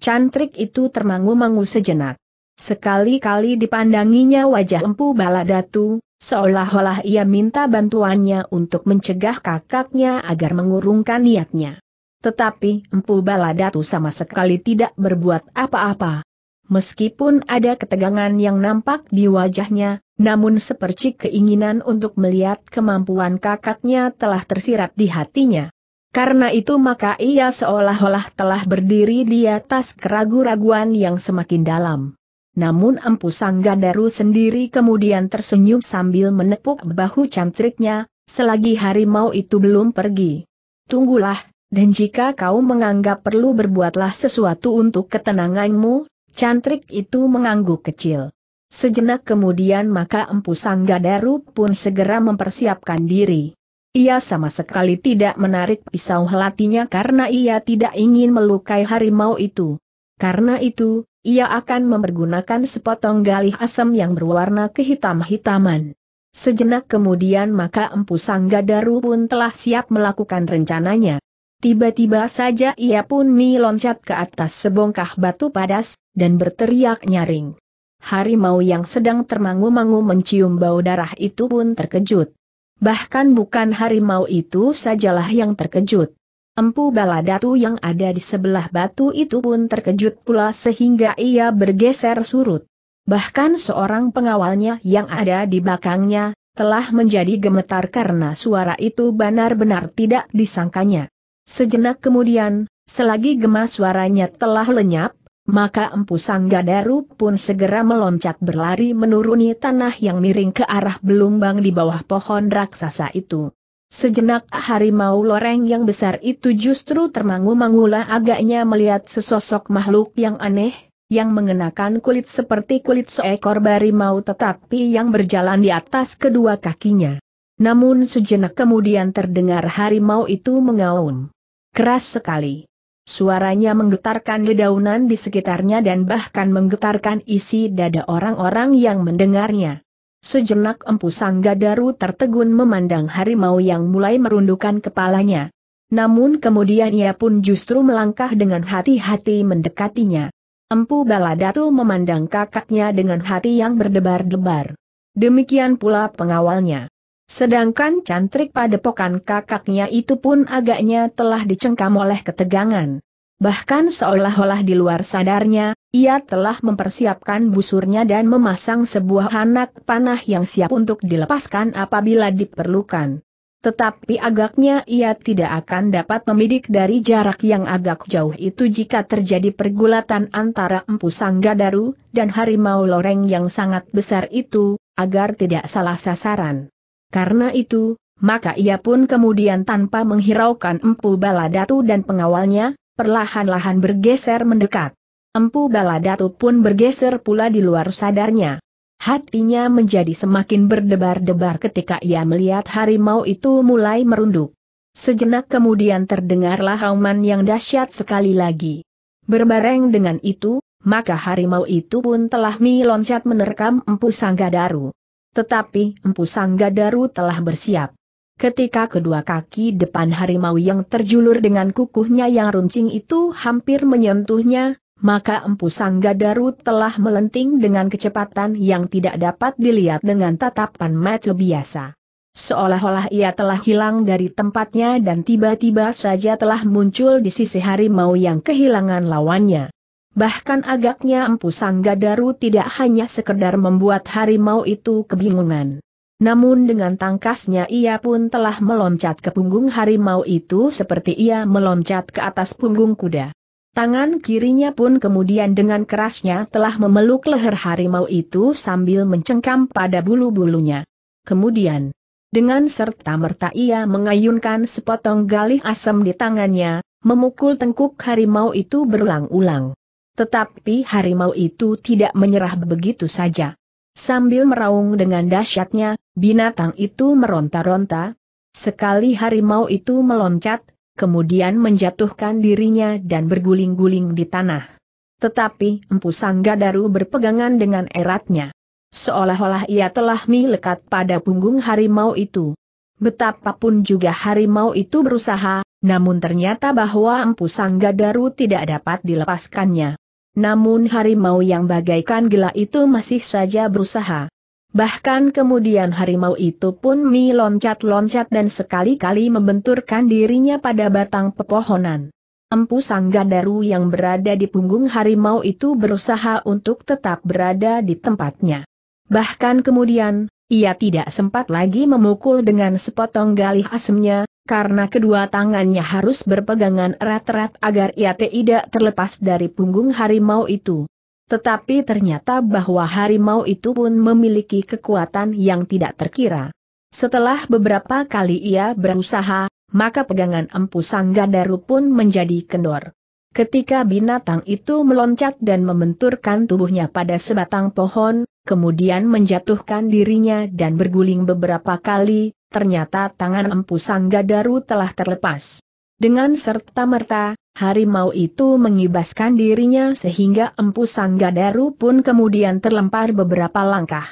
[SPEAKER 1] Cantrik itu termangu-mangu sejenak. Sekali-kali dipandanginya wajah Empu Baladatu, seolah-olah ia minta bantuannya untuk mencegah kakaknya agar mengurungkan niatnya. Tetapi Empu Baladatu sama sekali tidak berbuat apa-apa. Meskipun ada ketegangan yang nampak di wajahnya, namun sepercik keinginan untuk melihat kemampuan kakaknya telah tersirat di hatinya. Karena itu maka ia seolah-olah telah berdiri di atas keraguan-raguan yang semakin dalam. Namun Empu Sanggadaru sendiri kemudian tersenyum sambil menepuk bahu cantriknya, selagi harimau itu belum pergi. Tunggulah, dan jika kau menganggap perlu berbuatlah sesuatu untuk ketenanganmu, cantrik itu mengangguk kecil. Sejenak kemudian maka Empu Sanggadaru pun segera mempersiapkan diri. Ia sama sekali tidak menarik pisau helatinya karena ia tidak ingin melukai harimau itu. Karena itu, ia akan mempergunakan sepotong galih asam yang berwarna kehitam-hitaman. Sejenak kemudian maka Empu Sanggadaru pun telah siap melakukan rencananya. Tiba-tiba saja ia pun meloncat ke atas sebongkah batu padas, dan berteriak nyaring. Harimau yang sedang termangu-mangu mencium bau darah itu pun terkejut. Bahkan bukan harimau itu sajalah yang terkejut. Empu baladatu yang ada di sebelah batu itu pun terkejut pula sehingga ia bergeser surut. Bahkan seorang pengawalnya yang ada di belakangnya, telah menjadi gemetar karena suara itu benar-benar tidak disangkanya. Sejenak kemudian, selagi gemas suaranya telah lenyap, maka Empu Sanggadaru pun segera meloncat berlari menuruni tanah yang miring ke arah belumbang di bawah pohon raksasa itu. Sejenak harimau loreng yang besar itu justru termangu-mangula agaknya melihat sesosok makhluk yang aneh, yang mengenakan kulit seperti kulit seekor barimau tetapi yang berjalan di atas kedua kakinya. Namun sejenak kemudian terdengar harimau itu mengaum. Keras sekali. Suaranya menggetarkan dedaunan di sekitarnya dan bahkan menggetarkan isi dada orang-orang yang mendengarnya. Sejenak Empu Sanggadaru tertegun memandang harimau yang mulai merundukkan kepalanya. Namun kemudian ia pun justru melangkah dengan hati-hati mendekatinya. Empu Baladatu memandang kakaknya dengan hati yang berdebar-debar. Demikian pula pengawalnya. Sedangkan cantrik padepokan kakaknya itu pun agaknya telah dicengkam oleh ketegangan. Bahkan seolah-olah di luar sadarnya, ia telah mempersiapkan busurnya dan memasang sebuah anak panah yang siap untuk dilepaskan apabila diperlukan. Tetapi agaknya ia tidak akan dapat membidik dari jarak yang agak jauh itu jika terjadi pergulatan antara Empu Sangga dan Harimau Loreng yang sangat besar itu, agar tidak salah sasaran. Karena itu, maka ia pun kemudian tanpa menghiraukan Empu Baladatu dan pengawalnya, perlahan-lahan bergeser mendekat. Empu Baladatu pun bergeser pula di luar sadarnya. Hatinya menjadi semakin berdebar-debar ketika ia melihat harimau itu mulai merunduk. Sejenak kemudian terdengarlah hauman yang dahsyat sekali lagi. Berbareng dengan itu, maka harimau itu pun telah meloncat menerkam Empu Sanggadaru. Tetapi Empu Sanggadaru telah bersiap. Ketika kedua kaki depan harimau yang terjulur dengan kukuhnya yang runcing itu hampir menyentuhnya, maka Empu Sanggadaru telah melenting dengan kecepatan yang tidak dapat dilihat dengan tatapan mata biasa. Seolah-olah ia telah hilang dari tempatnya dan tiba-tiba saja telah muncul di sisi harimau yang kehilangan lawannya. Bahkan agaknya Empu Sanggadaru tidak hanya sekedar membuat harimau itu kebingungan. Namun dengan tangkasnya ia pun telah meloncat ke punggung harimau itu seperti ia meloncat ke atas punggung kuda. Tangan kirinya pun kemudian dengan kerasnya telah memeluk leher harimau itu sambil mencengkam pada bulu-bulunya. Kemudian, dengan serta-merta ia mengayunkan sepotong galih asam di tangannya, memukul tengkuk harimau itu berulang-ulang. Tetapi harimau itu tidak menyerah begitu saja. Sambil meraung dengan dahsyatnya, binatang itu meronta-ronta. Sekali harimau itu meloncat, kemudian menjatuhkan dirinya dan berguling-guling di tanah. Tetapi Empu Sanggadaru berpegangan dengan eratnya. Seolah-olah ia telah melekat pada punggung harimau itu. Betapapun juga harimau itu berusaha, namun ternyata bahwa Empu Sanggadaru tidak dapat dilepaskannya. Namun harimau yang bagaikan gila itu masih saja berusaha. Bahkan kemudian harimau itu pun meloncat-loncat dan sekali-kali membenturkan dirinya pada batang pepohonan. Empu gadaru yang berada di punggung harimau itu berusaha untuk tetap berada di tempatnya. Bahkan kemudian, ia tidak sempat lagi memukul dengan sepotong galih asemnya, karena kedua tangannya harus berpegangan erat-erat agar ia tidak terlepas dari punggung harimau itu. Tetapi ternyata bahwa harimau itu pun memiliki kekuatan yang tidak terkira. Setelah beberapa kali ia berusaha, maka pegangan empu sang daru pun menjadi kendor. Ketika binatang itu meloncat dan membenturkan tubuhnya pada sebatang pohon, kemudian menjatuhkan dirinya dan berguling beberapa kali, ternyata tangan Empu Sangga Daru telah terlepas. Dengan serta-merta, harimau itu mengibaskan dirinya sehingga Empu Sangga Daru pun kemudian terlempar beberapa langkah.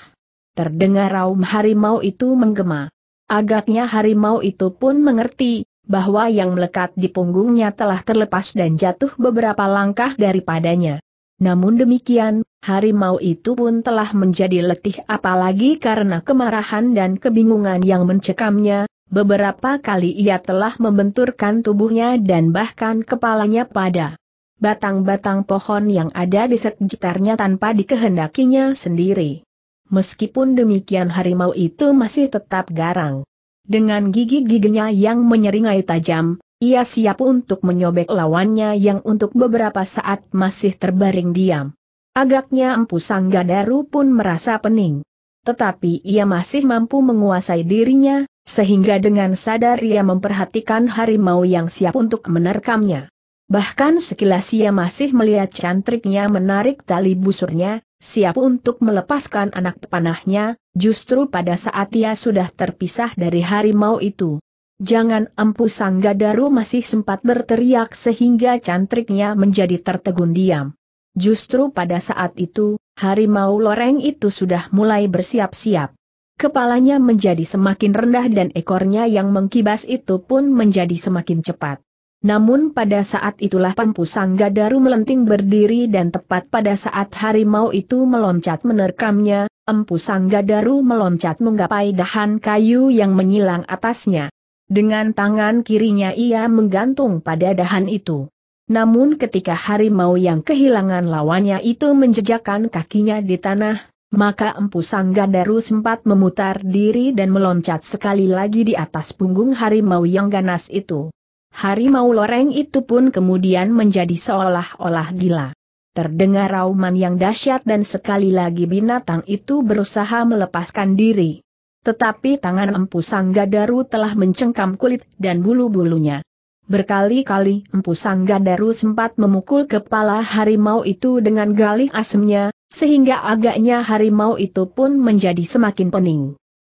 [SPEAKER 1] Terdengar raum harimau itu menggema. Agaknya harimau itu pun mengerti, bahwa yang melekat di punggungnya telah terlepas dan jatuh beberapa langkah daripadanya. Namun demikian, harimau itu pun telah menjadi letih apalagi karena kemarahan dan kebingungan yang mencekamnya, beberapa kali ia telah membenturkan tubuhnya dan bahkan kepalanya pada batang-batang pohon yang ada di sekitarnya tanpa dikehendakinya sendiri. Meskipun demikian harimau itu masih tetap garang. Dengan gigi-giginya yang menyeringai tajam, ia siap untuk menyobek lawannya yang untuk beberapa saat masih terbaring diam. Agaknya Empu Sanggadaru pun merasa pening. Tetapi ia masih mampu menguasai dirinya, sehingga dengan sadar ia memperhatikan harimau yang siap untuk menerkamnya. Bahkan sekilas ia masih melihat cantriknya menarik tali busurnya, siap untuk melepaskan anak panahnya, justru pada saat ia sudah terpisah dari harimau itu. Jangan Empu Sanggadaru masih sempat berteriak sehingga cantriknya menjadi tertegun diam. Justru pada saat itu, harimau loreng itu sudah mulai bersiap-siap. Kepalanya menjadi semakin rendah dan ekornya yang mengkibas itu pun menjadi semakin cepat. Namun pada saat itulah Pampu Sangga melenting berdiri dan tepat pada saat harimau itu meloncat menerkamnya, Empu Sangga meloncat menggapai dahan kayu yang menyilang atasnya. Dengan tangan kirinya ia menggantung pada dahan itu. Namun ketika harimau yang kehilangan lawannya itu menjejakkan kakinya di tanah, maka Empu daru sempat memutar diri dan meloncat sekali lagi di atas punggung harimau yang ganas itu. Harimau loreng itu pun kemudian menjadi seolah-olah gila. Terdengar rauman yang dahsyat dan sekali lagi binatang itu berusaha melepaskan diri. Tetapi tangan Empu Sangga Daru telah mencengkam kulit dan bulu-bulunya. Berkali-kali Empu Sanggadaru sempat memukul kepala harimau itu dengan galih asemnya, sehingga agaknya harimau itu pun menjadi semakin pening.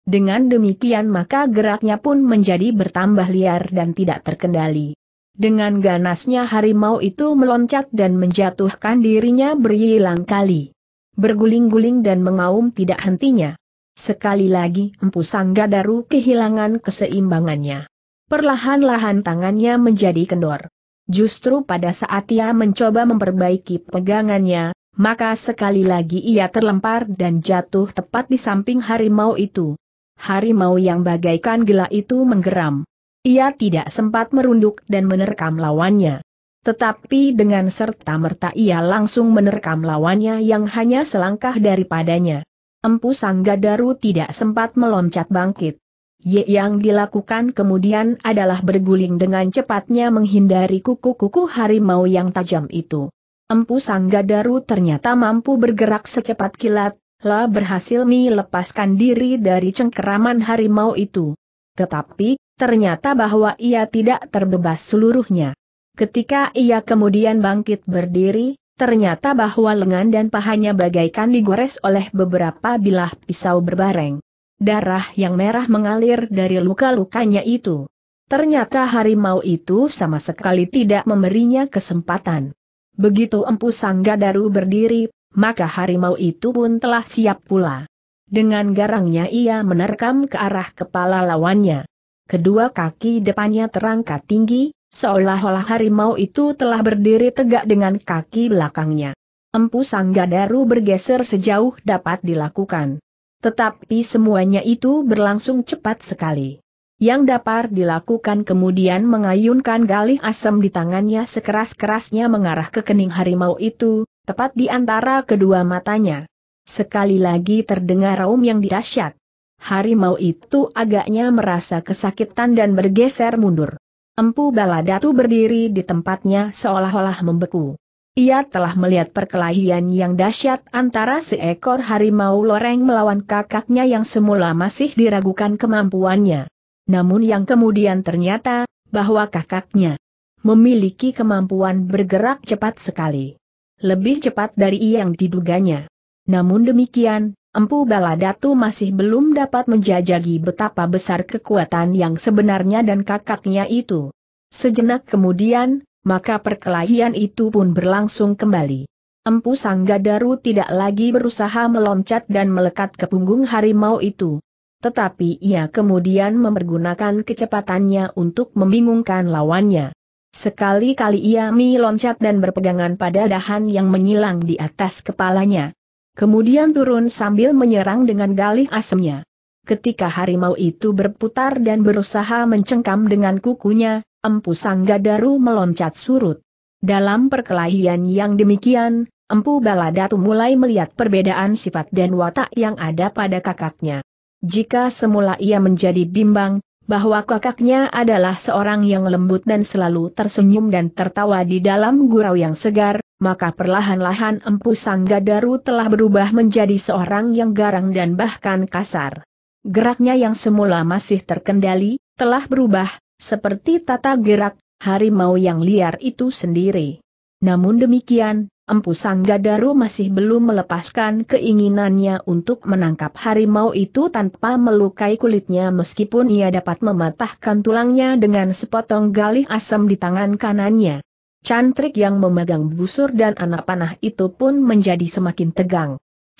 [SPEAKER 1] Dengan demikian maka geraknya pun menjadi bertambah liar dan tidak terkendali. Dengan ganasnya harimau itu meloncat dan menjatuhkan dirinya berilang kali. Berguling-guling dan mengaum tidak hentinya. Sekali lagi Empu Sangga Daru kehilangan keseimbangannya. Perlahan-lahan tangannya menjadi kendor. Justru pada saat ia mencoba memperbaiki pegangannya, maka sekali lagi ia terlempar dan jatuh tepat di samping harimau itu. Harimau yang bagaikan gila itu menggeram. Ia tidak sempat merunduk dan menerkam lawannya. Tetapi dengan serta-merta ia langsung menerkam lawannya yang hanya selangkah daripadanya. Empu Sanggadaru tidak sempat meloncat bangkit. Ye yang dilakukan kemudian adalah berguling dengan cepatnya menghindari kuku-kuku harimau yang tajam itu. Empu Sanggadaru ternyata mampu bergerak secepat kilat, La berhasil melepaskan diri dari cengkeraman harimau itu. Tetapi, ternyata bahwa ia tidak terbebas seluruhnya. Ketika ia kemudian bangkit berdiri, ternyata bahwa lengan dan pahanya bagaikan digores oleh beberapa bilah pisau berbareng darah yang merah mengalir dari luka-lukanya itu. Ternyata harimau itu sama sekali tidak memberinya kesempatan. Begitu Empu Sanggadaru berdiri, maka harimau itu pun telah siap pula. Dengan garangnya ia menerkam ke arah kepala lawannya. Kedua kaki depannya terangkat tinggi, seolah-olah harimau itu telah berdiri tegak dengan kaki belakangnya. Empu Sanggadaru bergeser sejauh dapat dilakukan. Tetapi semuanya itu berlangsung cepat sekali. Yang dapat dilakukan kemudian mengayunkan galih asam di tangannya sekeras-kerasnya mengarah ke kening harimau itu, tepat di antara kedua matanya. Sekali lagi terdengar raum yang dahsyat. Harimau itu agaknya merasa kesakitan dan bergeser mundur. Empu Baladatu berdiri di tempatnya seolah-olah membeku. Ia telah melihat perkelahian yang dahsyat antara seekor harimau loreng melawan kakaknya yang semula masih diragukan kemampuannya. Namun yang kemudian ternyata, bahwa kakaknya memiliki kemampuan bergerak cepat sekali. Lebih cepat dari yang diduganya. Namun demikian, Empu Baladatu masih belum dapat menjajagi betapa besar kekuatan yang sebenarnya dan kakaknya itu. Sejenak kemudian, maka perkelahian itu pun berlangsung kembali. Empu Sanggadaru tidak lagi berusaha meloncat dan melekat ke punggung harimau itu. Tetapi ia kemudian memergunakan kecepatannya untuk membingungkan lawannya. Sekali-kali ia meloncat dan berpegangan pada dahan yang menyilang di atas kepalanya. Kemudian turun sambil menyerang dengan galih asemnya. Ketika harimau itu berputar dan berusaha mencengkam dengan kukunya, Empu Sanggadaru meloncat surut. Dalam perkelahian yang demikian, Empu Baladatu mulai melihat perbedaan sifat dan watak yang ada pada kakaknya. Jika semula ia menjadi bimbang, bahwa kakaknya adalah seorang yang lembut dan selalu tersenyum dan tertawa di dalam gurau yang segar, maka perlahan-lahan Empu Sanggadaru telah berubah menjadi seorang yang garang dan bahkan kasar. Geraknya yang semula masih terkendali, telah berubah, seperti tata gerak harimau yang liar itu sendiri. Namun demikian, Empu Sanggadaru masih belum melepaskan keinginannya untuk menangkap harimau itu tanpa melukai kulitnya meskipun ia dapat mematahkan tulangnya dengan sepotong galih asam di tangan kanannya. Cantrik yang memegang busur dan anak panah itu pun menjadi semakin tegang.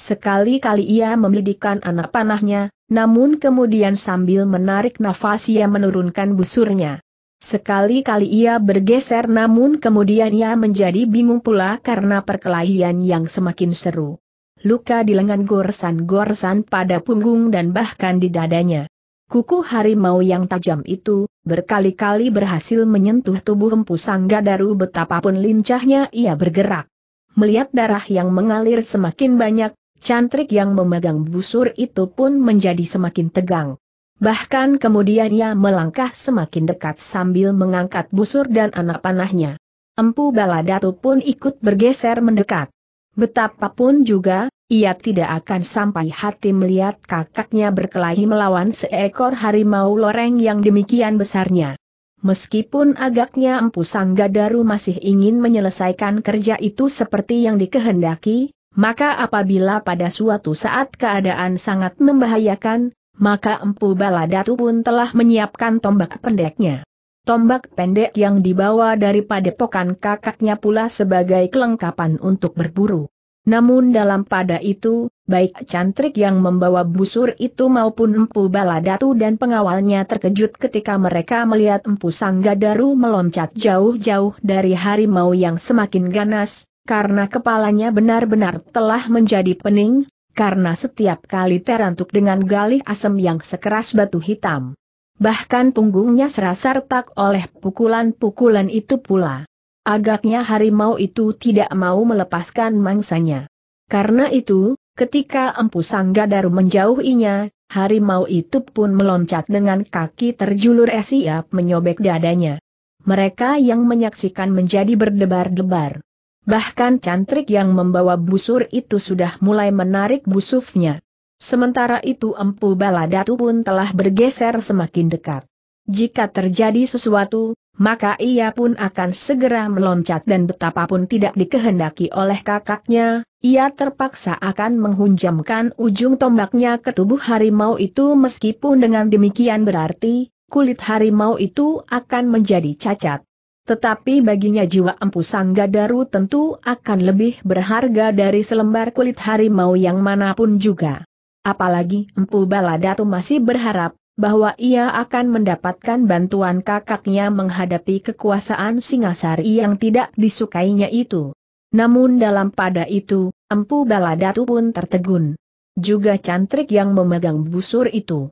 [SPEAKER 1] Sekali-kali ia memelidikan anak panahnya, namun kemudian sambil menarik nafas ia menurunkan busurnya. Sekali-kali ia bergeser namun kemudian ia menjadi bingung pula karena perkelahian yang semakin seru. Luka di lengan gorsan-gorsan pada punggung dan bahkan di dadanya. Kuku harimau yang tajam itu, berkali-kali berhasil menyentuh tubuh empu sangga daru betapapun lincahnya ia bergerak. Melihat darah yang mengalir semakin banyak, cantrik yang memegang busur itu pun menjadi semakin tegang. Bahkan kemudian ia melangkah semakin dekat sambil mengangkat busur dan anak panahnya. Empu Baladatu pun ikut bergeser mendekat. Betapapun juga, ia tidak akan sampai hati melihat kakaknya berkelahi melawan seekor harimau loreng yang demikian besarnya. Meskipun agaknya Empu Sanggadaru masih ingin menyelesaikan kerja itu seperti yang dikehendaki, maka apabila pada suatu saat keadaan sangat membahayakan, maka Empu Baladatu pun telah menyiapkan tombak pendeknya. Tombak pendek yang dibawa dari padepokan kakaknya pula sebagai kelengkapan untuk berburu. Namun dalam pada itu, baik cantrik yang membawa busur itu maupun Empu Baladatu dan pengawalnya terkejut ketika mereka melihat Empu Sanggadaru meloncat jauh-jauh dari harimau yang semakin ganas, karena kepalanya benar-benar telah menjadi pening, karena setiap kali terantuk dengan galih asem yang sekeras batu hitam. Bahkan punggungnya serasa retak oleh pukulan-pukulan itu pula. Agaknya harimau itu tidak mau melepaskan mangsanya. Karena itu, ketika Empu Sangga Daru menjauhinya, harimau itu pun meloncat dengan kaki terjulur siap menyobek dadanya. Mereka yang menyaksikan menjadi berdebar-debar. Bahkan cantrik yang membawa busur itu sudah mulai menarik busufnya. Sementara itu Empu Baladatu pun telah bergeser semakin dekat. Jika terjadi sesuatu, maka ia pun akan segera meloncat dan betapapun tidak dikehendaki oleh kakaknya, ia terpaksa akan menghunjamkan ujung tombaknya ke tubuh harimau itu meskipun dengan demikian berarti, kulit harimau itu akan menjadi cacat. Tetapi baginya jiwa empu Sanggadaru tentu akan lebih berharga dari selembar kulit harimau yang manapun juga. Apalagi empu Baladatu masih berharap bahwa ia akan mendapatkan bantuan kakaknya menghadapi kekuasaan Singasari yang tidak disukainya itu. Namun dalam pada itu, empu Baladatu pun tertegun. Juga cantrik yang memegang busur itu.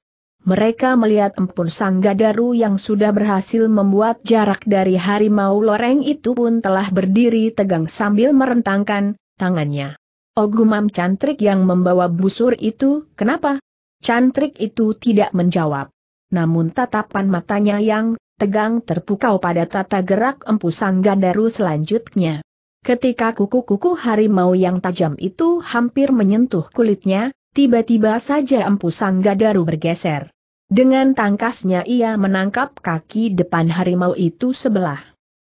[SPEAKER 1] Mereka melihat empun sang gadaru yang sudah berhasil membuat jarak dari harimau loreng itu pun telah berdiri tegang sambil merentangkan tangannya. Ogumam oh, cantrik yang membawa busur itu, kenapa? Cantrik itu tidak menjawab. Namun tatapan matanya yang tegang terpukau pada tata gerak empu sang gandaru selanjutnya. Ketika kuku-kuku harimau yang tajam itu hampir menyentuh kulitnya, tiba-tiba saja Empu Sanggadaru bergeser. Dengan tangkasnya ia menangkap kaki depan harimau itu sebelah.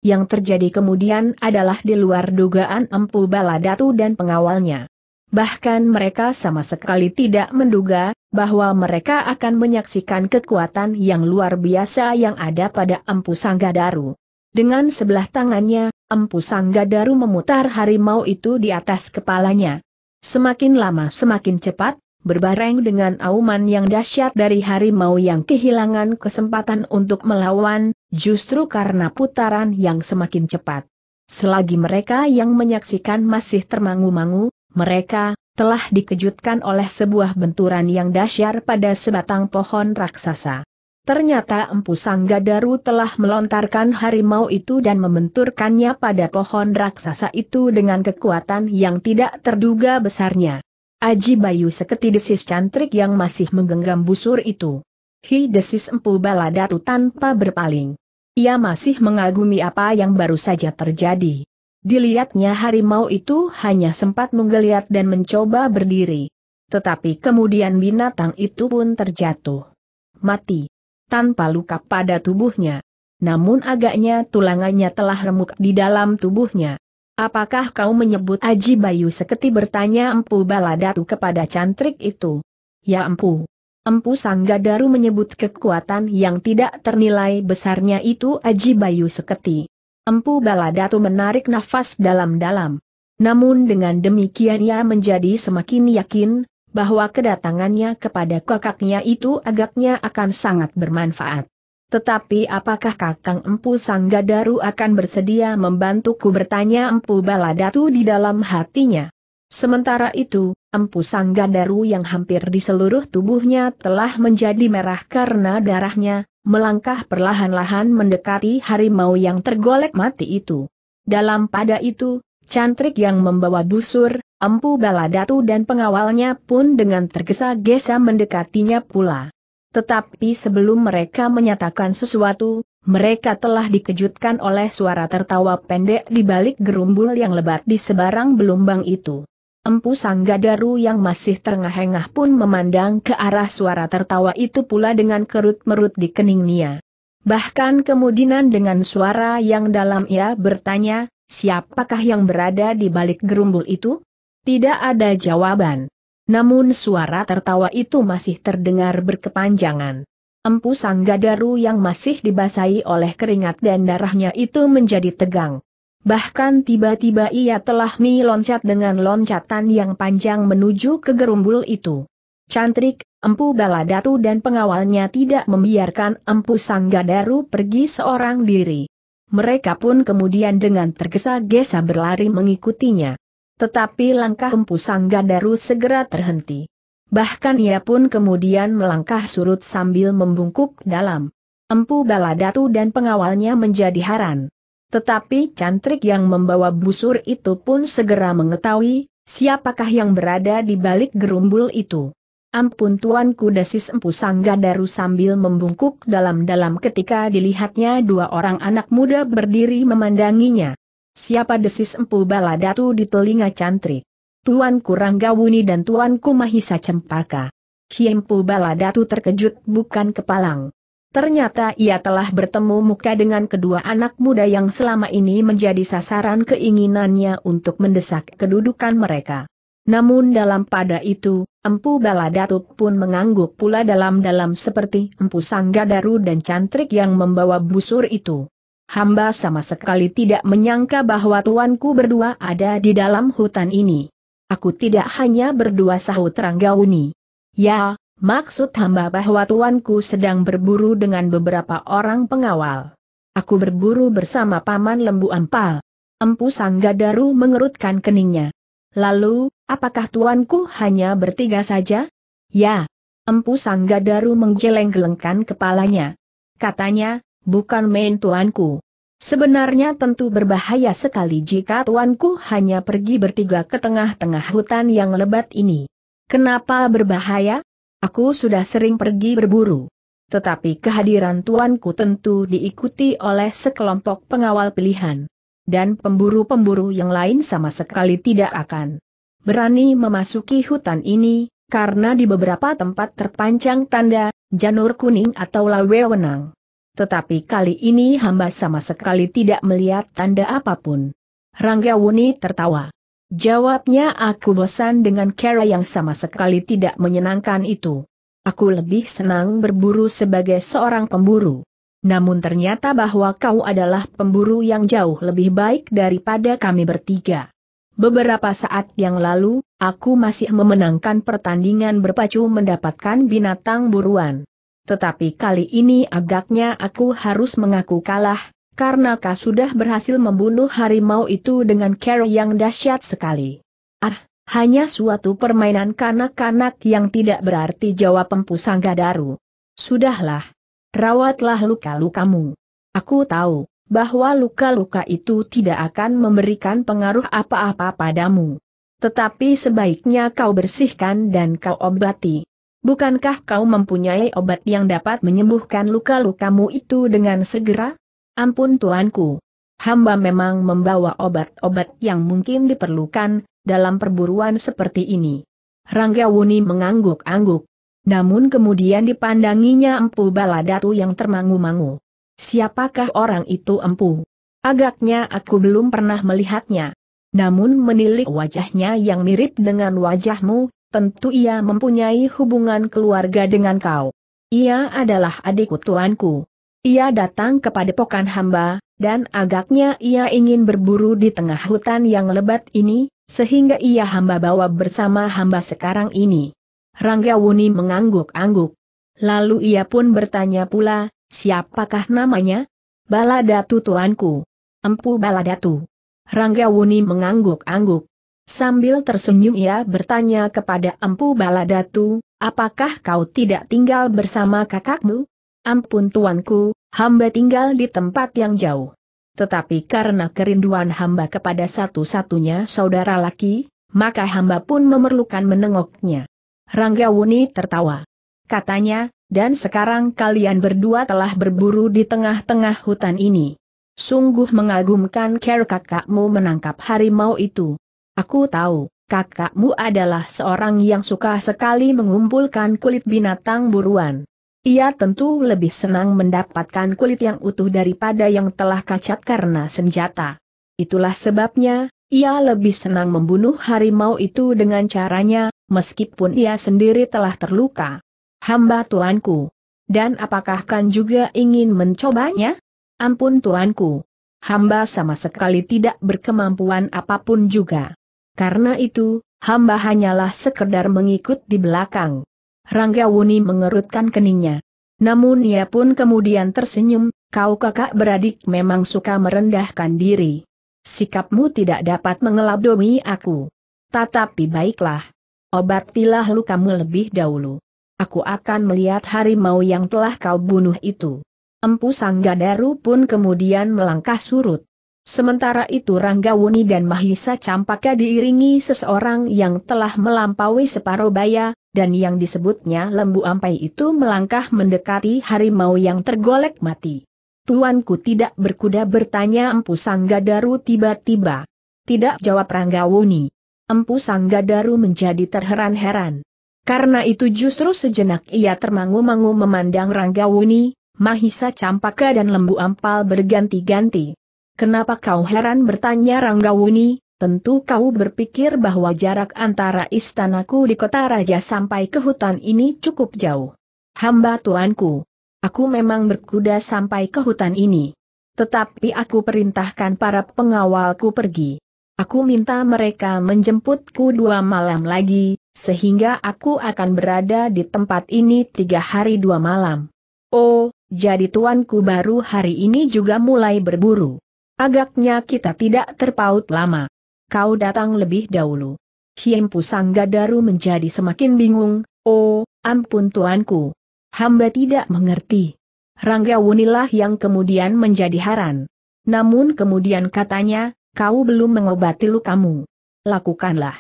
[SPEAKER 1] Yang terjadi kemudian adalah di luar dugaan Empu Baladatu dan pengawalnya. Bahkan mereka sama sekali tidak menduga bahwa mereka akan menyaksikan kekuatan yang luar biasa yang ada pada Empu Sanggadaru. Dengan sebelah tangannya, Empu Sanggadaru memutar harimau itu di atas kepalanya. Semakin lama semakin cepat, berbareng dengan auman yang dahsyat dari harimau yang kehilangan kesempatan untuk melawan, justru karena putaran yang semakin cepat. Selagi mereka yang menyaksikan masih termangu-mangu, mereka telah dikejutkan oleh sebuah benturan yang dahsyat pada sebatang pohon raksasa. Ternyata Empu Sanggadaru telah melontarkan harimau itu dan membenturkannya pada pohon raksasa itu dengan kekuatan yang tidak terduga besarnya. Aji Bayu seketi desis cantrik yang masih menggenggam busur itu. Hi desis Empu Baladatu tanpa berpaling. Ia masih mengagumi apa yang baru saja terjadi. Dilihatnya harimau itu hanya sempat menggeliat dan mencoba berdiri. Tetapi kemudian binatang itu pun terjatuh. Mati tanpa luka pada tubuhnya. Namun agaknya tulangannya telah remuk di dalam tubuhnya. Apakah kau menyebut Aji Bayu seketi bertanya Empu Baladatu kepada cantrik itu? Ya Empu. Empu Sanggadaru menyebut kekuatan yang tidak ternilai besarnya itu Aji Bayu seketi. Empu Baladatu menarik nafas dalam-dalam. Namun dengan demikian ia menjadi semakin yakin, bahwa kedatangannya kepada kakaknya itu agaknya akan sangat bermanfaat. Tetapi apakah Kakang Empu Sanggadaru akan bersedia membantuku bertanya Empu Baladatu di dalam hatinya? Sementara itu, Empu Sanggadaru yang hampir di seluruh tubuhnya telah menjadi merah karena darahnya, melangkah perlahan-lahan mendekati harimau yang tergolek mati itu. Dalam pada itu, cantrik yang membawa busur, Empu Baladatu dan pengawalnya pun dengan tergesa-gesa mendekatinya pula. Tetapi sebelum mereka menyatakan sesuatu, mereka telah dikejutkan oleh suara tertawa pendek di balik gerumbul yang lebat di sebarang belumbang itu. Empu Sanggadaru yang masih terengah-engah pun memandang ke arah suara tertawa itu pula dengan kerut-merut di keningnya. Bahkan kemudian dengan suara yang dalam ia bertanya, siapakah yang berada di balik gerumbul itu? Tidak ada jawaban. Namun suara tertawa itu masih terdengar berkepanjangan. Empu Sanggadaru yang masih dibasahi oleh keringat dan darahnya itu menjadi tegang. Bahkan tiba-tiba ia telah meloncat dengan loncatan yang panjang menuju ke gerumbul itu. Cantrik, Empu Baladatu dan pengawalnya tidak membiarkan Empu Sanggadaru pergi seorang diri. Mereka pun kemudian dengan tergesa-gesa berlari mengikutinya. Tetapi langkah Sangga Daru segera terhenti. Bahkan ia pun kemudian melangkah surut sambil membungkuk dalam. Empu Baladatu dan pengawalnya menjadi haran. Tetapi cantrik yang membawa busur itu pun segera mengetahui, siapakah yang berada di balik gerumbul itu. Ampun tuanku desis empu sangga daru sambil membungkuk dalam-dalam ketika dilihatnya dua orang anak muda berdiri memandanginya. Siapa desis empu baladatu di telinga cantri? Tuan Kuranggawuni dan Tuan Kumahisa Cempaka. Kiempu baladatu terkejut bukan kepalang. Ternyata ia telah bertemu muka dengan kedua anak muda yang selama ini menjadi sasaran keinginannya untuk mendesak kedudukan mereka. Namun dalam pada itu, Empu Baladatu pun mengangguk pula dalam-dalam seperti Empu sanggadaru dan Cantrik yang membawa busur itu hamba sama sekali tidak menyangka bahwa tuanku berdua ada di dalam hutan ini. Aku tidak hanya berdua sahut Ranggauni. Ya, maksud hamba bahwa tuanku sedang berburu dengan beberapa orang pengawal. Aku berburu bersama paman lembu empal. Empu Sanggadaru mengerutkan keningnya. Lalu, apakah tuanku hanya bertiga saja? Ya. Empu Sanggadaru menggeleng-gelengkan kepalanya. Katanya, bukan main tuanku. Sebenarnya tentu berbahaya sekali jika tuanku hanya pergi bertiga ke tengah-tengah hutan yang lebat ini. Kenapa berbahaya? Aku sudah sering pergi berburu. Tetapi kehadiran tuanku tentu diikuti oleh sekelompok pengawal pilihan. Dan pemburu-pemburu yang lain sama sekali tidak akan berani memasuki hutan ini, karena di beberapa tempat terpanjang tanda, janur kuning atau lawewenang. Tetapi kali ini hamba sama sekali tidak melihat tanda apapun. Rangga Wuni tertawa. Jawabnya aku bosan dengan cara yang sama sekali tidak menyenangkan itu. Aku lebih senang berburu sebagai seorang pemburu. Namun ternyata bahwa kau adalah pemburu yang jauh lebih baik daripada kami bertiga. Beberapa saat yang lalu, aku masih memenangkan pertandingan berpacu mendapatkan binatang buruan. Tetapi kali ini agaknya aku harus mengaku kalah, karena kau sudah berhasil membunuh harimau itu dengan cara yang dahsyat sekali. Ah, hanya suatu permainan kanak-kanak yang tidak berarti jawab empusang gadaru. Sudahlah. Rawatlah luka-lukamu. Aku tahu, bahwa luka-luka itu tidak akan memberikan pengaruh apa-apa padamu. Tetapi sebaiknya kau bersihkan dan kau obati. Bukankah kau mempunyai obat yang dapat menyembuhkan luka-lukamu itu dengan segera? Ampun tuanku. Hamba memang membawa obat-obat yang mungkin diperlukan, dalam perburuan seperti ini. Rangga Wuni mengangguk-angguk. Namun kemudian dipandanginya Empu Baladatu yang termangu-mangu. Siapakah orang itu Empu? Agaknya aku belum pernah melihatnya. Namun menilik wajahnya yang mirip dengan wajahmu, tentu ia mempunyai hubungan keluarga dengan kau. Ia adalah adik tuanku. Ia datang kepada pokan hamba, dan agaknya ia ingin berburu di tengah hutan yang lebat ini, sehingga ia hamba bawa bersama hamba sekarang ini. Rangga Wuni mengangguk-angguk. Lalu ia pun bertanya pula, siapakah namanya? Baladatu tuanku. Empu Baladatu. Rangga Wuni mengangguk-angguk. Sambil tersenyum ia bertanya kepada Empu Baladatu, apakah kau tidak tinggal bersama kakakmu? Ampun tuanku, hamba tinggal di tempat yang jauh. Tetapi karena kerinduan hamba kepada satu-satunya saudara laki, maka hamba pun memerlukan menengoknya. Rangga Wuni tertawa. Katanya, dan sekarang kalian berdua telah berburu di tengah-tengah hutan ini. Sungguh mengagumkan care kakakmu menangkap harimau itu. Aku tahu, kakakmu adalah seorang yang suka sekali mengumpulkan kulit binatang buruan. Ia tentu lebih senang mendapatkan kulit yang utuh daripada yang telah kacat karena senjata. Itulah sebabnya, ia lebih senang membunuh harimau itu dengan caranya, meskipun ia sendiri telah terluka. Hamba tuanku. Dan apakah kan juga ingin mencobanya? Ampun tuanku. Hamba sama sekali tidak berkemampuan apapun juga. Karena itu, hamba hanyalah sekedar mengikut di belakang. Rangga Wuni mengerutkan keningnya. Namun ia pun kemudian tersenyum, kau kakak beradik memang suka merendahkan diri. Sikapmu tidak dapat mengelabdomi aku. Tetapi baiklah. Obatilah lukamu lebih dahulu. Aku akan melihat harimau yang telah kau bunuh itu. Empu Sanggadaru pun kemudian melangkah surut. Sementara itu Ranggawuni dan Mahisa Campaka diiringi seseorang yang telah melampaui separuh baya, dan yang disebutnya lembu ampai itu melangkah mendekati harimau yang tergolek mati. Tuanku tidak berkuda bertanya Empu Sanggadaru tiba-tiba. Tidak jawab Ranggawuni. Empu Sanggadaru menjadi terheran-heran. Karena itu justru sejenak ia termangu-mangu memandang Ranggawuni, Mahisa Campaka dan Lembu Ampal berganti-ganti. Kenapa kau heran bertanya Ranggawuni, tentu kau berpikir bahwa jarak antara istanaku di kota raja sampai ke hutan ini cukup jauh. Hamba tuanku, aku memang berkuda sampai ke hutan ini. Tetapi aku perintahkan para pengawalku pergi. Aku minta mereka menjemputku dua malam lagi, sehingga aku akan berada di tempat ini tiga hari dua malam. Oh, jadi tuanku baru hari ini juga mulai berburu. Agaknya kita tidak terpaut lama. Kau datang lebih dahulu. Hiempu Sanggadaru menjadi semakin bingung, oh, ampun tuanku. Hamba tidak mengerti. Rangga Wunilah yang kemudian menjadi haran. Namun kemudian katanya, kau belum mengobati lukamu. Lakukanlah.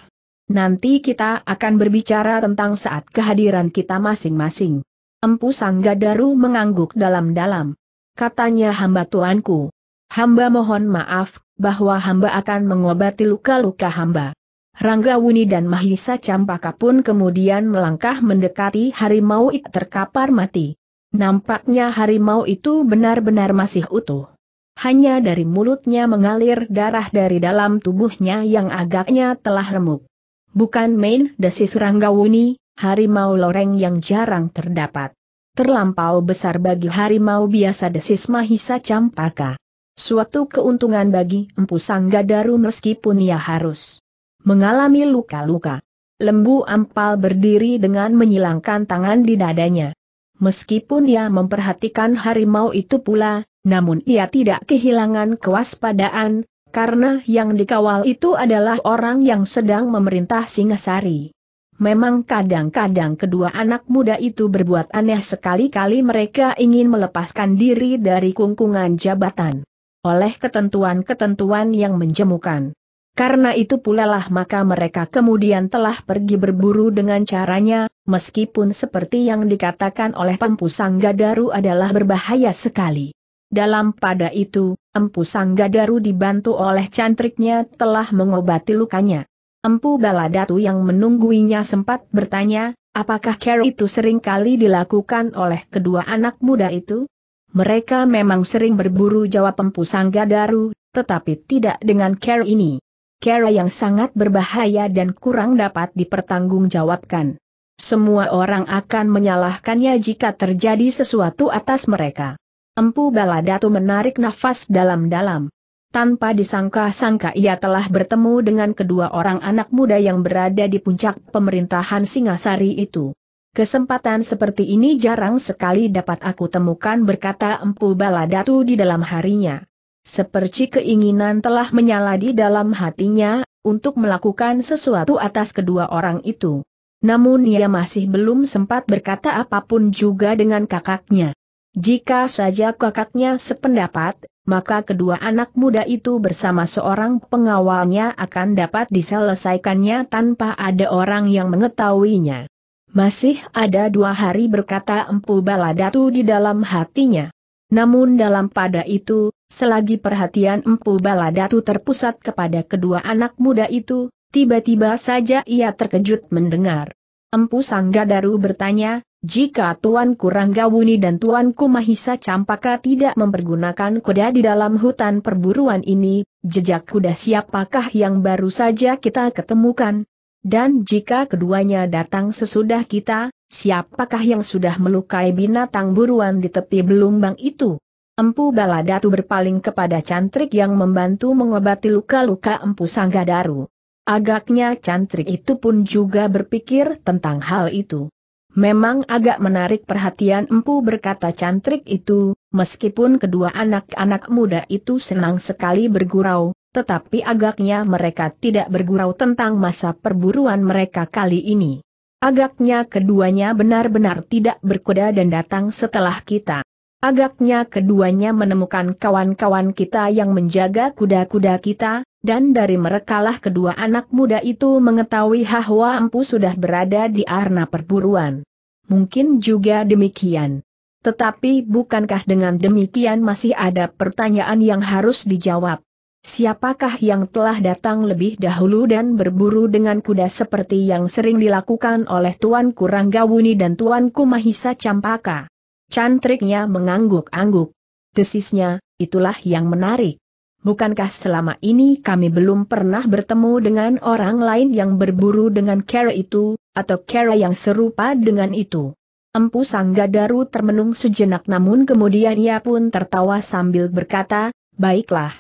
[SPEAKER 1] Nanti kita akan berbicara tentang saat kehadiran kita masing-masing. Empu Sanggadaru mengangguk dalam-dalam. Katanya hamba tuanku, Hamba mohon maaf, bahwa hamba akan mengobati luka-luka hamba. Rangga Wuni dan Mahisa Campaka pun kemudian melangkah mendekati harimau itu terkapar mati. Nampaknya harimau itu benar-benar masih utuh. Hanya dari mulutnya mengalir darah dari dalam tubuhnya yang agaknya telah remuk. Bukan main desis Rangga Wuni, harimau loreng yang jarang terdapat. Terlampau besar bagi harimau biasa desis Mahisa Campaka suatu keuntungan bagi Empu Sanggadaru meskipun ia harus mengalami luka-luka. Lembu ampal berdiri dengan menyilangkan tangan di dadanya. Meskipun ia memperhatikan harimau itu pula, namun ia tidak kehilangan kewaspadaan, karena yang dikawal itu adalah orang yang sedang memerintah Singasari. Memang kadang-kadang kedua anak muda itu berbuat aneh sekali-kali mereka ingin melepaskan diri dari kungkungan jabatan oleh ketentuan-ketentuan yang menjemukan. Karena itu pula lah maka mereka kemudian telah pergi berburu dengan caranya, meskipun seperti yang dikatakan oleh Empu Sanggadaru adalah berbahaya sekali. Dalam pada itu, Empu Sanggadaru dibantu oleh cantriknya telah mengobati lukanya. Empu Baladatu yang menungguinya sempat bertanya, apakah care itu seringkali dilakukan oleh kedua anak muda itu? mereka memang sering berburu jawab Empu Sanggadaru, tetapi tidak dengan cara ini. Cara yang sangat berbahaya dan kurang dapat dipertanggungjawabkan. Semua orang akan menyalahkannya jika terjadi sesuatu atas mereka. Empu Baladatu menarik nafas dalam-dalam. Tanpa disangka-sangka ia telah bertemu dengan kedua orang anak muda yang berada di puncak pemerintahan Singasari itu. Kesempatan seperti ini jarang sekali dapat aku temukan berkata Empu Baladatu di dalam harinya. Seperti keinginan telah menyala di dalam hatinya, untuk melakukan sesuatu atas kedua orang itu. Namun ia masih belum sempat berkata apapun juga dengan kakaknya. Jika saja kakaknya sependapat, maka kedua anak muda itu bersama seorang pengawalnya akan dapat diselesaikannya tanpa ada orang yang mengetahuinya. Masih ada dua hari berkata Empu Baladatu di dalam hatinya. Namun dalam pada itu, selagi perhatian Empu Baladatu terpusat kepada kedua anak muda itu, tiba-tiba saja ia terkejut mendengar. Empu Sanggadaru bertanya, jika Tuan Kuranggawuni dan Tuan Kumahisa Campaka tidak mempergunakan kuda di dalam hutan perburuan ini, jejak kuda siapakah yang baru saja kita ketemukan? Dan jika keduanya datang sesudah kita, siapakah yang sudah melukai binatang buruan di tepi belumbang itu? Empu Baladatu berpaling kepada cantrik yang membantu mengobati luka-luka Empu Sanggadaru. Agaknya cantrik itu pun juga berpikir tentang hal itu. Memang agak menarik perhatian Empu berkata cantrik itu, meskipun kedua anak-anak muda itu senang sekali bergurau, tetapi agaknya mereka tidak bergurau tentang masa perburuan mereka kali ini. Agaknya keduanya benar-benar tidak berkuda dan datang setelah kita. Agaknya keduanya menemukan kawan-kawan kita yang menjaga kuda-kuda kita, dan dari merekalah kedua anak muda itu mengetahui bahwa Empu sudah berada di arna perburuan. Mungkin juga demikian. Tetapi bukankah dengan demikian masih ada pertanyaan yang harus dijawab? Siapakah yang telah datang lebih dahulu dan berburu dengan kuda seperti yang sering dilakukan oleh Tuan Kuranggawuni dan Tuan Kumahisa Campaka? Cantriknya mengangguk-angguk. Desisnya, itulah yang menarik. Bukankah selama ini kami belum pernah bertemu dengan orang lain yang berburu dengan kera itu, atau kera yang serupa dengan itu? Empu Sanggadaru termenung sejenak namun kemudian ia pun tertawa sambil berkata, Baiklah,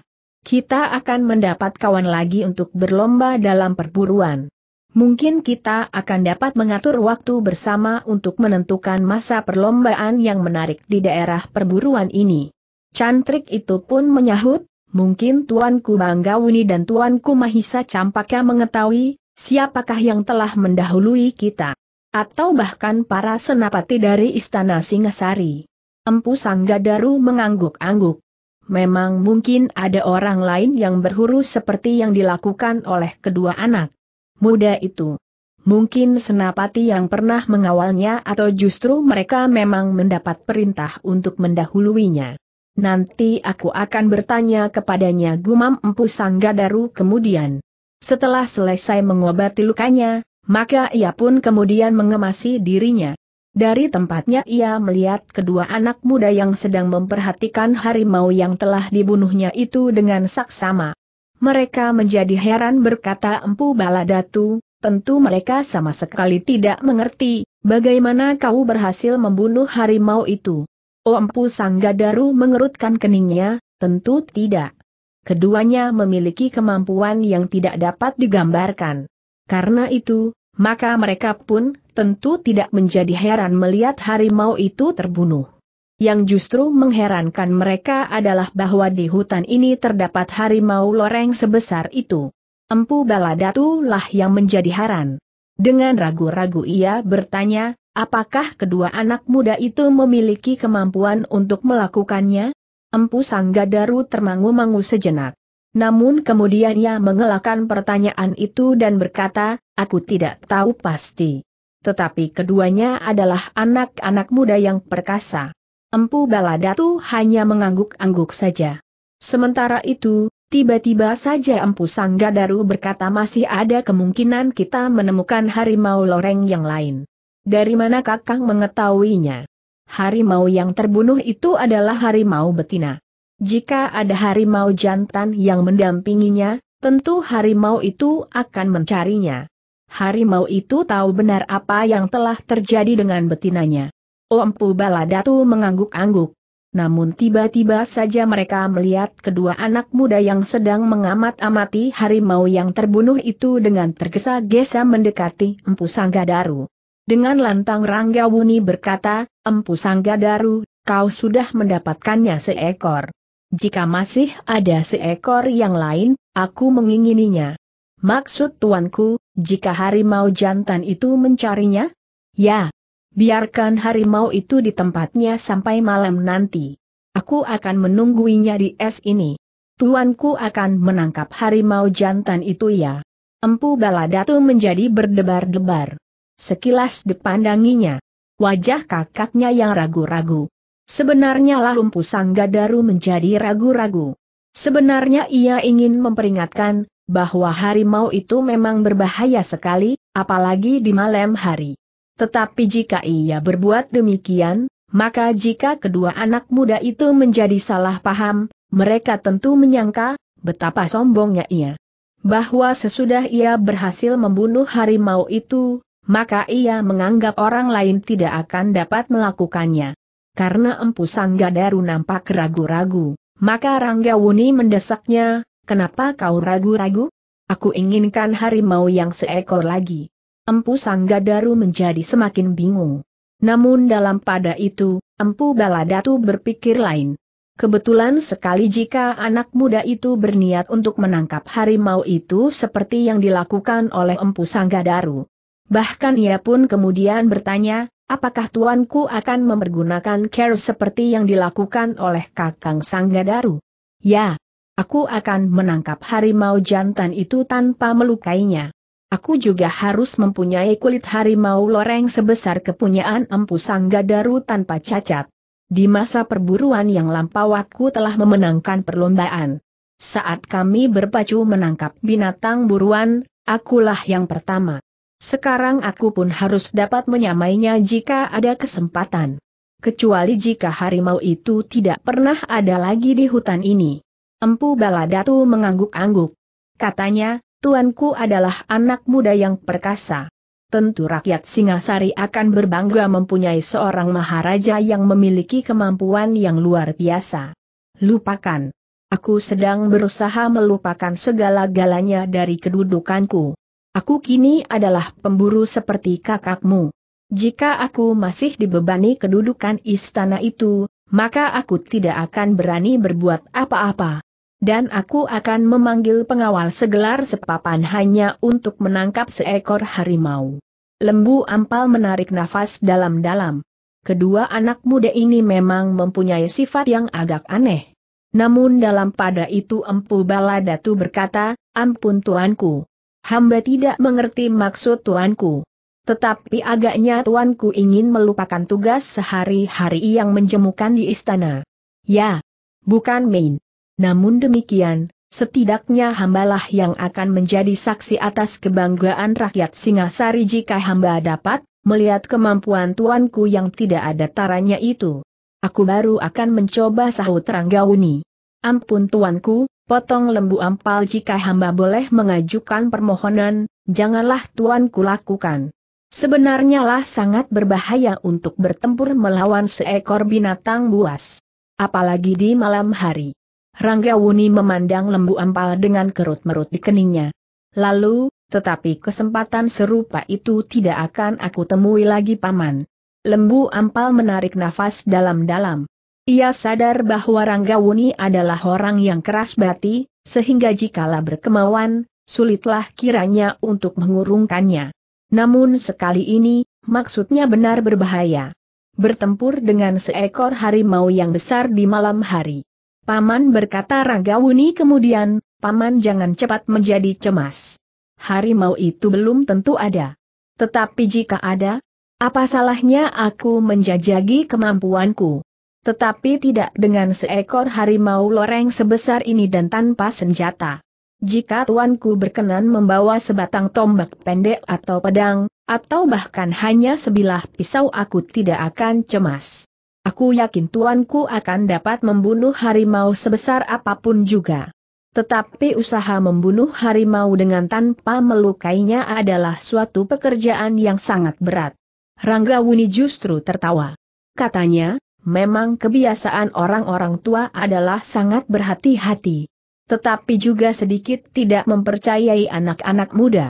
[SPEAKER 1] kita akan mendapat kawan lagi untuk berlomba dalam perburuan. Mungkin kita akan dapat mengatur waktu bersama untuk menentukan masa perlombaan yang menarik di daerah perburuan ini. Cantrik itu pun menyahut, mungkin Tuanku Banggawuni dan Tuanku Mahisa Campaka mengetahui, siapakah yang telah mendahului kita. Atau bahkan para senapati dari Istana Singasari. Empu Sanggadaru mengangguk-angguk. Memang mungkin ada orang lain yang berhuruf seperti yang dilakukan oleh kedua anak muda itu. Mungkin senapati yang pernah mengawalnya atau justru mereka memang mendapat perintah untuk mendahuluinya. Nanti aku akan bertanya kepadanya gumam Empu Sanggadaru kemudian. Setelah selesai mengobati lukanya, maka ia pun kemudian mengemasi dirinya. Dari tempatnya ia melihat kedua anak muda yang sedang memperhatikan harimau yang telah dibunuhnya itu dengan saksama. Mereka menjadi heran berkata Empu Baladatu, tentu mereka sama sekali tidak mengerti, bagaimana kau berhasil membunuh harimau itu. Oh Empu Sanggadaru mengerutkan keningnya, tentu tidak. Keduanya memiliki kemampuan yang tidak dapat digambarkan. Karena itu, maka mereka pun tentu tidak menjadi heran melihat harimau itu terbunuh. Yang justru mengherankan mereka adalah bahwa di hutan ini terdapat harimau loreng sebesar itu. Empu Baladatu lah yang menjadi heran. Dengan ragu-ragu ia bertanya, apakah kedua anak muda itu memiliki kemampuan untuk melakukannya? Empu Sanggadaru termangu-mangu sejenak. Namun kemudian ia mengelakkan pertanyaan itu dan berkata, aku tidak tahu pasti. Tetapi keduanya adalah anak-anak muda yang perkasa. Empu Baladatu hanya mengangguk-angguk saja. Sementara itu, tiba-tiba saja Empu Sanggadaru berkata masih ada kemungkinan kita menemukan harimau loreng yang lain. Dari mana kakang mengetahuinya? Harimau yang terbunuh itu adalah harimau betina. Jika ada harimau jantan yang mendampinginya, tentu harimau itu akan mencarinya. Harimau itu tahu benar apa yang telah terjadi dengan betinanya. Ompu Baladatu mengangguk-angguk. Namun tiba-tiba saja mereka melihat kedua anak muda yang sedang mengamat-amati harimau yang terbunuh itu dengan tergesa-gesa mendekati Empu Sanggadaru. Dengan lantang Ranggawuni berkata, Empu Sanggadaru, kau sudah mendapatkannya seekor. Jika masih ada seekor yang lain, aku mengingininya. Maksud tuanku, jika harimau jantan itu mencarinya? Ya. Biarkan harimau itu di tempatnya sampai malam nanti. Aku akan menungguinya di es ini. Tuanku akan menangkap harimau jantan itu ya. Empu Baladatu menjadi berdebar-debar. Sekilas dipandanginya. Wajah kakaknya yang ragu-ragu, Sebenarnya sang Sanggadaru menjadi ragu-ragu. Sebenarnya ia ingin memperingatkan, bahwa harimau itu memang berbahaya sekali, apalagi di malam hari. Tetapi jika ia berbuat demikian, maka jika kedua anak muda itu menjadi salah paham, mereka tentu menyangka, betapa sombongnya ia. Bahwa sesudah ia berhasil membunuh harimau itu, maka ia menganggap orang lain tidak akan dapat melakukannya. Karena Empu Sangga Daru nampak ragu-ragu, maka Rangga Wuni mendesaknya, kenapa kau ragu-ragu? Aku inginkan harimau yang seekor lagi. Empu Sangga Daru menjadi semakin bingung. Namun dalam pada itu, Empu Baladatu berpikir lain. Kebetulan sekali jika anak muda itu berniat untuk menangkap harimau itu seperti yang dilakukan oleh Empu Sanggadaru, Bahkan ia pun kemudian bertanya, apakah tuanku akan mempergunakan care seperti yang dilakukan oleh Kakang Sanggadaru? Ya, aku akan menangkap harimau jantan itu tanpa melukainya. Aku juga harus mempunyai kulit harimau loreng sebesar kepunyaan Empu Sanggadaru tanpa cacat. Di masa perburuan yang lampau aku telah memenangkan perlombaan. Saat kami berpacu menangkap binatang buruan, akulah yang pertama. Sekarang aku pun harus dapat menyamainya jika ada kesempatan. Kecuali jika harimau itu tidak pernah ada lagi di hutan ini. Empu Baladatu mengangguk-angguk. Katanya, tuanku adalah anak muda yang perkasa. Tentu rakyat Singasari akan berbangga mempunyai seorang maharaja yang memiliki kemampuan yang luar biasa. Lupakan. Aku sedang berusaha melupakan segala galanya dari kedudukanku. Aku kini adalah pemburu seperti kakakmu. Jika aku masih dibebani kedudukan istana itu, maka aku tidak akan berani berbuat apa-apa. Dan aku akan memanggil pengawal segelar sepapan hanya untuk menangkap seekor harimau. Lembu ampal menarik nafas dalam-dalam. Kedua anak muda ini memang mempunyai sifat yang agak aneh. Namun dalam pada itu Empu Baladatu berkata, Ampun tuanku. Hamba tidak mengerti maksud tuanku. Tetapi agaknya tuanku ingin melupakan tugas sehari-hari yang menjemukan di istana. Ya, bukan main. Namun demikian, setidaknya hambalah yang akan menjadi saksi atas kebanggaan rakyat Singasari jika hamba dapat melihat kemampuan tuanku yang tidak ada taranya itu. Aku baru akan mencoba sahut Ranggauni. Ampun tuanku, potong lembu ampal jika hamba boleh mengajukan permohonan, janganlah tuanku lakukan. Sebenarnya lah sangat berbahaya untuk bertempur melawan seekor binatang buas. Apalagi di malam hari. Rangga Wuni memandang lembu ampal dengan kerut-merut di keningnya. Lalu, tetapi kesempatan serupa itu tidak akan aku temui lagi paman. Lembu ampal menarik nafas dalam-dalam. Ia sadar bahwa Ranggawuni adalah orang yang keras bati, sehingga jikalah berkemauan, sulitlah kiranya untuk mengurungkannya. Namun sekali ini, maksudnya benar berbahaya. Bertempur dengan seekor harimau yang besar di malam hari. Paman berkata Ranggawuni kemudian, Paman jangan cepat menjadi cemas. Harimau itu belum tentu ada. Tetapi jika ada, apa salahnya aku menjajagi kemampuanku? Tetapi tidak dengan seekor harimau loreng sebesar ini dan tanpa senjata. Jika tuanku berkenan membawa sebatang tombak pendek atau pedang, atau bahkan hanya sebilah pisau aku tidak akan cemas. Aku yakin tuanku akan dapat membunuh harimau sebesar apapun juga. Tetapi usaha membunuh harimau dengan tanpa melukainya adalah suatu pekerjaan yang sangat berat. Rangga Wuni justru tertawa. Katanya, memang kebiasaan orang-orang tua adalah sangat berhati-hati. Tetapi juga sedikit tidak mempercayai anak-anak muda.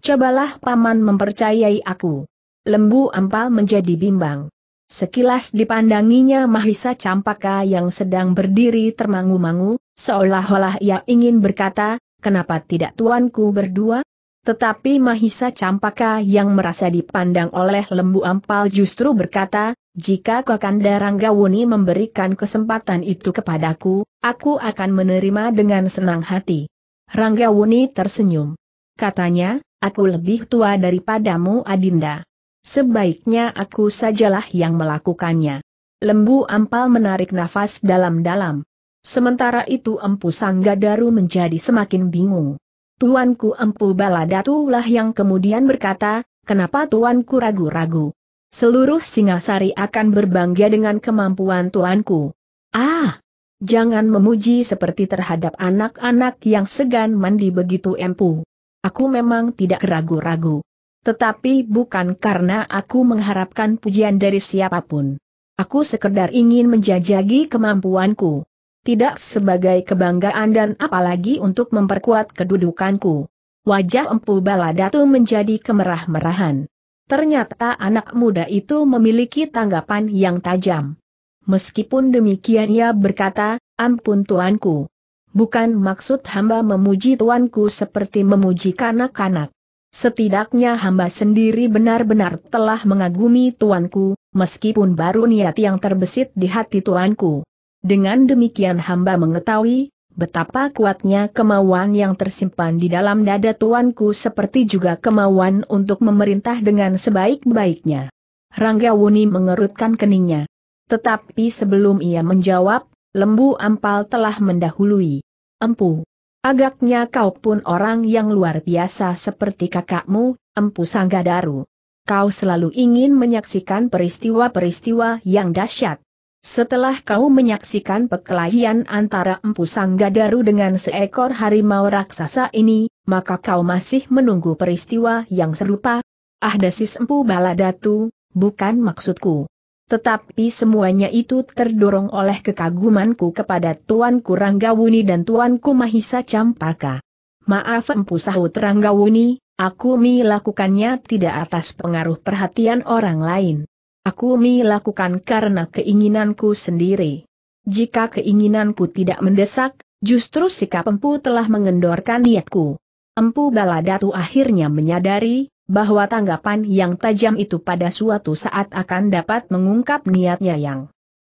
[SPEAKER 1] Cobalah paman mempercayai aku. Lembu ampal menjadi bimbang. Sekilas dipandanginya Mahisa Campaka yang sedang berdiri termangu-mangu, seolah-olah ia ingin berkata, kenapa tidak tuanku berdua? Tetapi Mahisa Campaka yang merasa dipandang oleh lembu ampal justru berkata, jika Kakanda Ranggawuni memberikan kesempatan itu kepadaku, aku akan menerima dengan senang hati. Ranggawuni tersenyum. Katanya, aku lebih tua daripadamu Adinda. Sebaiknya aku sajalah yang melakukannya. Lembu ampal menarik nafas dalam-dalam. Sementara itu Empu Sanggadaru menjadi semakin bingung. Tuanku Empu Baladatulah yang kemudian berkata, kenapa tuanku ragu-ragu? Seluruh Singasari akan berbangga dengan kemampuan tuanku. Ah! Jangan memuji seperti terhadap anak-anak yang segan mandi begitu empu. Aku memang tidak ragu-ragu. Tetapi bukan karena aku mengharapkan pujian dari siapapun. Aku sekedar ingin menjajagi kemampuanku. Tidak sebagai kebanggaan dan apalagi untuk memperkuat kedudukanku. Wajah empu Baladatu menjadi kemerah-merahan. Ternyata anak muda itu memiliki tanggapan yang tajam. Meskipun demikian ia berkata, ampun tuanku. Bukan maksud hamba memuji tuanku seperti memuji kanak-kanak. Setidaknya hamba sendiri benar-benar telah mengagumi tuanku, meskipun baru niat yang terbesit di hati tuanku. Dengan demikian hamba mengetahui, betapa kuatnya kemauan yang tersimpan di dalam dada tuanku seperti juga kemauan untuk memerintah dengan sebaik-baiknya. Rangga Wuni mengerutkan keningnya. Tetapi sebelum ia menjawab, lembu ampal telah mendahului. Empu. Agaknya kau pun orang yang luar biasa seperti kakakmu, Empu Sanggadaru. Kau selalu ingin menyaksikan peristiwa-peristiwa yang dahsyat. Setelah kau menyaksikan perkelahian antara Empu Sanggadaru dengan seekor harimau raksasa ini, maka kau masih menunggu peristiwa yang serupa? Ah desis Empu Baladatu, bukan maksudku. Tetapi semuanya itu terdorong oleh kekagumanku kepada Tuan Kuranggawuni dan Tuanku Mahisa Campaka. Maaf Empu Sahut Ranggawuni, aku melakukannya tidak atas pengaruh perhatian orang lain. Aku melakukan karena keinginanku sendiri. Jika keinginanku tidak mendesak, justru sikap empu telah mengendorkan niatku. Empu Baladatu akhirnya menyadari, bahwa tanggapan yang tajam itu pada suatu saat akan dapat mengungkap niatnya yang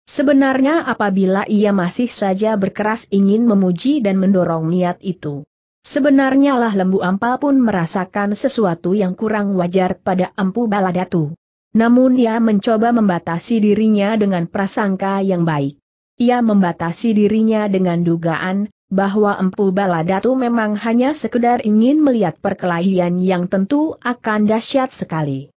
[SPEAKER 1] Sebenarnya apabila ia masih saja berkeras ingin memuji dan mendorong niat itu. Sebenarnya lah lembu ampal pun merasakan sesuatu yang kurang wajar pada empu baladatu. Namun ia mencoba membatasi dirinya dengan prasangka yang baik. Ia membatasi dirinya dengan dugaan, bahwa Empu Baladatu memang hanya sekedar ingin melihat perkelahian yang tentu akan dahsyat sekali.